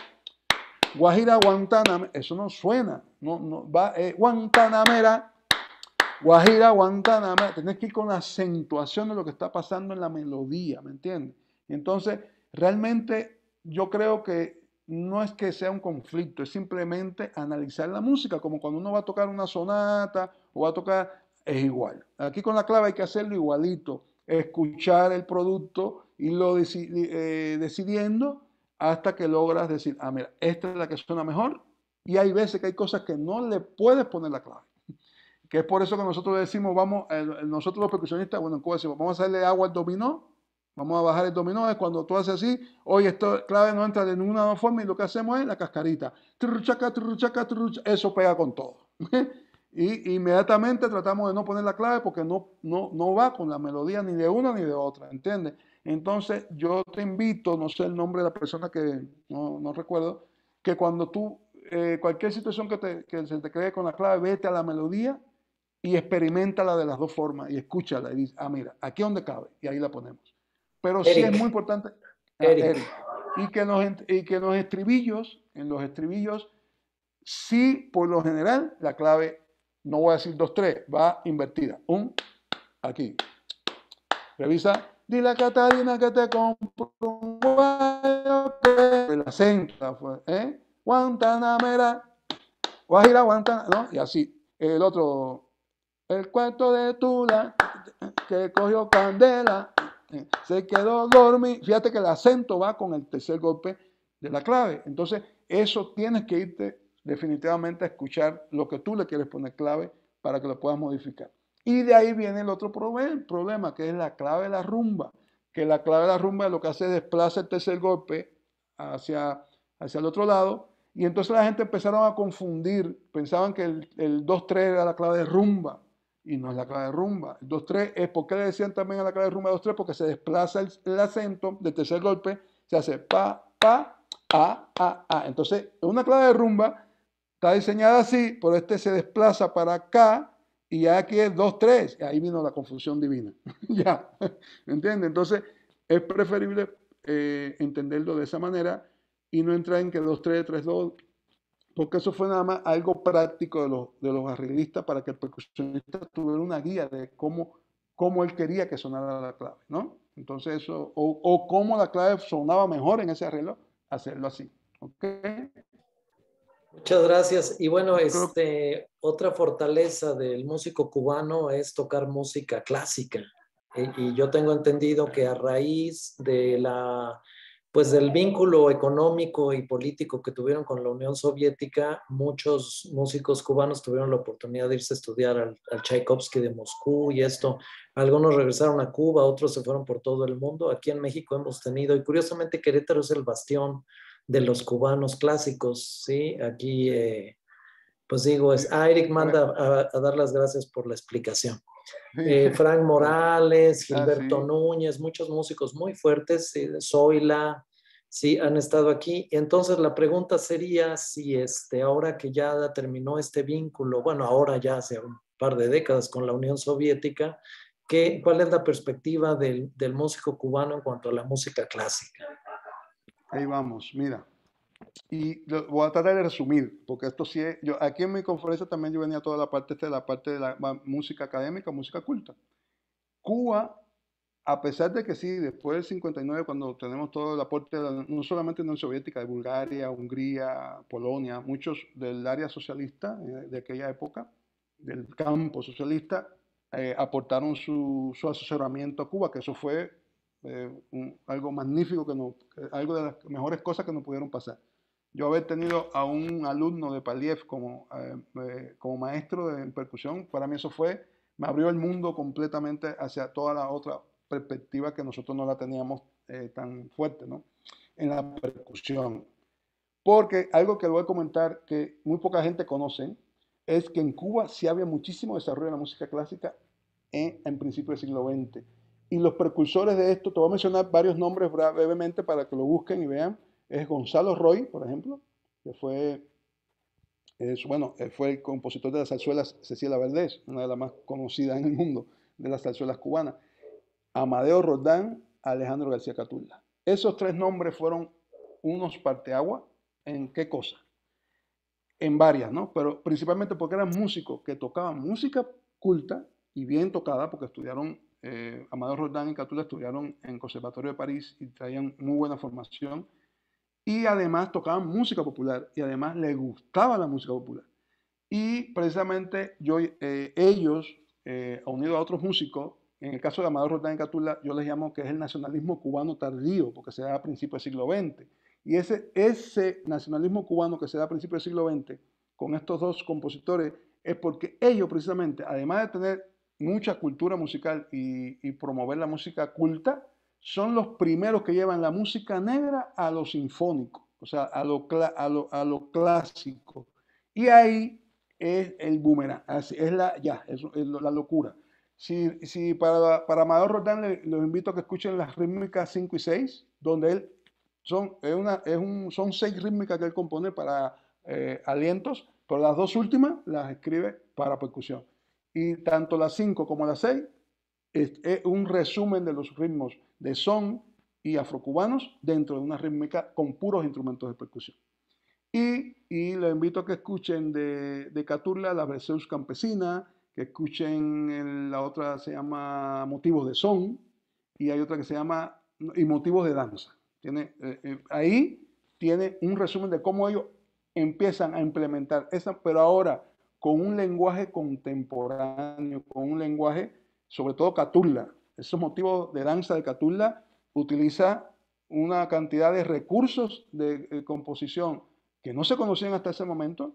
Guajira, Guantanamera. Eso no suena. No, no, va, eh, Guantanamera, Guajira, Guantanamera. Tienes que ir con la acentuación de lo que está pasando en la melodía, ¿me entiendes? Entonces, realmente yo creo que no es que sea un conflicto, es simplemente analizar la música, como cuando uno va a tocar una sonata o va a tocar, es igual. Aquí con la clave hay que hacerlo igualito, escuchar el producto y lo eh, decidiendo hasta que logras decir, ah, mira, esta es la que suena mejor. Y hay veces que hay cosas que no le puedes poner la clave. Que es por eso que nosotros decimos, vamos, nosotros los percusionistas, bueno, en Cuba decimos, vamos a hacerle agua al dominó Vamos a bajar el dominó, es cuando tú haces así, oye, esta clave no entra de ninguna forma y lo que hacemos es la cascarita. Truchaca, truchaca, eso pega con todo. (laughs) y inmediatamente tratamos de no poner la clave porque no, no, no va con la melodía ni de una ni de otra, ¿entiendes? Entonces yo te invito, no sé el nombre de la persona que no, recuerdo, que cuando tú, eh, cualquier situación que, te, se te cree con la clave, vete a la melodía y experimentala de las dos formas y escúchala y dices, ah, mira, aquí donde cabe y ahí la ponemos. Pero sí es muy importante. Y, que los, y que los estribillos, en los estribillos, sí, por lo general, la clave, no voy a decir dos, tres, va invertida. Un, aquí. Revisa. Dile a Catalina que te compro un El acento, pues, ¿eh? Guantanamera. a Guantanamera, ¿no? Y así. El otro. El cuarto de Tula que cogió candela. Eh, se quedó dormido. Fíjate que el acento va con el tercer golpe de la clave. Entonces, eso tienes que irte definitivamente a escuchar lo que tú le quieres poner clave para que lo puedas modificar. Y de ahí viene el otro problema, que es la clave de la rumba. Que la clave de la rumba lo que hace es desplaza el tercer golpe hacia, hacia el otro lado. Y entonces la gente empezaron a confundir. Pensaban que el, el 2-3 era la clave de rumba y no es la clave de rumba. El 2-3 es porque le decían también a la clave de rumba 2-3 porque se desplaza el, acento del tercer golpe, se hace pa, pa, a, a, a. Entonces, una clave de rumba está diseñada así, pero este se desplaza para acá y aquí es 2-3. Ahí vino la confusión divina. (laughs) ya, ¿entiendes? Entonces, es preferible eh, entenderlo de esa manera y no entrar en que 2-3, 3-2, porque eso fue nada más algo práctico de los, de los arreglistas para que el percusionista tuviera una guía de cómo, cómo él quería que sonara la clave, ¿no? Entonces eso, o, o cómo la clave sonaba mejor en ese arreglo, hacerlo así, ¿ok? Muchas gracias. Y bueno, este, otra fortaleza del músico cubano es tocar música clásica. y yo tengo entendido que a raíz de la pues del vínculo económico y político que tuvieron con la Unión Soviética, muchos músicos cubanos tuvieron la oportunidad de irse a estudiar al, Tchaikovsky de Moscú y esto. Algunos regresaron a Cuba, otros se fueron por todo el mundo. Aquí en México hemos tenido, y curiosamente Querétaro es el bastión de los cubanos clásicos, ¿sí? Aquí, eh, pues digo, es, ah, Eric manda a, dar las gracias por la explicación. Eh, Frank (laughs) ah, Morales, Gilberto Núñez, muchos músicos muy fuertes, eh, Zoila, Sí, han estado aquí. Entonces la pregunta sería si este, ahora que ya terminó este vínculo, bueno, ahora ya hace un par de décadas con la Unión Soviética, ¿qué, ¿cuál es la perspectiva del, del músico cubano en cuanto a la música clásica? Ahí vamos, mira. Y voy a tratar de resumir, porque esto sí es, yo, aquí en mi conferencia también yo venía toda la parte, esta, la parte de la música académica, música culta. Cuba a pesar de que sí, después del 59, cuando tenemos todo el aporte, no solamente de la Unión Soviética, de Bulgaria, Hungría, Polonia, muchos del área socialista eh, de aquella época, del campo socialista, eh, aportaron su, asesoramiento a Cuba, que eso fue eh, algo magnífico, que algo de las mejores cosas que nos pudieron pasar. Yo haber tenido a un alumno de Paliev como, como maestro de, percusión, para mí eso fue, me abrió el mundo completamente hacia toda la otra perspectiva que nosotros no la teníamos eh, tan fuerte, En la percusión. Porque algo que voy a comentar que muy poca gente conoce es que en Cuba sí había muchísimo desarrollo de la música clásica en, principio del siglo XX. Y los precursores de esto, te voy a mencionar varios nombres brevemente para que lo busquen y vean, es Gonzalo Roy, por ejemplo, que fue, es, bueno, eh, fue el compositor de las salzuelas Cecilia Valdés, una de las más conocidas en el mundo de las salzuelas cubanas. Amadeo Roldán, Alejandro García catulla Esos tres nombres fueron unos parteaguas en qué cosa? En varias, ¿no? Pero principalmente porque eran músicos que tocaban música culta y bien tocada, porque estudiaron, eh, Amadeo Roldán y Catulla estudiaron en Conservatorio de París y traían muy buena formación. Y además tocaban música popular y además les gustaba la música popular. Y precisamente eh, ellos, eh, unidos a otros músicos, en el caso de Amador Roldán y Catula, yo les llamo que es el nacionalismo cubano tardío, porque se da a principios del siglo XX. Y ese, ese nacionalismo cubano que se da a principios del siglo XX con estos dos compositores es porque ellos precisamente, además de tener mucha cultura musical y, promover la música culta, son los primeros que llevan la música negra a lo sinfónico, o sea, a lo, a lo, clásico. Y ahí es el boomerang, es la, ya, es la locura. Si, para, para Amador Roldán los invito a que escuchen las rítmicas 5 y 6, donde él son, es son seis rítmicas que él compone para eh, alientos, pero las dos últimas las escribe para percusión. Y tanto las 5 como las 6 es, un resumen de los ritmos de son y afrocubanos dentro de una rítmica con puros instrumentos de percusión. Y, y invito a que escuchen de, de Caturla la versiones Campesina, que escuchen la otra se llama Motivos de Son y hay otra que se llama Y Motivos de Danza. Tiene, eh, eh, ahí tiene un resumen de cómo ellos empiezan a implementar esa, pero ahora con un lenguaje contemporáneo, con un lenguaje, sobre todo Catulla. Esos motivos de danza de Catulla utiliza una cantidad de recursos de, eh, composición que no se conocían hasta ese momento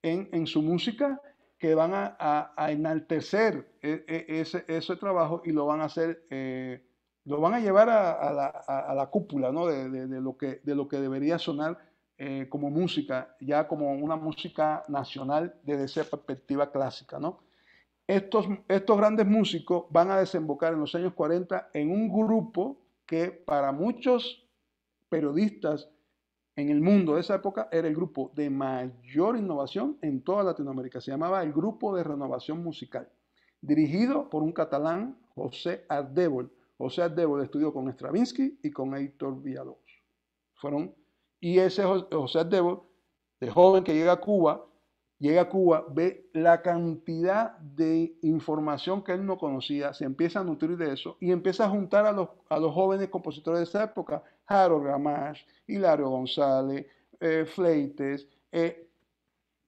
en, en su música que van a, enaltecer e, e, ese, trabajo y lo van a hacer, eh, lo van a llevar a, la, cúpula de, lo que, de lo que debería sonar eh, como música, ya como una música nacional desde esa perspectiva clásica. ¿no? Estos, estos grandes músicos van a desembocar en los años 40 en un grupo que para muchos periodistas en el mundo de esa época era el grupo de mayor innovación en toda Latinoamérica. Se llamaba el Grupo de Renovación Musical, dirigido por un catalán, José Ardébol. José Ardébol estudió con Stravinsky y con Héctor Villalobos. Fueron, y ese José Ardébol, de joven que llega a Cuba, llega a Cuba, ve la cantidad de información que él no conocía, se empieza a nutrir de eso y empieza a juntar a los jóvenes compositores de esa época Jaro Gamás, Hilario González, eh, Fleites, eh,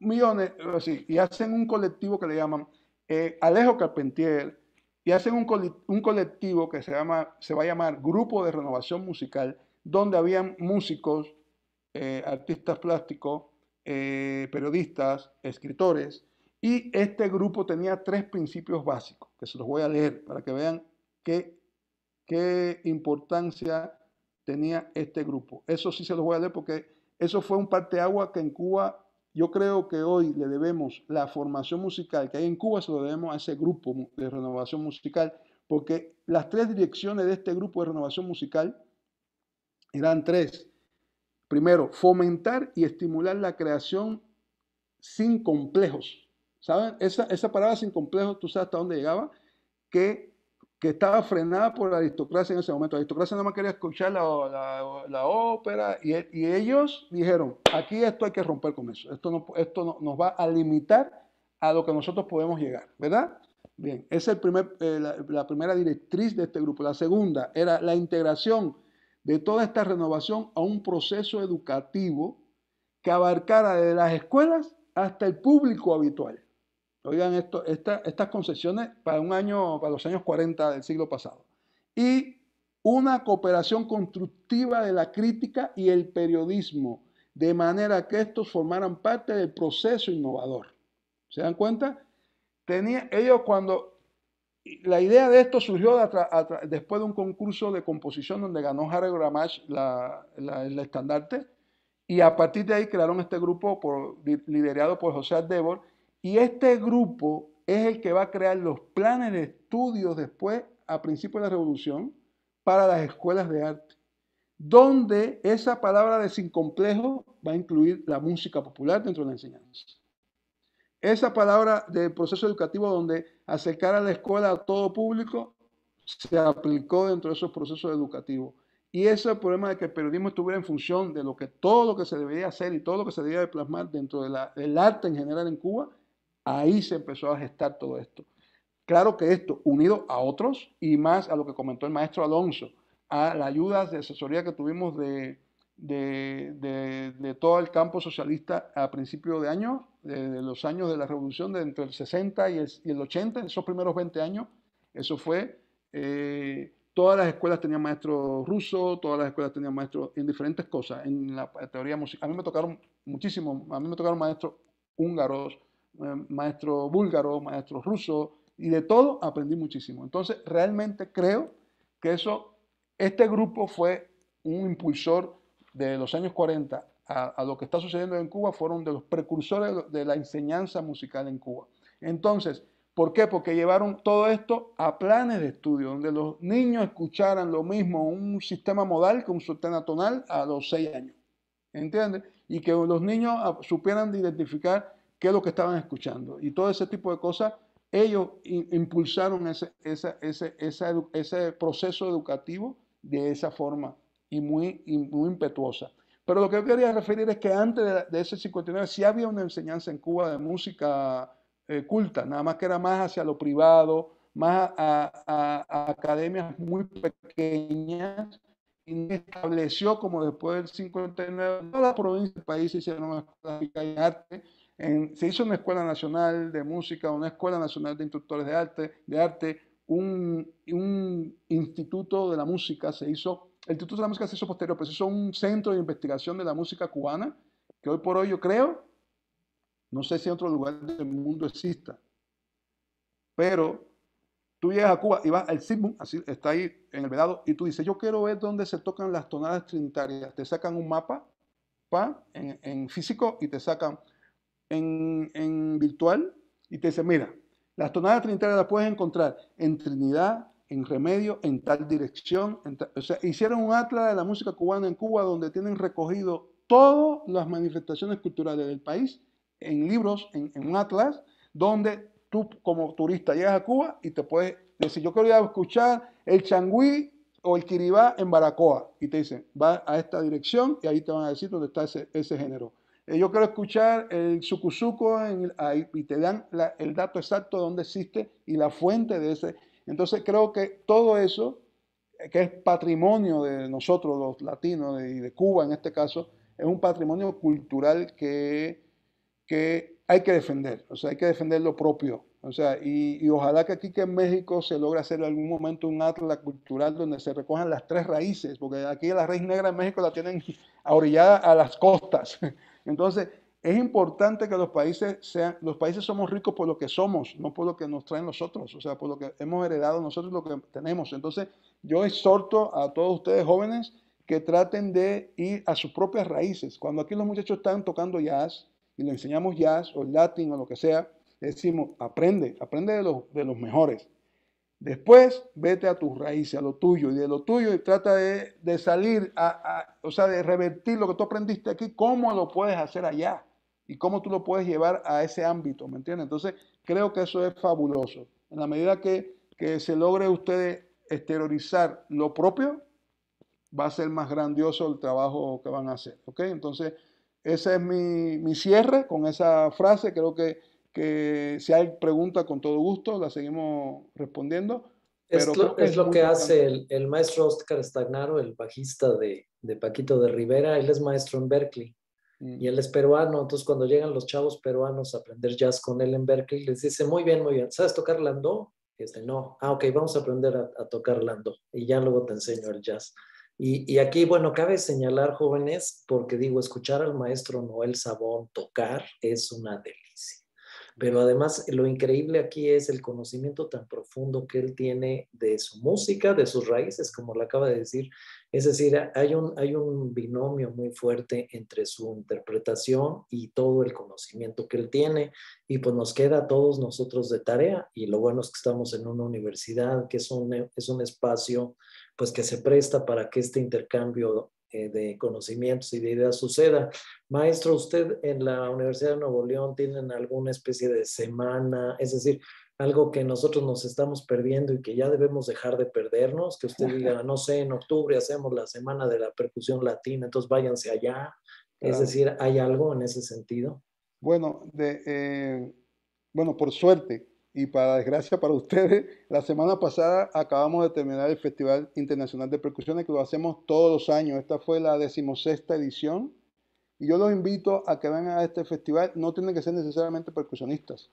millones, y hacen un colectivo que le llaman eh, Alejo Carpentier, y hacen un, colectivo que se, llama, se va a llamar Grupo de Renovación Musical, donde habían músicos, artistas plásticos, periodistas, escritores, y este grupo tenía tres principios básicos, que se los voy a leer para que vean qué, qué importancia tenía este grupo. Eso sí se lo voy a leer porque eso fue un agua que en Cuba, yo creo que hoy le debemos la formación musical que hay en Cuba, se lo debemos a ese grupo de renovación musical, porque las tres direcciones de este grupo de renovación musical eran tres. Primero, fomentar y estimular la creación sin complejos. ¿Saben? Esa, esa palabra sin complejos, tú sabes hasta dónde llegaba, que estaba frenada por la aristocracia en ese momento. La aristocracia no más quería escuchar la, ópera y, ellos dijeron, aquí esto hay que romper con eso, esto, no, esto no, nos va a limitar a lo que nosotros podemos llegar, ¿verdad? Bien, esa es el primer, eh, la, la, primera directriz de este grupo. La segunda era la integración de toda esta renovación a un proceso educativo que abarcara desde las escuelas hasta el público habitual. Oigan esto, estas concesiones para un año, para los años 40 del siglo pasado. Y una cooperación constructiva de la crítica y el periodismo, de manera que estos formaran parte del proceso innovador. ¿Se dan cuenta? Tenía, ellos cuando la idea de esto surgió después de un concurso de composición donde ganó Harry Gramach el estandarte y a partir de ahí crearon este grupo por, liderado por José Aldebor y este grupo es el que va a crear los planes de estudios después, a principios de la revolución, para las escuelas de arte, donde esa palabra de sin complejo va a incluir la música popular dentro de la enseñanza. Esa palabra del proceso educativo donde acercar a la escuela a todo público se aplicó dentro de esos procesos educativos. Y ese problema de que el periodismo estuviera en función de lo que todo lo que se debería hacer y todo lo que se debía plasmar dentro del arte en general en Cuba Ahí se empezó a gestar todo esto. Claro que esto, unido a otros y más a lo que comentó el maestro Alonso, a la ayuda de asesoría que tuvimos de, de, todo el campo socialista a principio de año, de, los años de la revolución, de entre el 60 y el, 80 en esos primeros 20 años, eso fue... Eh, todas las escuelas tenían maestros rusos, todas las escuelas tenían maestros en diferentes cosas, en la teoría musical. A mí me tocaron muchísimo, a mí me tocaron maestros húngaros, eh, maestro búlgaro, maestro ruso, y de todo aprendí muchísimo. Entonces, realmente creo que eso, este grupo fue un impulsor de los años 40 a, lo que está sucediendo en Cuba, fueron de los precursores de la enseñanza musical en Cuba. Entonces, ¿por qué? Porque llevaron todo esto a planes de estudio, donde los niños escucharan lo mismo, un sistema modal con un tonal a los 6 años. ¿Entiendes? Y que los niños supieran identificar qué es lo que estaban escuchando. Y todo ese tipo de cosas, ellos impulsaron ese, ese, ese, proceso educativo de esa forma y muy, muy impetuosa. Pero lo que yo quería referir es que antes de, ese 59 sí había una enseñanza en Cuba de música eh, culta, nada más que era más hacia lo privado, más a, academias muy pequeñas y estableció como después del 59 toda la provincia del país hicieron escuelas de arte se hizo una escuela nacional de música, una escuela nacional de instructores de arte, de arte un, un, instituto de la música, se hizo, el instituto de la música se hizo posterior, pero se hizo un centro de investigación de la música cubana, que hoy por hoy yo creo, no sé si en otro lugar del mundo exista, pero tú llegas a Cuba y vas al Sismum, así está ahí en el vedado, y tú dices, yo quiero ver dónde se tocan las tonadas trinitarias. Te sacan un mapa pa, en, en físico y te sacan en, virtual y te dice, mira, las tonadas trinitarias las puedes encontrar en Trinidad, en Remedio, en tal dirección. o sea, hicieron un atlas de la música cubana en Cuba donde tienen recogido todas las manifestaciones culturales del país en libros, en, un atlas, donde tú como turista llegas a Cuba y te puedes decir, yo quiero escuchar el changüí o el kiribá en Baracoa. Y te dicen, va a esta dirección y ahí te van a decir dónde está ese, ese género. Eh, yo quiero escuchar el sucuzuco y te dan el dato exacto de dónde existe y la fuente de ese. Entonces creo que todo eso, eh, que es patrimonio de nosotros los latinos y de, Cuba en este caso, es un patrimonio cultural que, que hay que defender, o sea, hay que defender lo propio. O sea, y, ojalá que aquí que en México se logre hacer en algún momento un atlas cultural donde se recojan las tres raíces, porque aquí la raíz negra en México la tienen orillada a las costas. (laughs) Entonces, es importante que los países sean, los países somos ricos por lo que somos, no por lo que nos traen nosotros, o sea, por lo que hemos heredado nosotros, lo que tenemos. Entonces, yo exhorto a todos ustedes jóvenes que traten de ir a sus propias raíces. Cuando aquí los muchachos están tocando jazz y le enseñamos jazz o latín o lo que sea, decimos, aprende, aprende los, de los mejores. Después, vete a tus raíces, a lo tuyo, y de lo tuyo, y trata de, salir, a, o sea, de revertir lo que tú aprendiste aquí, cómo lo puedes hacer allá y cómo tú lo puedes llevar a ese ámbito, ¿me entiendes? Entonces, creo que eso es fabuloso. En la medida que, que se logre ustedes exteriorizar lo propio, va a ser más grandioso el trabajo que van a hacer, ¿ok? Entonces, ese es mi, mi cierre con esa frase, creo que que si hay pregunta con todo gusto la seguimos respondiendo. es lo, que hace el, maestro Oscar Stagnaro, el bajista de, Paquito de Rivera. Él es maestro en Berkeley mm. y él es peruano. Entonces, cuando llegan los chavos peruanos a aprender jazz con él en Berkeley, les dice: Muy bien, muy bien, ¿sabes tocar landó? Y dice: No, ah, ok, vamos a aprender a, tocar landó y ya luego te enseño el jazz. Y, y aquí, bueno, cabe señalar, jóvenes, porque digo, escuchar al maestro Noel Sabón tocar es una delicia pero además lo increíble aquí es el conocimiento tan profundo que él tiene de su música, de sus raíces, como lo acaba de decir. Es decir, hay un, hay un binomio muy fuerte entre su interpretación y todo el conocimiento que él tiene y pues nos queda a todos nosotros de tarea y lo bueno es que estamos en una universidad que es un, es un espacio pues que se presta para que este intercambio de conocimientos y de ideas suceda. Maestro, usted en la Universidad de Nuevo León tienen alguna especie de semana, es decir, algo que nosotros nos estamos perdiendo y que ya debemos dejar de perdernos, que usted diga, no sé, en octubre hacemos la semana de la percusión latina, entonces váyanse allá. Es decir, ¿hay algo en ese sentido? Bueno, de, eh, bueno, por suerte, y para desgracia para ustedes, (laughs) la semana pasada acabamos de terminar el Festival Internacional de Percusiones, que lo hacemos todos los años. Esta fue la decimosexta edición. Y yo los invito a que vengan a este festival. No tienen que ser necesariamente percusionistas.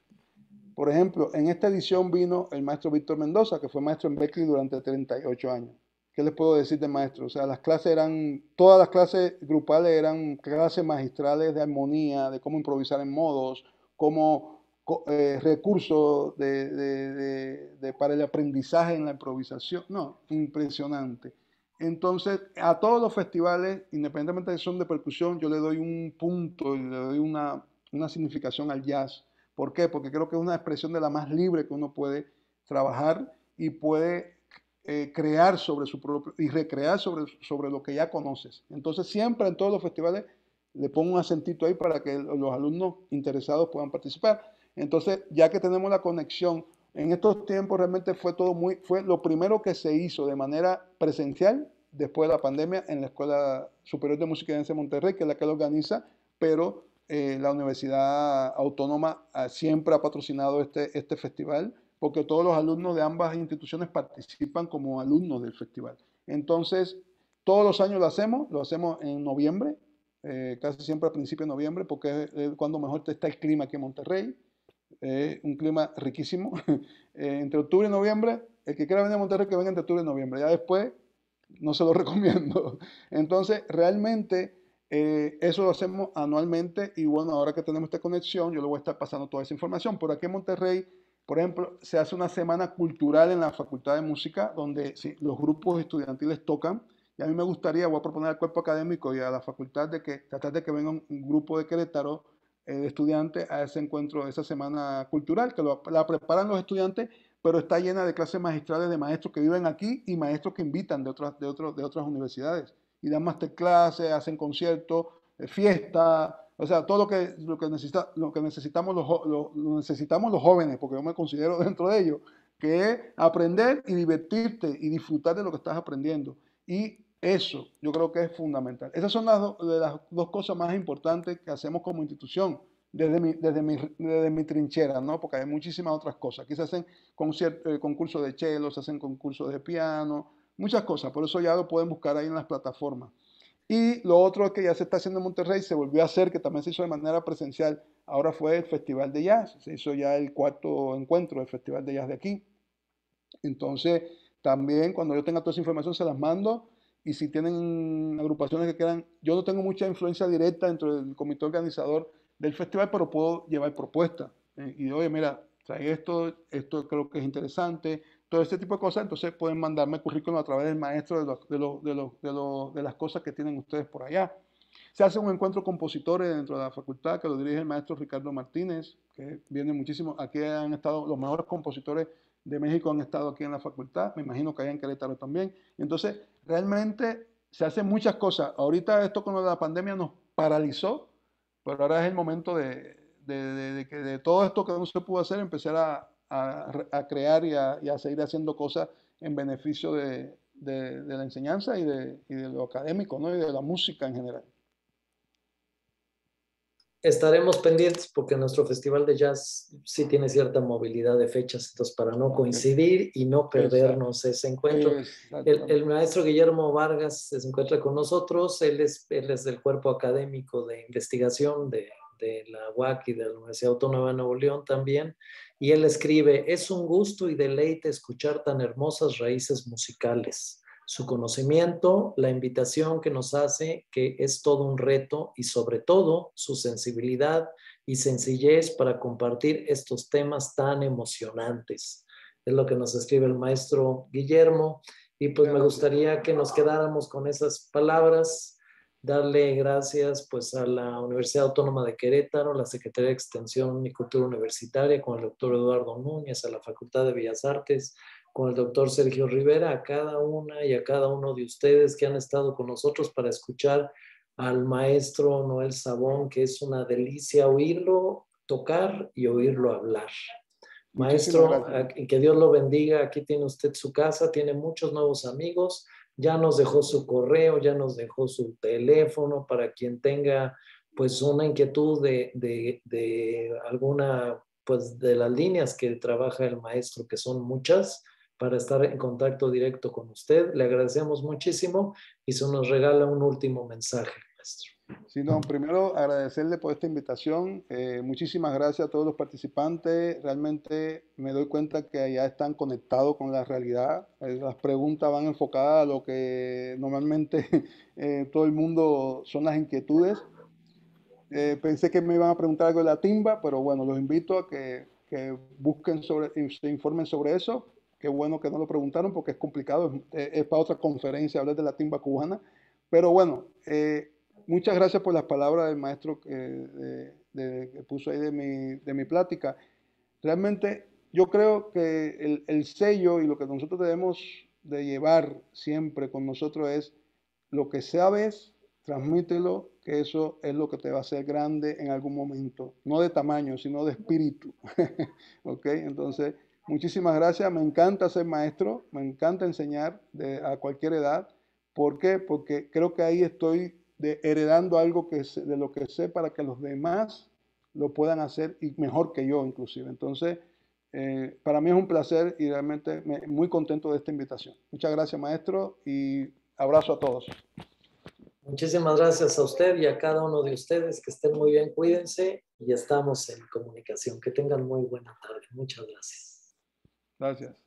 Por ejemplo, en esta edición vino el maestro Víctor Mendoza, que fue maestro en Beckley durante 38 años. ¿Qué les puedo decir de maestro? O sea, las clases eran, todas las clases grupales eran clases magistrales de armonía, de cómo improvisar en modos, cómo eh, recursos de, para el aprendizaje en la improvisación. No, impresionante. Entonces, a todos los festivales, independientemente de son de percusión, yo le doy un punto y le doy una, significación al jazz. ¿Por qué? Porque creo que es una expresión de la más libre que uno puede trabajar y puede eh, crear sobre su propio y recrear sobre, sobre lo que ya conoces. Entonces, siempre en todos los festivales le pongo un acentito ahí para que los alumnos interesados puedan participar. Entonces, ya que tenemos la conexión, en estos tiempos realmente fue todo muy, fue lo primero que se hizo de manera presencial después de la pandemia en la Escuela Superior de Música y Danza de Monterrey, que es la que lo organiza, pero eh, la Universidad Autónoma ah, siempre ha patrocinado este, este festival, porque todos los alumnos de ambas instituciones participan como alumnos del festival. Entonces, todos los años lo hacemos, lo hacemos en noviembre, eh, casi siempre a principios de noviembre, porque es cuando mejor está el clima aquí en Monterrey. Eh, un clima riquísimo. (laughs) Eh, entre octubre y noviembre, el que quiera venir a Monterrey, que venga entre octubre y noviembre. Ya después, no se lo (laughs) recomiendo. Entonces, realmente, eh, eso lo hacemos anualmente y bueno, ahora que tenemos esta conexión, yo le voy a estar pasando toda esa información. Por aquí en Monterrey, por ejemplo, se hace una semana cultural en la Facultad de Música, donde los grupos estudiantiles tocan. Y a mí me gustaría, voy a proponer al cuerpo académico y a la facultad de que tratar de que venga un grupo de Querétaro el eh, estudiantes a ese encuentro, esa semana cultural, que la preparan los estudiantes, pero está llena de clases magistrales de maestros que viven aquí y maestros que invitan de otras, de de otras universidades. Y dan masterclasses, hacen conciertos, eh, fiestas, o sea, todo lo que, lo que, lo que necesitamos, los, necesitamos los jóvenes, porque yo me considero (laughs) dentro de ellos, que es aprender y divertirte y disfrutar de lo que estás aprendiendo. Y eso yo creo que es fundamental. Esas son las, dos cosas más importantes que hacemos como institución desde mi, desde desde mi trinchera, ¿no? Porque hay muchísimas otras cosas. Aquí se hacen eh, concursos de cello, se hacen concursos de piano, muchas cosas. Por eso ya lo pueden buscar ahí en las plataformas. Y lo otro que ya se está haciendo en Monterrey, se volvió a hacer, que también se hizo de manera presencial, ahora fue el Festival de Jazz, se hizo ya el cuarto encuentro del Festival de Jazz de aquí. Entonces, también cuando yo tenga toda esa información se las mando y si tienen agrupaciones que quedan, yo no tengo mucha influencia directa dentro del comité organizador del festival, pero puedo llevar propuestas. Eh, y oye, mira, trae esto, esto creo que es interesante, todo este tipo de cosas, entonces pueden mandarme currículum a través del maestro de, de las cosas que tienen ustedes por allá. Se hace un encuentro de compositores dentro de la facultad que lo dirige el maestro Ricardo Martínez, que viene muchísimo, aquí han estado los mejores compositores de México han estado aquí en la facultad, me imagino que hay en Querétaro también. Entonces, realmente se hacen muchas cosas. Ahorita esto con la pandemia nos paralizó, pero ahora es el momento de, que de, todo esto que no se pudo hacer, empezar a, crear y a, seguir haciendo cosas en beneficio de, la enseñanza y de, y de lo académico, ¿no? Y de la música en general estaremos pendientes porque nuestro festival de jazz sí tiene cierta movilidad de fechas, entonces para no coincidir y no perdernos ese encuentro. El, maestro Guillermo Vargas se encuentra con nosotros, él es, del cuerpo académico de investigación de, de la UAC y de la Universidad Autónoma de Nuevo León también, y él escribe, es un gusto y deleite escuchar tan hermosas raíces musicales su conocimiento, la invitación que nos hace, que es todo un reto y sobre todo su sensibilidad y sencillez para compartir estos temas tan emocionantes. Es lo que nos escribe el maestro Guillermo y pues me gustaría que nos quedáramos con esas palabras, darle gracias pues a la Universidad Autónoma de Querétaro, la Secretaría de Extensión y Cultura Universitaria con el doctor Eduardo Núñez, a la Facultad de Bellas Artes, con el doctor Sergio Rivera, a cada una y a cada uno de ustedes que han estado con nosotros para escuchar al maestro Noel Sabón, que es una delicia oírlo tocar y oírlo hablar. Maestro, que Dios lo bendiga, aquí tiene usted su casa, tiene muchos nuevos amigos, ya nos dejó su correo, ya nos dejó su teléfono para quien tenga pues una inquietud de, de alguna pues de las líneas que trabaja el maestro, que son muchas, para estar en contacto directo con usted. Le agradecemos muchísimo y se nos regala un último mensaje, maestro. Sí, primero agradecerle por esta invitación. Eh, muchísimas gracias a todos los participantes. Realmente me doy cuenta que ya están conectados con la realidad. Eh, las preguntas van enfocadas a lo que normalmente (laughs) eh, todo el mundo son las inquietudes. pensé que me iban a preguntar algo de la timba, pero bueno, los invito a que, busquen sobre, se informen sobre eso. Qué bueno que no lo preguntaron porque es complicado, es, para otra conferencia, hablar de la timba cubana. Pero bueno, eh, muchas gracias por las palabras del maestro eh, eh, que puso ahí de mi, plática. Realmente yo creo que el, el sello y lo que nosotros debemos de llevar siempre con nosotros es lo que sabes, transmítelo, que eso es lo que te va a hacer grande en algún momento, no de tamaño, sino de espíritu. (laughs) ¿Ok? Entonces, Muchísimas gracias, me encanta ser maestro, me encanta enseñar a cualquier edad. ¿Por qué? Porque creo que ahí estoy heredando algo de lo que sé para que los demás lo puedan hacer y mejor que yo inclusive. Entonces, eh, para mí es un placer y realmente muy contento de esta invitación. Muchas gracias, maestro, y abrazo a todos. Muchísimas gracias a usted y a cada uno de ustedes. Que estén muy bien, cuídense y estamos en comunicación. Que tengan muy buena tarde. Muchas gracias. Gracias.